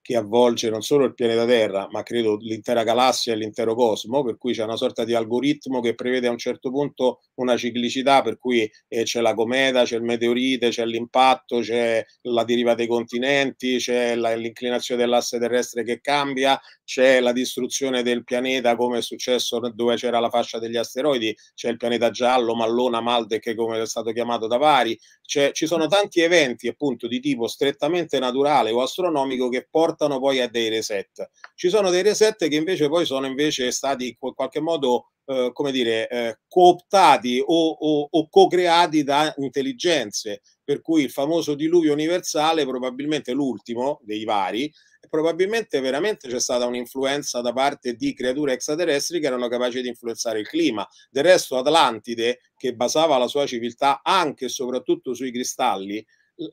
che avvolge non solo il pianeta Terra, ma credo l'intera galassia e l'intero cosmo, per cui c'è una sorta di algoritmo che prevede a un certo punto una ciclicità, per cui eh, c'è la cometa, c'è il meteorite, c'è l'impatto, c'è la deriva dei continenti, c'è la, l'inclinazione dell'asse terrestre che cambia, c'è la distruzione del pianeta come è successo dove c'era la fascia degli asteroidi, c'è il pianeta giallo, Mallona, Maldek come è stato chiamato da vari, c'è, ci sono tanti eventi appunto di tipo strettamente naturale o astronomico che portano portano poi a dei reset. Ci sono dei reset che invece poi sono invece stati in qualche modo eh, come dire, eh, cooptati o, o, o co-creati da intelligenze, per cui il famoso diluvio universale, probabilmente l'ultimo dei vari, probabilmente veramente c'è stata un'influenza da parte di creature extraterrestri che erano capaci di influenzare il clima. Del resto Atlantide, che basava la sua civiltà anche e soprattutto sui cristalli,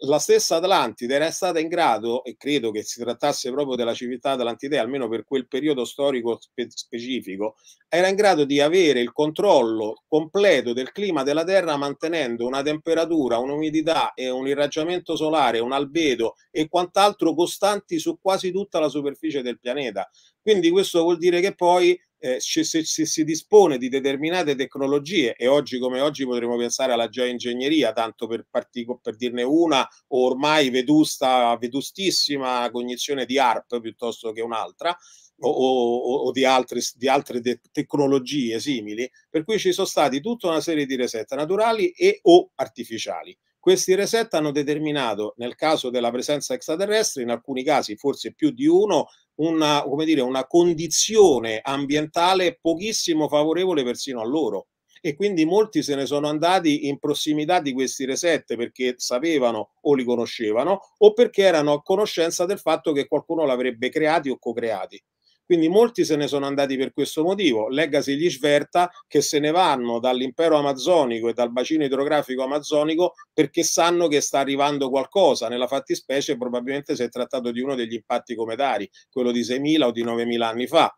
la stessa Atlantide era stata in grado, e credo che si trattasse proprio della civiltà atlantidea, almeno per quel periodo storico spe- specifico, era in grado di avere il controllo completo del clima della Terra mantenendo una temperatura, un'umidità e un irraggiamento solare, un albedo e quant'altro costanti su quasi tutta la superficie del pianeta. Quindi questo vuol dire che poi eh, se, se, si dispone di determinate tecnologie e oggi come oggi potremmo pensare alla geoingegneria, tanto per, partico, per dirne una, o ormai vedusta, vedustissima cognizione di ARP piuttosto che un'altra, o, o, o, di altre, di altre te tecnologie simili, per cui ci sono stati tutta una serie di reset naturali e o artificiali. Questi reset hanno determinato, nel caso della presenza extraterrestre, in alcuni casi, forse più di uno, una, dire, una condizione ambientale pochissimo favorevole persino a loro. E quindi molti se ne sono andati in prossimità di questi reset perché sapevano o li conoscevano o perché erano a conoscenza del fatto che qualcuno l'avrebbe creati o co-creati. Quindi molti se ne sono andati per questo motivo. legasi gli Sverta che se ne vanno dall'impero amazzonico e dal bacino idrografico amazzonico perché sanno che sta arrivando qualcosa. Nella fattispecie probabilmente si è trattato di uno degli impatti cometari, quello di 6.000 o di 9.000 anni fa.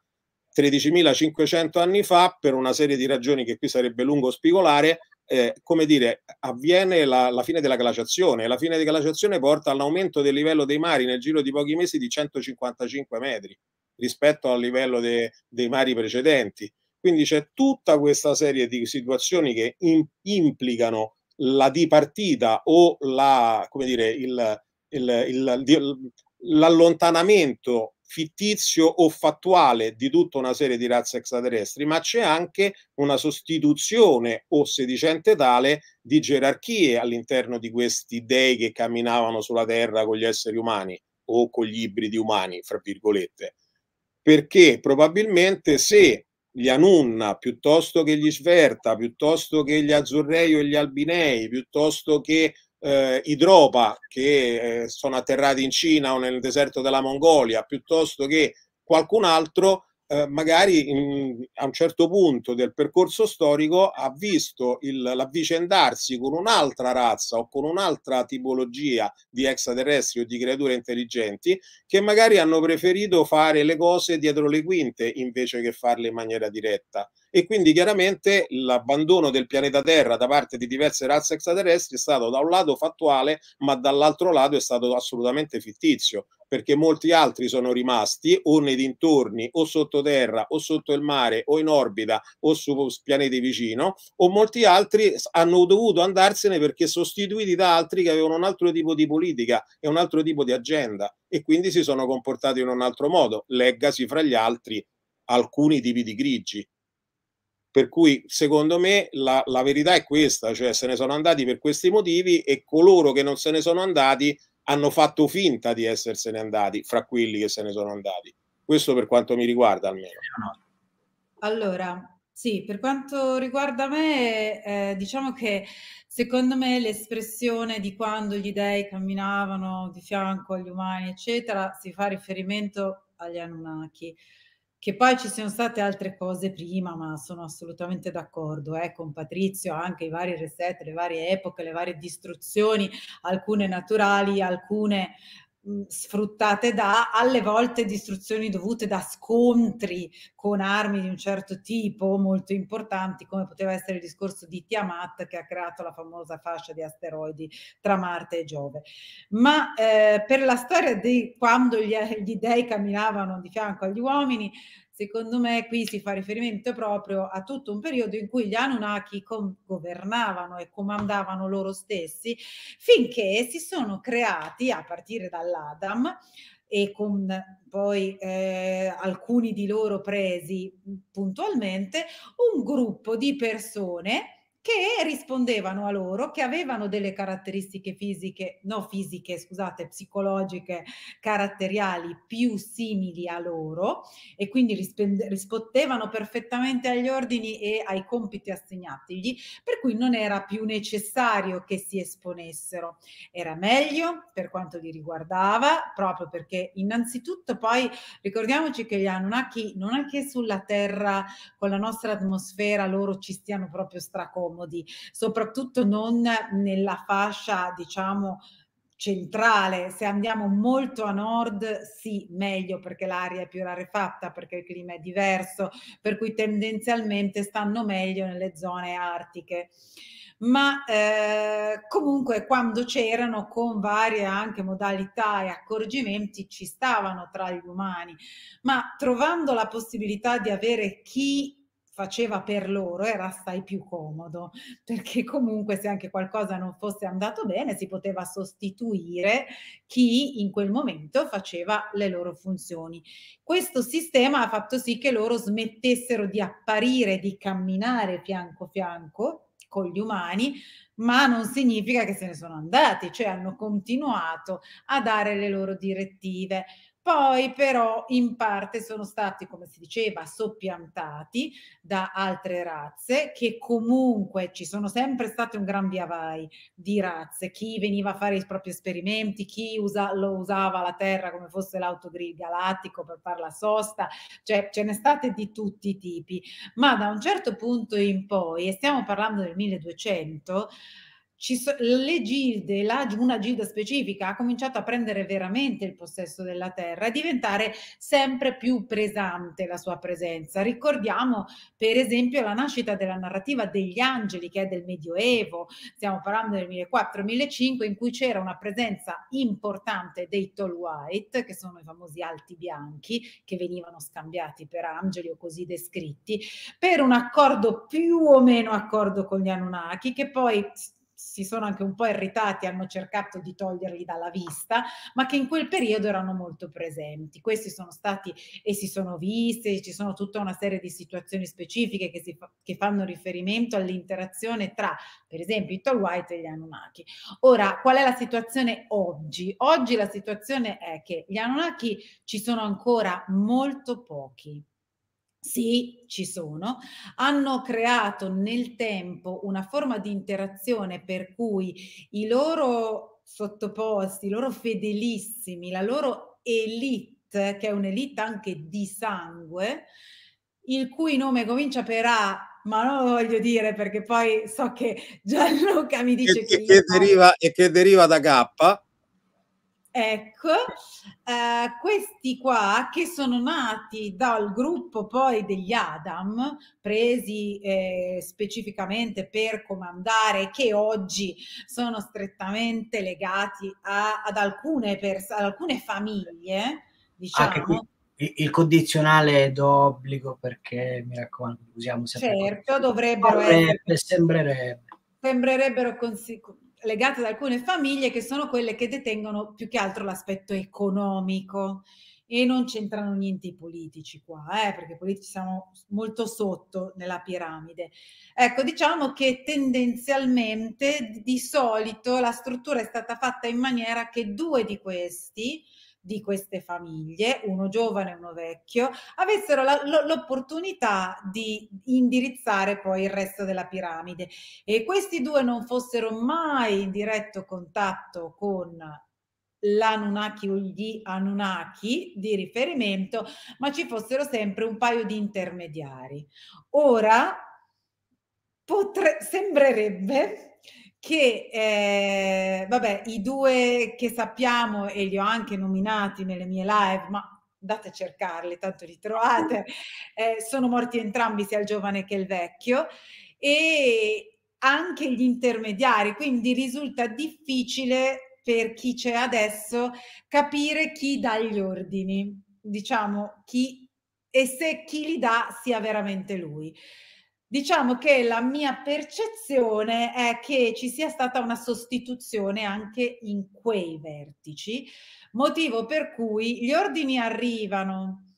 13.500 anni fa, per una serie di ragioni che qui sarebbe lungo spigolare, eh, come dire, avviene la, la, fine della glaciazione. e La fine della glaciazione porta all'aumento del livello dei mari nel giro di pochi mesi di 155 metri rispetto al livello de, dei mari precedenti. Quindi c'è tutta questa serie di situazioni che in, implicano la dipartita o la, come dire, il, il, il, l'allontanamento fittizio o fattuale di tutta una serie di razze extraterrestri, ma c'è anche una sostituzione o sedicente tale di gerarchie all'interno di questi dei che camminavano sulla Terra con gli esseri umani o con gli ibridi umani, fra virgolette perché probabilmente se gli Anunna, piuttosto che gli Sverta, piuttosto che gli Azzurrei o gli Albinei, piuttosto che eh, i Dropa che eh, sono atterrati in Cina o nel deserto della Mongolia, piuttosto che qualcun altro, eh, magari in, a un certo punto del percorso storico ha visto il, l'avvicendarsi con un'altra razza o con un'altra tipologia di extraterrestri o di creature intelligenti che magari hanno preferito fare le cose dietro le quinte invece che farle in maniera diretta e quindi chiaramente l'abbandono del pianeta Terra da parte di diverse razze extraterrestri è stato da un lato fattuale, ma dall'altro lato è stato assolutamente fittizio, perché molti altri sono rimasti o nei dintorni, o sottoterra, o sotto il mare, o in orbita, o su pianeti vicino, o molti altri hanno dovuto andarsene perché sostituiti da altri che avevano un altro tipo di politica e un altro tipo di agenda e quindi si sono comportati in un altro modo, leggasi fra gli altri alcuni tipi di grigi per cui secondo me la, la verità è questa, cioè se ne sono andati per questi motivi e coloro che non se ne sono andati hanno fatto finta di essersene andati, fra quelli che se ne sono andati. Questo per quanto mi riguarda almeno. Allora, sì, per quanto riguarda me, eh, diciamo che secondo me l'espressione di quando gli dei camminavano di fianco agli umani, eccetera, si fa riferimento agli Anunnaki. Che poi ci siano state altre cose prima, ma sono assolutamente d'accordo eh, con Patrizio, anche i vari reset, le varie epoche, le varie distruzioni, alcune naturali, alcune sfruttate da alle volte distruzioni dovute da scontri con armi di un certo tipo molto importanti come poteva essere il discorso di Tiamat che ha creato la famosa fascia di asteroidi tra Marte e Giove ma eh, per la storia di quando gli, gli dei camminavano di fianco agli uomini secondo me qui si fa riferimento proprio a tutto un periodo in cui gli Anunnaki governavano e comandavano loro stessi finché si sono creati a partire dall'Adam e con poi eh, alcuni di loro presi puntualmente un gruppo di persone che rispondevano a loro, che avevano delle caratteristiche fisiche, no fisiche, scusate, psicologiche, caratteriali più simili a loro e quindi rispondevano perfettamente agli ordini e ai compiti assegnatigli, per cui non era più necessario che si esponessero. Era meglio per quanto li riguardava, proprio perché innanzitutto poi ricordiamoci che gli Anunnaki non è che sulla Terra con la nostra atmosfera loro ci stiano proprio stracomodo, comodi, soprattutto non nella fascia, diciamo, centrale, se andiamo molto a nord sì, meglio perché l'aria è più rarefatta, perché il clima è diverso, per cui tendenzialmente stanno meglio nelle zone artiche. Ma eh, comunque quando c'erano con varie anche modalità e accorgimenti ci stavano tra gli umani, ma trovando la possibilità di avere chi faceva per loro era assai più comodo, perché comunque se anche qualcosa non fosse andato bene si poteva sostituire chi in quel momento faceva le loro funzioni. Questo sistema ha fatto sì che loro smettessero di apparire, di camminare fianco a fianco con gli umani, ma non significa che se ne sono andati, cioè hanno continuato a dare le loro direttive poi però in parte sono stati, come si diceva, soppiantati da altre razze che comunque ci sono sempre state un gran via vai di razze, chi veniva a fare i propri esperimenti, chi usa, lo usava la terra come fosse l'autogrill galattico per fare la sosta, cioè ce n'è state di tutti i tipi, ma da un certo punto in poi, e stiamo parlando del 1200, So, le gilde, la, una gilda specifica ha cominciato a prendere veramente il possesso della terra e diventare sempre più pesante la sua presenza. Ricordiamo per esempio la nascita della narrativa degli angeli che è del Medioevo, stiamo parlando del 1400-1500 in cui c'era una presenza importante dei tall white, che sono i famosi alti bianchi che venivano scambiati per angeli o così descritti, per un accordo più o meno accordo con gli Anunnaki che poi si sono anche un po' irritati, hanno cercato di toglierli dalla vista, ma che in quel periodo erano molto presenti. Questi sono stati e si sono visti, ci sono tutta una serie di situazioni specifiche che, si, che fanno riferimento all'interazione tra, per esempio, i Tall White e gli Anunnaki. Ora, qual è la situazione oggi? Oggi la situazione è che gli Anunnaki ci sono ancora molto pochi sì, ci sono, hanno creato nel tempo una forma di interazione per cui i loro sottoposti, i loro fedelissimi, la loro elite, che è un'elite anche di sangue, il cui nome comincia per A, ma non lo voglio dire perché poi so che Gianluca mi dice che, che, che deriva, e che deriva da K Ecco, eh, questi qua che sono nati dal gruppo poi degli Adam, presi eh, specificamente per comandare, che oggi sono strettamente legati a, ad, alcune pers- ad alcune famiglie, diciamo il condizionale d'obbligo perché mi raccomando usiamo sempre certo dovrebbero essere, sembrerebbe sembrerebbero consigliati legate ad alcune famiglie che sono quelle che detengono più che altro l'aspetto economico e non c'entrano niente i politici qua, eh, perché i politici siamo molto sotto nella piramide. Ecco, diciamo che tendenzialmente di solito la struttura è stata fatta in maniera che due di questi, di queste famiglie, uno giovane e uno vecchio, avessero la, l'opportunità di indirizzare poi il resto della piramide e questi due non fossero mai in diretto contatto con l'Anunnaki o gli Anunnaki di riferimento, ma ci fossero sempre un paio di intermediari. Ora potre- sembrerebbe che eh, vabbè, i due che sappiamo e li ho anche nominati nelle mie live, ma andate a cercarli, tanto li trovate, eh, sono morti entrambi, sia il giovane che il vecchio, e anche gli intermediari, quindi risulta difficile per chi c'è adesso capire chi dà gli ordini, diciamo chi e se chi li dà sia veramente lui. Diciamo che la mia percezione è che ci sia stata una sostituzione anche in quei vertici, motivo per cui gli ordini arrivano,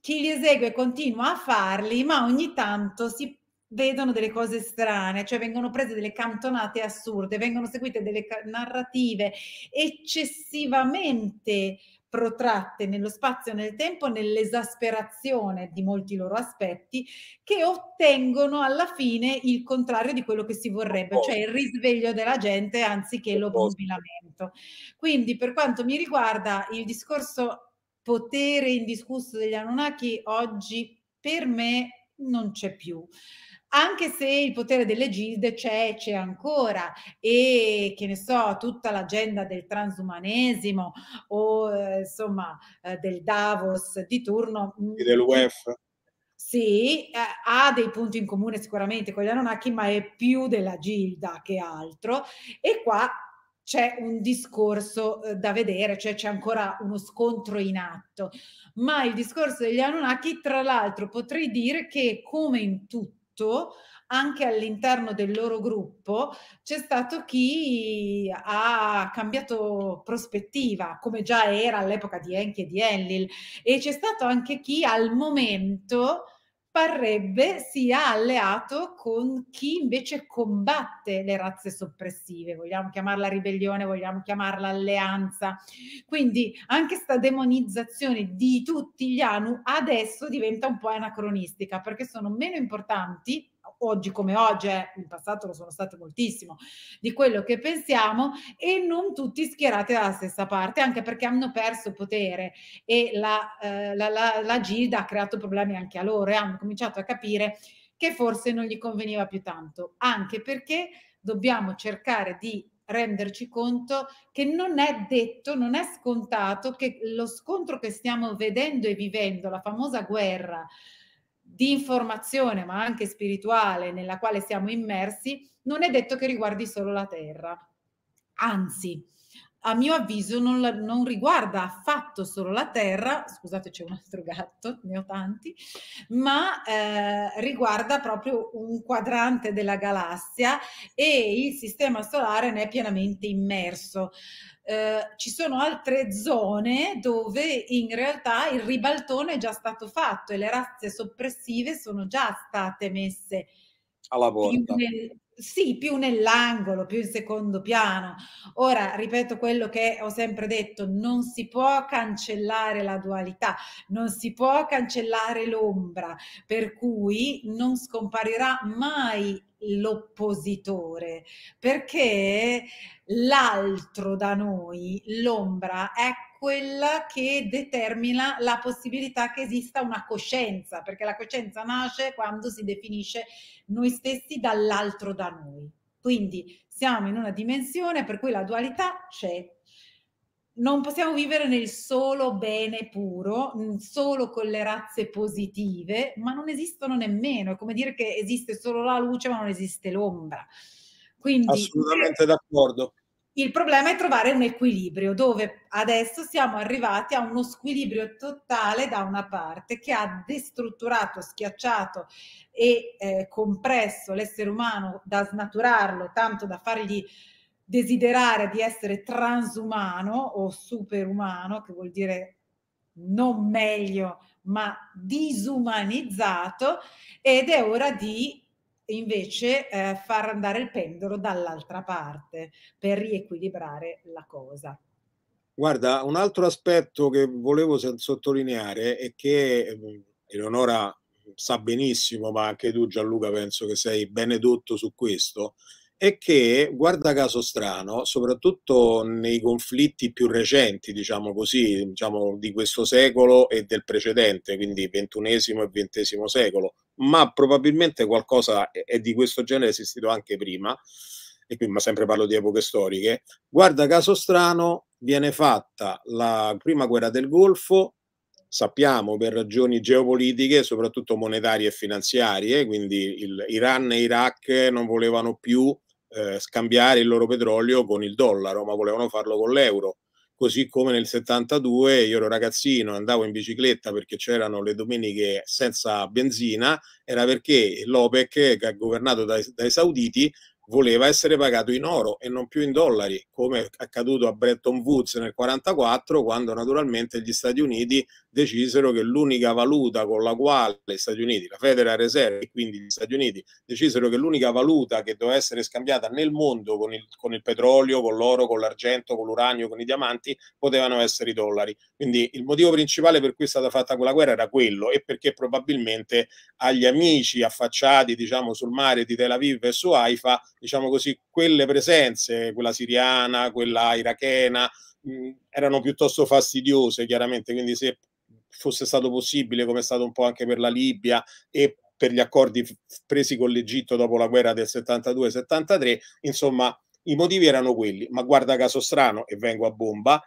chi li esegue continua a farli, ma ogni tanto si vedono delle cose strane, cioè vengono prese delle cantonate assurde, vengono seguite delle narrative eccessivamente protratte nello spazio e nel tempo, nell'esasperazione di molti loro aspetti, che ottengono alla fine il contrario di quello che si vorrebbe, cioè il risveglio della gente anziché l'obbligamento. Quindi, per quanto mi riguarda, il discorso potere indiscusso degli Anunnaki oggi per me non c'è più anche se il potere delle gilde c'è, c'è ancora e che ne so, tutta l'agenda del transumanesimo o eh, insomma eh, del Davos di turno. Mm, e dell'UEF. Sì, eh, ha dei punti in comune sicuramente con gli Anunnaki, ma è più della gilda che altro. E qua c'è un discorso eh, da vedere, cioè c'è ancora uno scontro in atto. Ma il discorso degli Anunnaki, tra l'altro, potrei dire che come in tutto, anche all'interno del loro gruppo c'è stato chi ha cambiato prospettiva, come già era all'epoca di Enki e di Enlil, e c'è stato anche chi al momento parrebbe sia alleato con chi invece combatte le razze soppressive, vogliamo chiamarla ribellione, vogliamo chiamarla alleanza. Quindi anche questa demonizzazione di tutti gli Anu adesso diventa un po' anacronistica perché sono meno importanti oggi come oggi, eh, in passato lo sono state moltissimo, di quello che pensiamo e non tutti schierati dalla stessa parte, anche perché hanno perso potere e la, eh, la, la, la Gilda ha creato problemi anche a loro e hanno cominciato a capire che forse non gli conveniva più tanto, anche perché dobbiamo cercare di renderci conto che non è detto, non è scontato che lo scontro che stiamo vedendo e vivendo, la famosa guerra di informazione, ma anche spirituale, nella quale siamo immersi, non è detto che riguardi solo la terra. Anzi, a mio avviso non, la, non, riguarda affatto solo la Terra, scusate c'è un altro gatto, ne ho tanti, ma eh, riguarda proprio un quadrante della galassia e il sistema solare ne è pienamente immerso. Eh, ci sono altre zone dove in realtà il ribaltone è già stato fatto e le razze soppressive sono già state messe alla porta sì, più nell'angolo, più in secondo piano. Ora, ripeto quello che ho sempre detto, non si può cancellare la dualità, non si può cancellare l'ombra, per cui non scomparirà mai l'oppositore, perché l'altro da noi, l'ombra, è quella che determina la possibilità che esista una coscienza, perché la coscienza nasce quando si definisce noi stessi dall'altro da noi. Quindi siamo in una dimensione per cui la dualità c'è, non possiamo vivere nel solo bene puro, solo con le razze positive, ma non esistono nemmeno. È come dire che esiste solo la luce, ma non esiste l'ombra. Quindi, Assolutamente d'accordo. Il problema è trovare un equilibrio dove adesso siamo arrivati a uno squilibrio totale da una parte che ha destrutturato, schiacciato e eh, compresso l'essere umano da snaturarlo, tanto da fargli desiderare di essere transumano o superumano, che vuol dire non meglio, ma disumanizzato, ed è ora di invece eh, far andare il pendolo dall'altra parte per riequilibrare la cosa. Guarda, un altro aspetto che volevo sottolineare è che ehm, Eleonora sa benissimo, ma anche tu Gianluca penso che sei benedotto su questo, è che, guarda caso strano, soprattutto nei conflitti più recenti, diciamo così, diciamo di questo secolo e del precedente, quindi XXI e XX secolo, ma probabilmente qualcosa è di questo genere esistito anche prima, e qui ma sempre parlo di epoche storiche, guarda caso strano, viene fatta la prima guerra del Golfo, sappiamo per ragioni geopolitiche, soprattutto monetarie e finanziarie, quindi il, Iran e Iraq non volevano più eh, scambiare il loro petrolio con il dollaro, ma volevano farlo con l'euro. Così come nel 72 io ero ragazzino, andavo in bicicletta perché c'erano le domeniche senza benzina, era perché l'OPEC, che è governato dai, dai sauditi, voleva essere pagato in oro e non più in dollari, come è accaduto a Bretton Woods nel 1944, quando naturalmente gli Stati Uniti decisero che l'unica valuta con la quale gli Stati Uniti, la Federal Reserve e quindi gli Stati Uniti, decisero che l'unica valuta che doveva essere scambiata nel mondo con il, con il petrolio, con l'oro, con l'argento, con l'uranio, con i diamanti, potevano essere i dollari. Quindi il motivo principale per cui è stata fatta quella guerra era quello e perché probabilmente agli amici affacciati, diciamo, sul mare di Tel Aviv e su Haifa diciamo così, quelle presenze, quella siriana, quella irachena, mh, mm, erano piuttosto fastidiose chiaramente, quindi se fosse stato possibile, come è stato un po' anche per la Libia e per gli accordi presi con l'Egitto dopo la guerra del 72-73, insomma i motivi erano quelli, ma guarda caso strano, e vengo a bomba,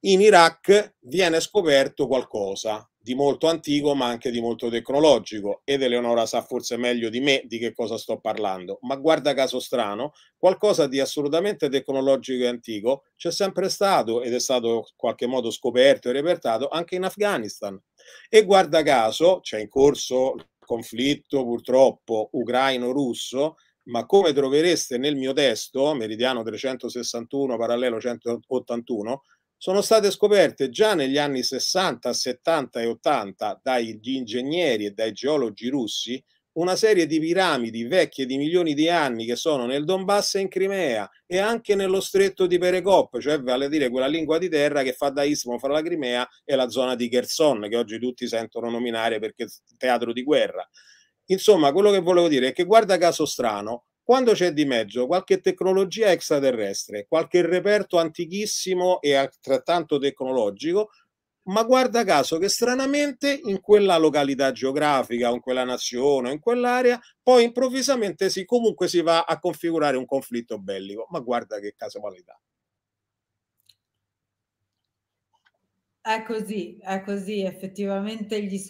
in Iraq viene scoperto qualcosa di molto antico ma anche di molto tecnologico ed Eleonora sa forse meglio di me di che cosa sto parlando, ma guarda caso strano, qualcosa di assolutamente tecnologico e antico c'è sempre stato ed è stato in qualche modo scoperto e repertato anche in Afghanistan. E guarda caso c'è in corso il conflitto purtroppo ucraino-russo, ma come trovereste nel mio testo, Meridiano 361 parallelo 181, sono state scoperte già negli anni 60, 70 e 80 dagli ingegneri e dai geologi russi una serie di piramidi vecchie di milioni di anni che sono nel Donbass e in Crimea e anche nello stretto di Perekop, cioè vale a dire quella lingua di terra che fa da istmo fra la Crimea e la zona di Kherson, che oggi tutti sentono nominare perché è teatro di guerra. Insomma, quello che volevo dire è che guarda caso strano, quando c'è di mezzo qualche tecnologia extraterrestre, qualche reperto antichissimo e altrettanto tecnologico, ma guarda caso che stranamente in quella località geografica, in quella nazione, in quell'area, poi improvvisamente si, comunque si va a configurare un conflitto bellico. Ma guarda che casualità. È così, è così, effettivamente gli,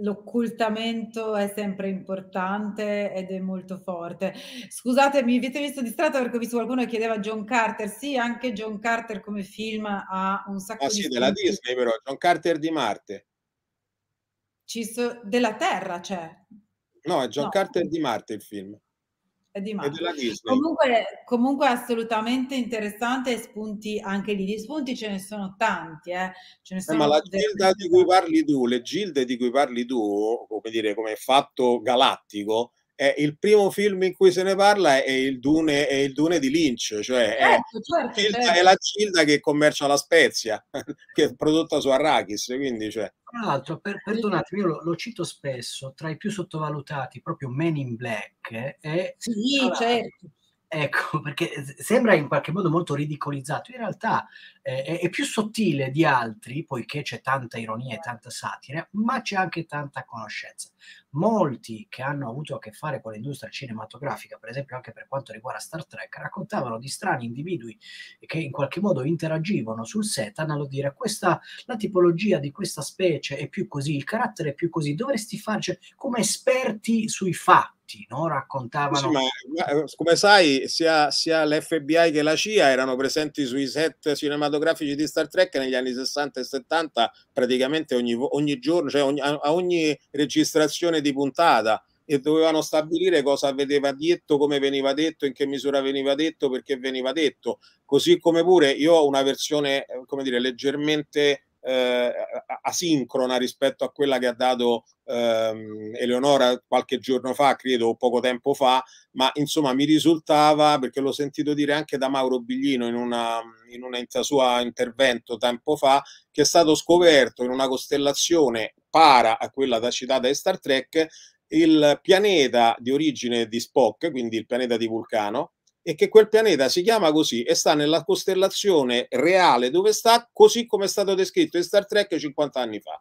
l'occultamento è sempre importante ed è molto forte. Scusatemi, avete visto distratto perché ho visto qualcuno che chiedeva John Carter. Sì, anche John Carter come film ha un sacco ah, di... Ah sì, spunti. della Disney però, John Carter di Marte. So, della Terra c'è. Cioè. No, è John no. Carter di Marte il film di Maggio. Comunque, comunque assolutamente interessante e spunti anche lì. Di spunti ce ne sono tanti. Eh. Ce ne eh, sono eh, ma la gilda di cui parli tu, le gilde di cui parli tu, come dire, come fatto galattico, eh, il primo film in cui se ne parla è il Dune, è il Dune di Lynch, cioè certo, certo, è, certo. è, la Gilda che commercia la spezia, che è prodotta su Arrakis. Quindi, cioè. Tra l'altro, per, perdonatemi, io lo, lo, cito spesso, tra i più sottovalutati, proprio Men in Black, eh, è sì, certo. Ecco, perché sembra in qualche modo molto ridicolizzato, in realtà eh, è, più sottile di altri, poiché c'è tanta ironia e tanta satira, ma c'è anche tanta conoscenza. Molti che hanno avuto a che fare con l'industria cinematografica, per esempio anche per quanto riguarda Star Trek, raccontavano di strani individui che in qualche modo interagivano sul set, andando a dire questa, la tipologia di questa specie è più così, il carattere è più così, dovresti farci come esperti sui fatti tutti, no? raccontavano... Ma, eh, come sai, sia, sia l'FBI che la CIA erano presenti sui set cinematografici di Star Trek negli anni 60 e 70 praticamente ogni, ogni giorno, cioè ogni, a ogni registrazione di puntata e dovevano stabilire cosa vedeva detto, come veniva detto, in che misura veniva detto, perché veniva detto. Così come pure io ho una versione, eh, come dire, leggermente eh, asincrona rispetto a quella che ha dato ehm, Eleonora qualche giorno fa, credo, o poco tempo fa, ma insomma mi risultava, perché l'ho sentito dire anche da Mauro Biglino in una, in una in sua intervento tempo fa, che è stato scoperto in una costellazione para a quella da citata di Star Trek il pianeta di origine di Spock, quindi il pianeta di Vulcano, e che quel pianeta si chiama così e sta nella costellazione reale dove sta, così come è stato descritto in Star Trek 50 anni fa.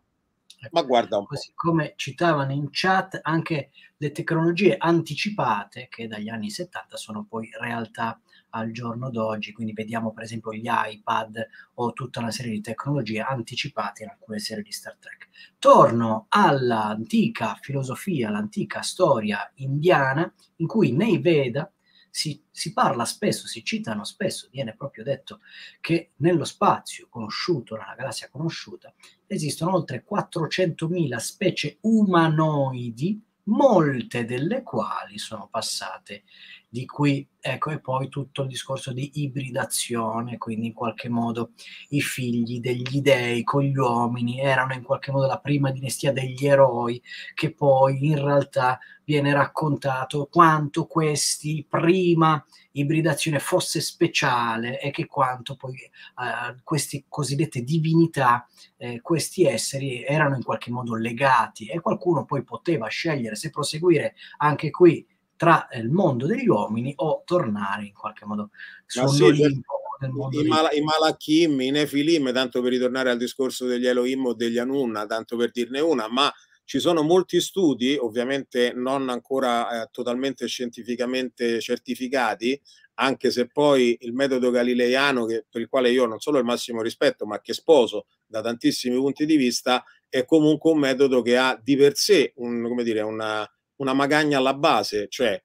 Ma ecco, guarda un po'. Così come citavano in chat anche le tecnologie anticipate che dagli anni 70 sono poi realtà al giorno d'oggi, quindi vediamo per esempio gli iPad o tutta una serie di tecnologie anticipate in alcune serie di Star Trek. Torno all'antica filosofia, all'antica storia indiana in cui nei Veda si, si parla spesso, si citano spesso, viene proprio detto che nello spazio conosciuto, nella galassia conosciuta, esistono oltre 400.000 specie umanoidi, molte delle quali sono passate di cui ecco e poi tutto il discorso di ibridazione, quindi in qualche modo i figli degli dei con gli uomini erano in qualche modo la prima dinastia degli eroi che poi in realtà viene raccontato quanto questi prima ibridazione fosse speciale e che quanto poi eh, queste cosiddette divinità, eh, questi esseri erano in qualche modo legati e qualcuno poi poteva scegliere se proseguire anche qui tra eh, il mondo degli uomini o tornare in qualche modo sull'Olimpo. Cioè, I, Mal- I Malachim, i Nefilim, tanto per ritornare al discorso degli Elohim o degli Anunna, tanto per dirne una, ma ci sono molti studi, ovviamente non ancora eh, totalmente scientificamente certificati, anche se poi il metodo galileiano, che, per il quale io non solo il massimo rispetto, ma che sposo da tantissimi punti di vista, è comunque un metodo che ha di per sé un, come dire, una, una magagna alla base, cioè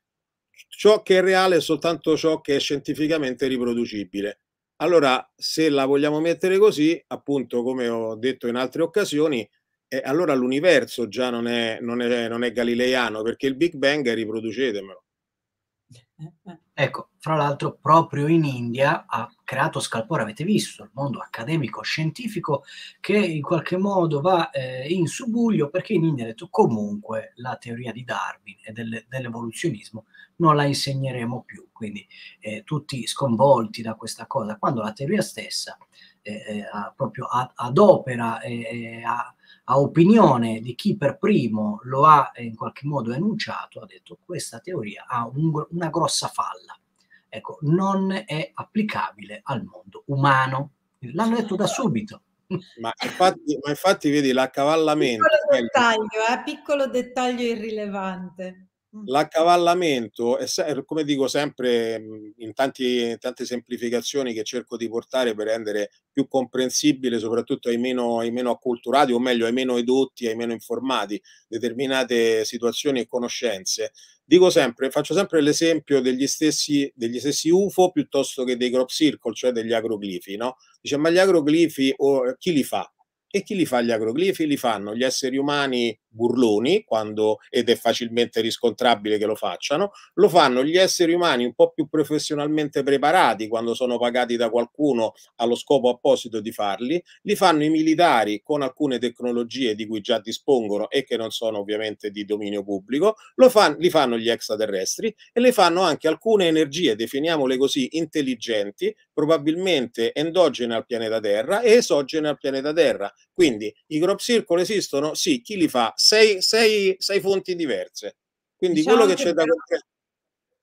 ciò che è reale è soltanto ciò che è scientificamente riproducibile. Allora, se la vogliamo mettere così, appunto, come ho detto in altre occasioni, eh, allora l'universo già non è, non, è, non è galileiano, perché il Big Bang è riproducetemelo. Eh, eh. Ecco, fra l'altro proprio in India ha creato scalpore, avete visto, il mondo accademico scientifico che in qualche modo va eh, in subuglio perché in India ha detto comunque la teoria di Darwin e del, dell'evoluzionismo non la insegneremo più, quindi eh, tutti sconvolti da questa cosa, quando la teoria stessa eh, eh proprio ad, adopera eh, eh a, a opinione di chi per primo lo ha eh, in qualche modo enunciato, ha detto questa teoria ha un, una grossa falla ecco, non è applicabile al mondo umano. L'hanno detto da subito. Ma infatti, ma infatti vedi l'accavallamento. Piccolo dettaglio, eh? piccolo dettaglio irrilevante. L'accavallamento è, come dico sempre mhmm, in, tanti, in tante semplificazioni che cerco di portare per rendere più comprensibile soprattutto ai meno, ai meno acculturati o meglio ai meno edotti, ai meno informati determinate situazioni e conoscenze. Dico sempre, faccio sempre l'esempio degli stessi, degli stessi UFO piuttosto che dei crop circle, cioè degli agroglifi. No? Dice ma gli agroglifi oh, chi li fa? E chi li fa gli agroglifi? Li fanno gli esseri umani burloni quando, ed è facilmente riscontrabile che lo facciano, lo fanno gli esseri umani un po' più professionalmente preparati quando sono pagati da qualcuno allo scopo apposito di farli, li fanno i militari con alcune tecnologie di cui già dispongono e che non sono ovviamente di dominio pubblico, fan, li fanno gli extraterrestri e le fanno anche alcune energie, definiamole così, intelligenti, probabilmente endogene al pianeta Terra e esogene al pianeta Terra, quindi i crop circle esistono? Sì, chi li fa? Sei, sei, sei fonti diverse. Quindi diciamo quello che, che c'è da comprendere.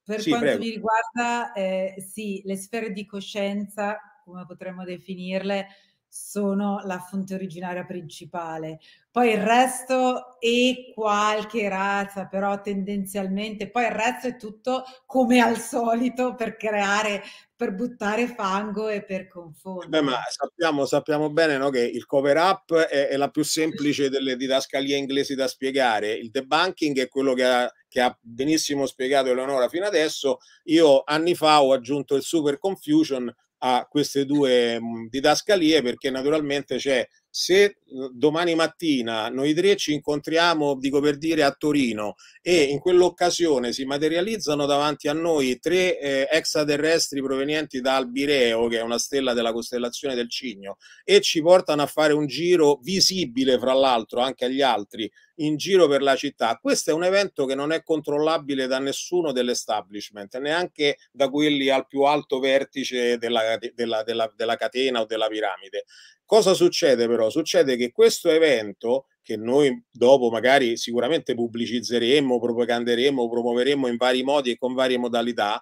Per sì, quanto prego. mi riguarda, eh, sì, le sfere di coscienza, come potremmo definirle, sono la fonte originaria principale. Poi il resto è qualche razza, però tendenzialmente, poi il resto è tutto come al solito per creare per buttare fango e per confondere. Beh, ma sappiamo, sappiamo bene no, che il cover up è, è, la più semplice delle didascalie inglesi da spiegare, il debunking è quello che ha, che ha benissimo spiegato Eleonora fino adesso, io anni fa ho aggiunto il super confusion a queste due didascalie perché naturalmente c'è se eh, domani mattina noi tre ci incontriamo, dico per dire, a Torino e in quell'occasione si materializzano davanti a noi tre eh, extraterrestri provenienti da Albireo, che è una stella della costellazione del Cigno, e ci portano a fare un giro visibile, fra l'altro, anche agli altri, in giro per la città. Questo è un evento che non è controllabile da nessuno dell'establishment, neanche da quelli al più alto vertice della, della, della, della catena o della piramide. Cosa succede però? Succede che questo evento, che noi dopo magari sicuramente pubblicizzeremo, propaganderemo, promuoveremo in vari modi e con varie modalità,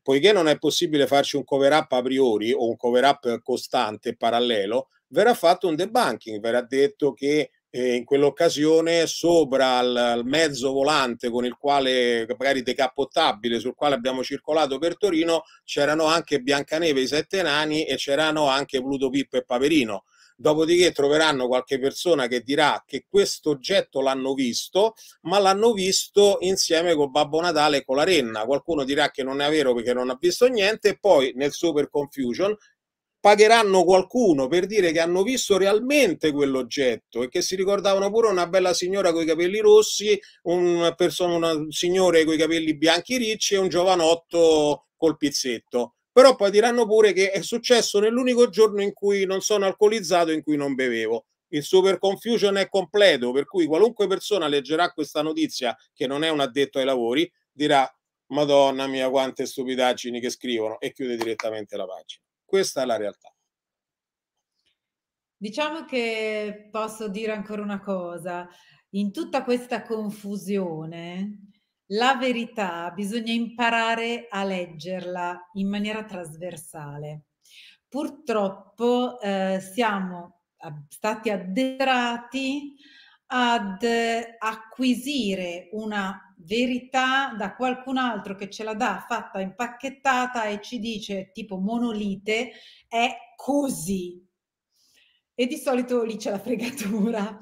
poiché non è possibile farci un cover up a priori o un cover up costante e parallelo, verrà fatto un debunking, verrà detto che eh, in quell'occasione sopra al, mezzo volante con il quale, magari decappottabile, sul quale abbiamo circolato per Torino, c'erano anche Biancaneve, i Sette Nani e c'erano anche Pluto Pippo e Paperino. Dopodiché troveranno qualche persona che dirà che questo oggetto l'hanno visto, ma l'hanno visto insieme con Babbo Natale e con la Renna. Qualcuno dirà che non è vero perché non ha visto niente, e poi nel Super Confusion pagheranno qualcuno per dire che hanno visto realmente quell'oggetto e che si ricordavano pure una bella signora con i capelli rossi, un, persona, un signore con i capelli bianchi ricci e un giovanotto col pizzetto. Però poi diranno pure che è successo nell'unico giorno in cui non sono alcolizzato, in cui non bevevo. Il super confusion è completo, per cui qualunque persona leggerà questa notizia, che non è un addetto ai lavori, dirà Madonna mia quante stupidaggini che scrivono e chiude direttamente la pagina. Questa è la realtà. Diciamo che posso dire ancora una cosa, in tutta questa confusione, la verità bisogna imparare a leggerla in maniera trasversale. Purtroppo eh, siamo stati adderati ad acquisire una verità da qualcun altro che ce la dà fatta impacchettata e ci dice tipo monolite è così. E di solito lì c'è la fregatura.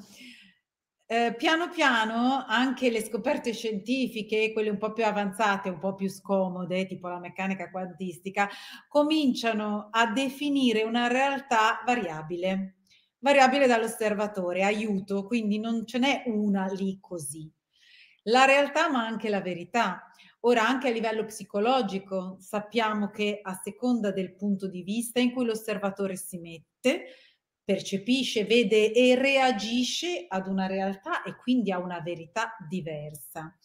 Eh, piano piano anche le scoperte scientifiche, quelle un po' più avanzate, un po' più scomode, tipo la meccanica quantistica, cominciano a definire una realtà variabile, variabile dall'osservatore, aiuto, quindi non ce n'è una lì così la realtà ma anche la verità. Ora, anche a livello psicologico, sappiamo che a seconda del punto di vista in cui l'osservatore si mette, percepisce, vede e reagisce ad una realtà e quindi a una verità diversa.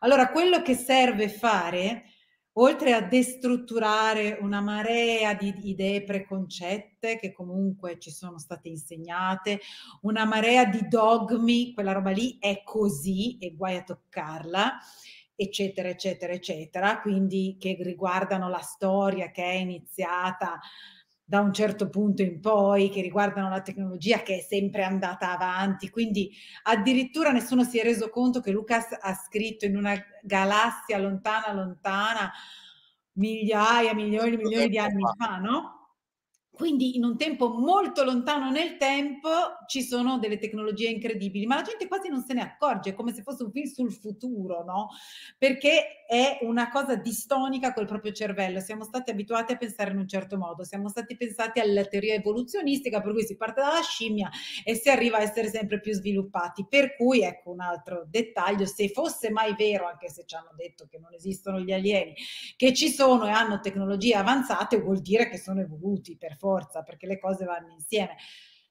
Allora, quello che serve fare oltre a destrutturare una marea di idee preconcette che comunque ci sono state insegnate, una marea di dogmi, quella roba lì è così e guai a toccarla, eccetera, eccetera, eccetera, quindi che riguardano la storia che è iniziata da un certo punto in poi che riguardano la tecnologia che è sempre andata avanti, quindi addirittura nessuno si è reso conto che Lucas ha scritto in una galassia lontana, lontana, migliaia, milioni, milioni di anni fa, no? Quindi in un tempo molto lontano nel tempo ci sono delle tecnologie incredibili, ma la gente quasi non se ne accorge, è come se fosse un film sul futuro, no? Perché è una cosa distonica col proprio cervello. Siamo stati abituati a pensare in un certo modo, siamo stati pensati alla teoria evoluzionistica, per cui si parte dalla scimmia e si arriva a essere sempre più sviluppati. Per cui, ecco un altro dettaglio, se fosse mai vero, anche se ci hanno detto che non esistono gli alieni, che ci sono e hanno tecnologie avanzate, vuol dire che sono evoluti per forza forza, perché le cose vanno insieme.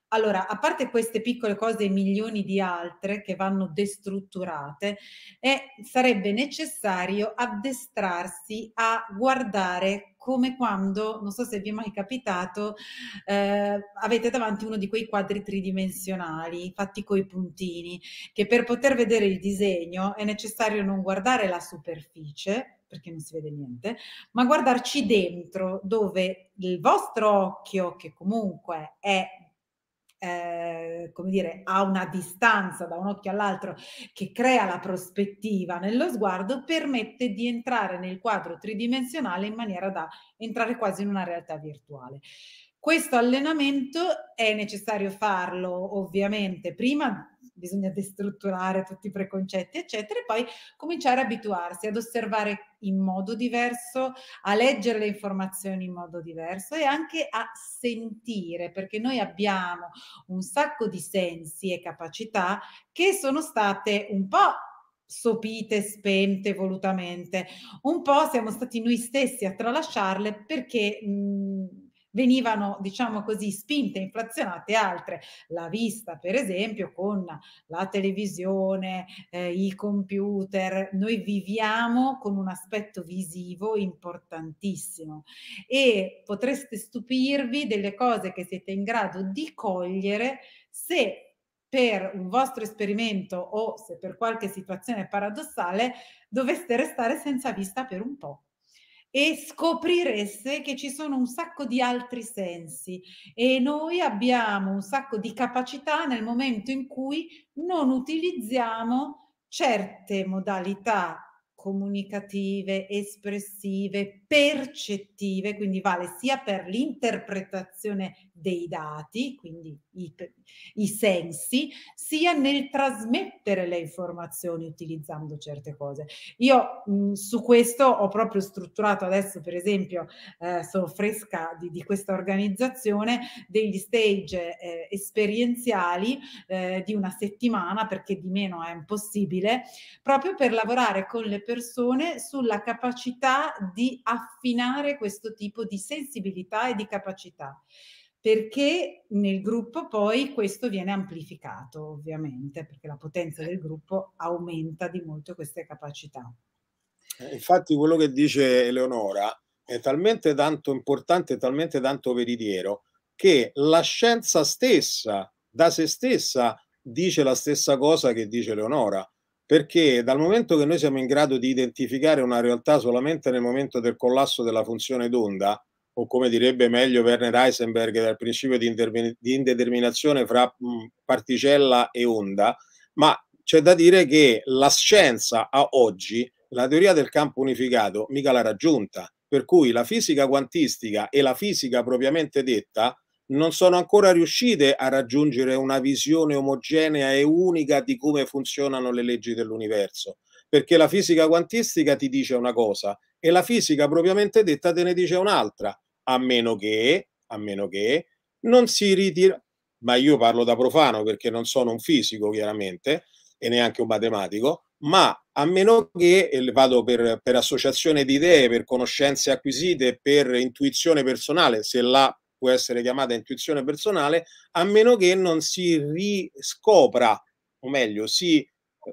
Allora, a parte queste piccole cose e milioni di altre che vanno destrutturate, eh, sarebbe necessario addestrarsi a guardare come quando, non so se vi è mai capitato, eh, avete davanti uno di quei quadri tridimensionali fatti coi puntini, che per poter vedere il disegno è necessario non guardare la superficie, perché non si vede niente, ma guardarci dentro dove il vostro occhio, che comunque è eh, come dire, a una distanza da un occhio all'altro che crea la prospettiva nello sguardo, permette di entrare nel quadro tridimensionale in maniera da entrare quasi in una realtà virtuale. Questo allenamento è necessario farlo ovviamente prima bisogna destrutturare tutti i preconcetti, eccetera, e poi cominciare ad abituarsi ad osservare in modo diverso, a leggere le informazioni in modo diverso e anche a sentire, perché noi abbiamo un sacco di sensi e capacità che sono state un po' sopite, spente volutamente. Un po' siamo stati noi stessi a tralasciarle perché mh, mhmm, venivano, diciamo così, spinte, inflazionate altre. La vista, per esempio, con la televisione, eh, i computer, noi viviamo con un aspetto visivo importantissimo e potreste stupirvi delle cose che siete in grado di cogliere se per un vostro esperimento o se per qualche situazione paradossale doveste restare senza vista per un po' e scoprireste che ci sono un sacco di altri sensi e noi abbiamo un sacco di capacità nel momento in cui non utilizziamo certe modalità comunicative, espressive, percettive, quindi vale sia per l'interpretazione dei dati, quindi i, i, sensi, sia nel trasmettere le informazioni utilizzando certe cose. Io mh, su questo ho proprio strutturato adesso, per esempio, eh, sono fresca di, di, questa organizzazione, degli stage eh, esperienziali eh, di una settimana, perché di meno è impossibile, proprio per lavorare con le persone sulla capacità di affinare questo tipo di sensibilità e di capacità perché nel gruppo poi questo viene amplificato ovviamente, perché la potenza del gruppo aumenta di molto queste capacità. Eh, infatti quello che dice Eleonora è talmente tanto importante, talmente tanto veridiero che la scienza stessa, da se stessa, dice la stessa cosa che dice Leonora, perché dal momento che noi siamo in grado di identificare una realtà solamente nel momento del collasso della funzione d'onda, o come direbbe meglio Werner Heisenberg dal principio di, di indeterminazione fra particella e onda, ma c'è da dire che la scienza a oggi, la teoria del campo unificato, mica l'ha raggiunta, per cui la fisica quantistica e la fisica propriamente detta non sono ancora riuscite a raggiungere una visione omogenea e unica di come funzionano le leggi dell'universo, perché la fisica quantistica ti dice una cosa e la fisica propriamente detta te ne dice un'altra, a meno che, a meno che non si ritira, ma io parlo da profano perché non sono un fisico chiaramente e neanche un matematico, ma a meno che, e vado per, per associazione di idee, per conoscenze acquisite, per intuizione personale, se la può essere chiamata intuizione personale, a meno che non si riscopra, o meglio, si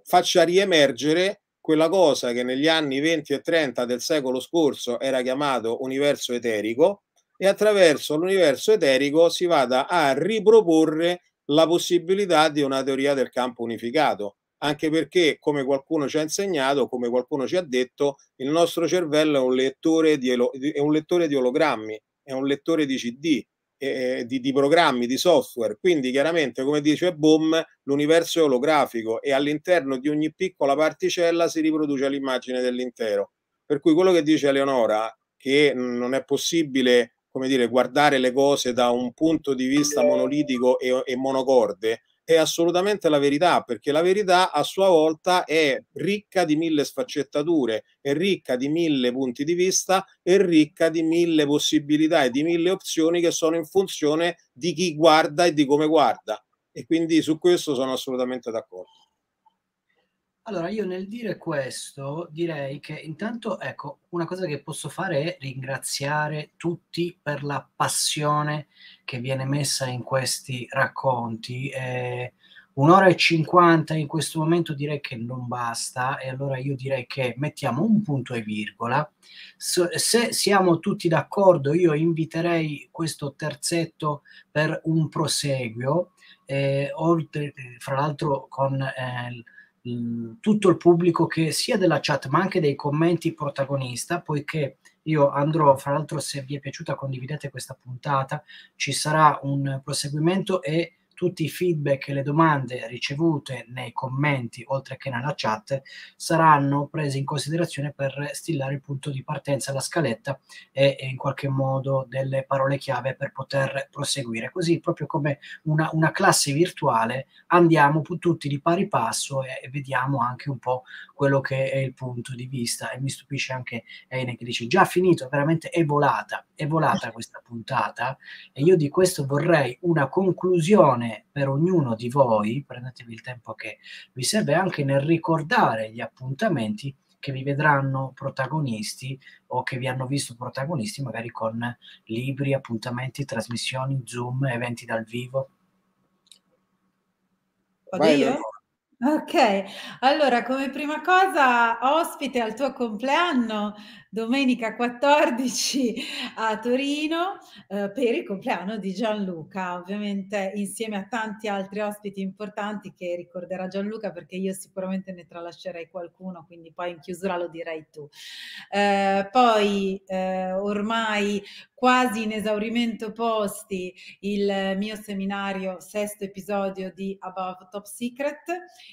faccia riemergere quella cosa che negli anni 20 e 30 del secolo scorso era chiamato universo eterico e attraverso l'universo eterico si vada a riproporre la possibilità di una teoria del campo unificato, anche perché, come qualcuno ci ha insegnato, come qualcuno ci ha detto, il nostro cervello è un lettore di, è un lettore di ologrammi, è un lettore di CD, eh, eh, di, di, programmi, di software. Quindi chiaramente, come dice Boom, l'universo è olografico e all'interno di ogni piccola particella si riproduce l'immagine dell'intero. Per cui quello che dice Eleonora, che mm, non è possibile come dire, guardare le cose da un punto di vista monolitico e, e monocorde, è assolutamente la verità, perché la verità a sua volta è ricca di mille sfaccettature, è ricca di mille punti di vista, è ricca di mille possibilità e di mille opzioni che sono in funzione di chi guarda e di come guarda. E quindi su questo sono assolutamente d'accordo. Allora, io nel dire questo direi che intanto, ecco, una cosa che posso fare è ringraziare tutti per la passione che viene messa in questi racconti. Eh, un'ora e cinquanta in questo momento direi che non basta e allora io direi che mettiamo un punto e virgola. se siamo tutti d'accordo io inviterei questo terzetto per un proseguio, eh, oltre, fra l'altro con... Eh, tutto il pubblico che sia della chat ma anche dei commenti protagonista, poiché io andrò, fra l'altro se vi è piaciuta condividete questa puntata, ci sarà un proseguimento e tutti i feedback e le domande ricevute nei commenti, oltre che nella chat, saranno presi in considerazione per stillare il punto di partenza, la scaletta e, e in qualche modo delle parole chiave per poter proseguire. Così, proprio come una, una classe virtuale, andiamo tutti di pari passo e, e, vediamo anche un po' quello che è il punto di vista. E mi stupisce anche Eine che dice: Già finito, veramente è volata, è volata questa puntata. E io di questo vorrei una conclusione per ognuno di voi, prendetevi il tempo che vi serve anche nel ricordare gli appuntamenti che vi vedranno protagonisti o che vi hanno visto protagonisti magari con libri, appuntamenti, trasmissioni, Zoom, eventi dal vivo. Vado Ok, allora come prima cosa ospite al tuo compleanno domenica 14 a Torino eh, per il compleanno di Gianluca, ovviamente insieme a tanti altri ospiti importanti che ricorderà Gianluca perché io sicuramente ne tralascerei qualcuno, quindi poi in chiusura lo direi tu. Eh, poi eh, ormai quasi in esaurimento posti il mio seminario, sesto episodio di Above Top Secret,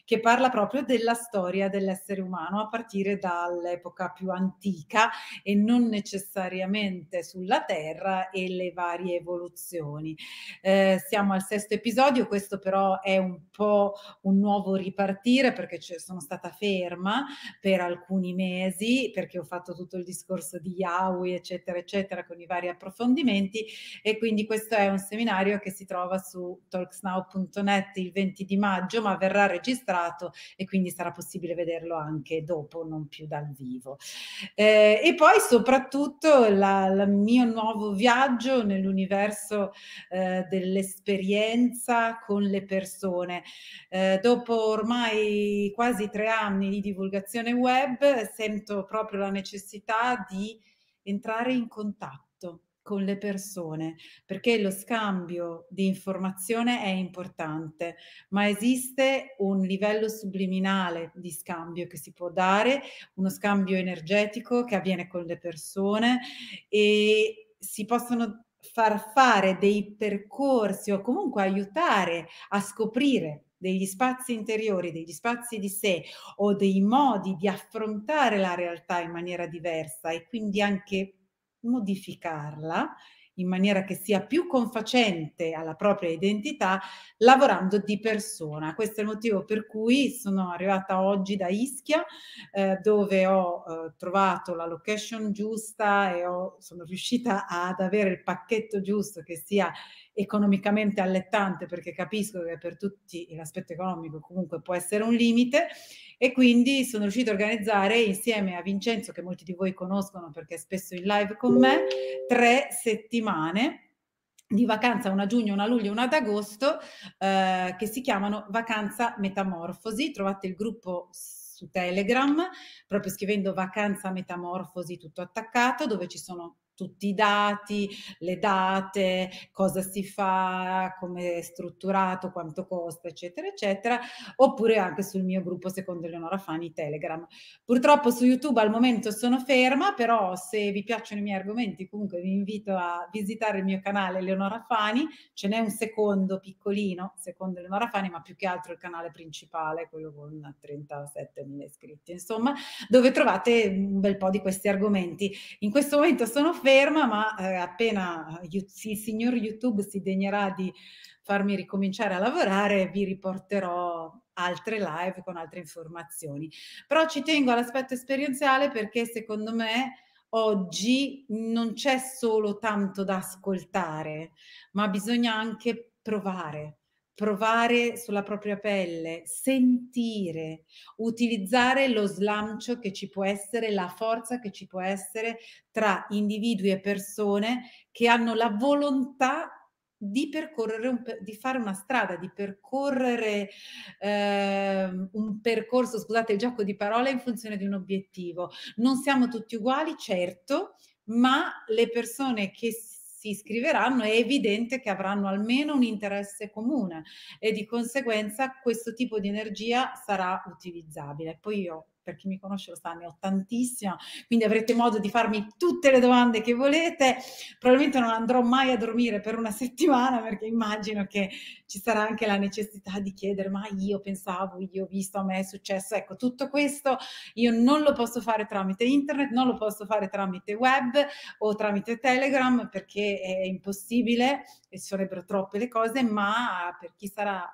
che parla proprio della storia dell'essere umano a partire dall'epoca più antica e non necessariamente sulla Terra e le varie evoluzioni. Eh, siamo al sesto episodio, questo però è un po' un nuovo ripartire perché sono stata ferma per alcuni mesi perché ho fatto tutto il discorso di Yahweh, eccetera, eccetera, con i vari approfondimenti e quindi questo è un seminario che si trova su talksnow.net il 20 di maggio, ma verrà registrato e quindi sarà possibile vederlo anche dopo, non più dal vivo. Eh, eh, e poi soprattutto il mio nuovo viaggio nell'universo eh, dell'esperienza con le persone. Eh, dopo ormai quasi tre anni di divulgazione web sento proprio la necessità di entrare in contatto con le persone, perché lo scambio di informazione è importante, ma esiste un livello subliminale di scambio che si può dare, uno scambio energetico che avviene con le persone e si possono far fare dei percorsi o comunque aiutare a scoprire degli spazi interiori, degli spazi di sé o dei modi di affrontare la realtà in maniera diversa e quindi anche modificarla in maniera che sia più confacente alla propria identità lavorando di persona. Questo è il motivo per cui sono arrivata oggi da Ischia eh, dove ho eh, trovato la location giusta e ho, sono riuscita ad avere il pacchetto giusto che sia economicamente allettante perché capisco che per tutti l'aspetto economico comunque può essere un limite e quindi sono riuscita a organizzare insieme a Vincenzo che molti di voi conoscono perché è spesso in live con me tre settimane di vacanza, una giugno, una luglio e una ad agosto, eh, che si chiamano Vacanza Metamorfosi. Trovate il gruppo su Telegram, proprio scrivendo Vacanza Metamorfosi tutto attaccato, dove ci sono tutti i dati, le date, cosa si fa, come è strutturato, quanto costa, eccetera, eccetera, oppure anche sul mio gruppo secondo Leonora Fani Telegram. Purtroppo su YouTube al momento sono ferma, però se vi piacciono i miei argomenti comunque vi invito a visitare il mio canale Leonora Fani, ce n'è un secondo piccolino, secondo Leonora Fani, ma più che altro il canale principale, quello con 37.000 iscritti, insomma, dove trovate un bel po' di questi argomenti. In questo momento sono ferma ferma, ma eh, appena il signor YouTube si degnerà di farmi ricominciare a lavorare, vi riporterò altre live con altre informazioni. Però ci tengo all'aspetto esperienziale perché secondo me oggi non c'è solo tanto da ascoltare, ma bisogna anche provare, provare sulla propria pelle, sentire, utilizzare lo slancio che ci può essere, la forza che ci può essere tra individui e persone che hanno la volontà di percorrere, un, di fare una strada, di percorrere eh, un percorso, scusate il gioco di parole, in funzione di un obiettivo. Non siamo tutti uguali, certo, ma le persone che si si iscriveranno è evidente che avranno almeno un interesse comune e di conseguenza questo tipo di energia sarà utilizzabile. Poi io per chi mi conosce lo sa, ne ho tantissima, quindi avrete modo di farmi tutte le domande che volete. Probabilmente non andrò mai a dormire per una settimana perché immagino che ci sarà anche la necessità di chiedere, ma io pensavo, io ho visto, a me è successo. Ecco, tutto questo io non lo posso fare tramite internet, non lo posso fare tramite web o tramite Telegram perché è impossibile e sarebbero troppe le cose, ma per chi sarà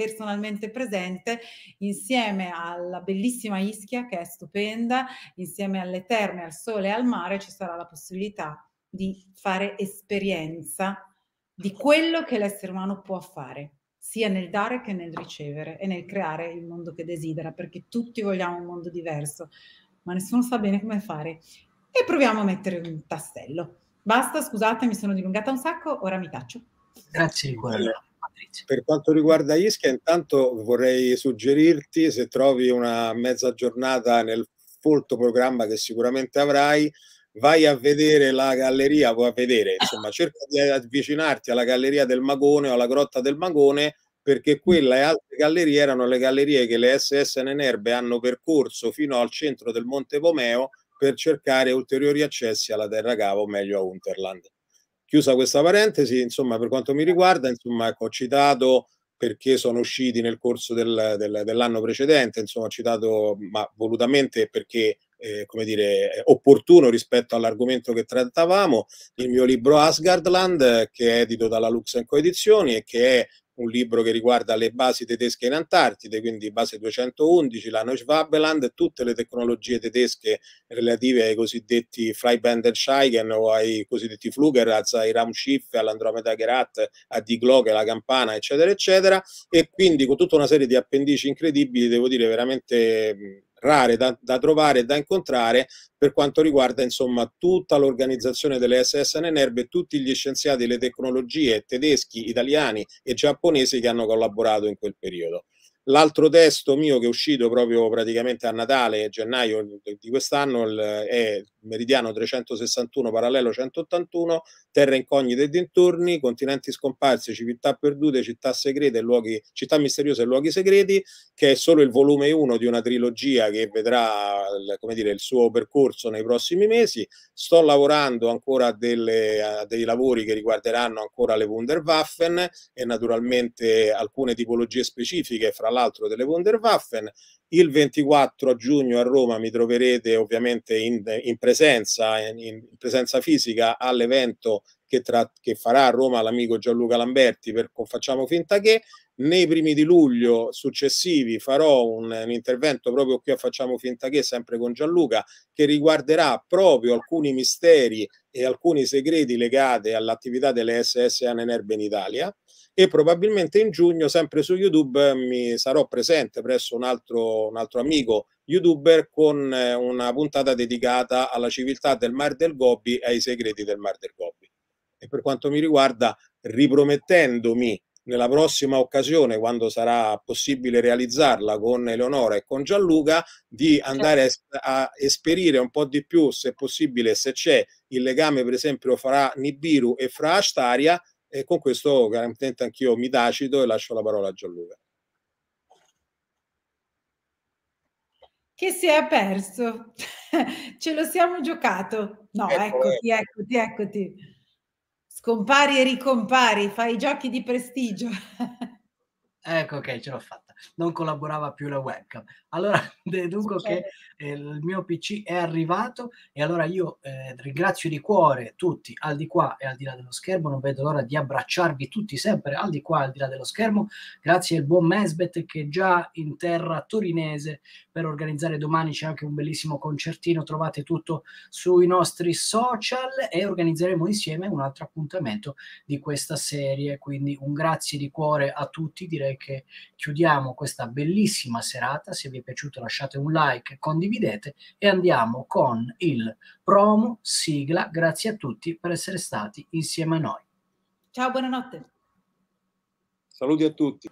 personalmente presente insieme alla bellissima Ischia che è stupenda, insieme alle terme, al sole e al mare ci sarà la possibilità di fare esperienza di quello che l'essere umano può fare sia nel dare che nel ricevere e nel creare il mondo che desidera, perché tutti vogliamo un mondo diverso, ma nessuno sa bene come fare. E proviamo a mettere un tassello. Basta, scusate, mi sono dilungata un sacco, ora mi taccio. Grazie di mille. Patrizia. Per quanto riguarda Ischia, intanto vorrei suggerirti se trovi una mezza giornata nel folto programma che sicuramente avrai, vai a vedere la galleria, puoi vedere, insomma, cerca di avvicinarti alla galleria del Magone o alla grotta del Magone perché quella e altre gallerie erano le gallerie che le SS Nenerbe hanno percorso fino al centro del Monte Pomeo per cercare ulteriori accessi alla Terra Cava o meglio a Unterland. Chiusa questa parentesi, insomma, per quanto mi riguarda, insomma, ecco, ho citato perché sono usciti nel corso del, del, dell'anno precedente, insomma, ho citato ma volutamente perché eh, come dire, opportuno rispetto all'argomento che trattavamo, il mio libro Asgardland, che è edito dalla Lux Edizioni e che è un libro che riguarda le basi tedesche in Antartide, quindi base 211, l'anno Schwabeland, tutte le tecnologie tedesche relative ai cosiddetti Freibänderscheigen o ai cosiddetti Flugerrats, ai Raumschiff, all'Andromeda Gerat, a Die Glocke, la campana, eccetera, eccetera, e quindi con tutta una serie di appendici incredibili, devo dire veramente rare da, da trovare e da incontrare per quanto riguarda insomma, tutta l'organizzazione delle SS NNERB e tutti gli scienziati e le tecnologie tedeschi, italiani e giapponesi che hanno collaborato in quel periodo. L'altro testo mio che è uscito proprio praticamente a Natale, gennaio di quest'anno, è Meridiano 361 parallelo 181, Terre incognite e dintorni, continenti scomparsi, civiltà perdute, città segrete, luoghi, città misteriose e luoghi segreti, che è solo il volume 1 di una trilogia che vedrà come dire, il suo percorso nei prossimi mesi. Sto lavorando ancora a, delle, a dei lavori che riguarderanno ancora le Wunderwaffen e naturalmente alcune tipologie specifiche, fra l'altro l'altro delle Wunderwaffen. Il 24 giugno a Roma mi troverete ovviamente in, in presenza, in, in presenza fisica all'evento che, tra, che, farà a Roma l'amico Gianluca Lamberti per Facciamo Finta Che nei primi di luglio successivi farò un, un intervento proprio qui a Facciamo Finta che, sempre con Gianluca, che riguarderà proprio alcuni misteri e alcuni segreti legati all'attività delle SS Anenerbe in Italia e probabilmente in giugno, sempre su YouTube, mi sarò presente presso un altro, un altro amico youtuber con eh, una puntata dedicata alla civiltà del Mar del Gobbi e ai segreti del Mar del Gobbi. E per quanto mi riguarda, ripromettendomi nella prossima occasione, quando sarà possibile realizzarla con Eleonora e con Gianluca, di certo. andare a esperire un po' di più, se possibile, se c'è il legame, per esempio, fra Nibiru e fra Ashtaria. E con questo, chiaramente, anch'io mi tacito e lascio la parola a Gianluca. Che si è perso, ce lo siamo giocato. No, ecco, eccoti, ecco. eccoti, eccoti. Scompari e ricompari, fai i giochi di prestigio. ecco, ok, ce l'ho fatta non collaborava più la webcam. Allora deduco sì, che certo. eh, il mio PC è arrivato e allora io eh, ringrazio di cuore tutti al di qua e al di là dello schermo, non vedo l'ora di abbracciarvi tutti sempre al di qua e al di là dello schermo, grazie al buon Mesbet che è già in terra torinese per organizzare domani c'è anche un bellissimo concertino, trovate tutto sui nostri social e organizzeremo insieme un altro appuntamento di questa serie, quindi un grazie di cuore a tutti, direi che chiudiamo chiudiamo questa bellissima serata. Se vi è piaciuto lasciate un like, condividete e andiamo con il promo sigla. Grazie a tutti per essere stati insieme a noi. Ciao, buonanotte. Saluti a tutti.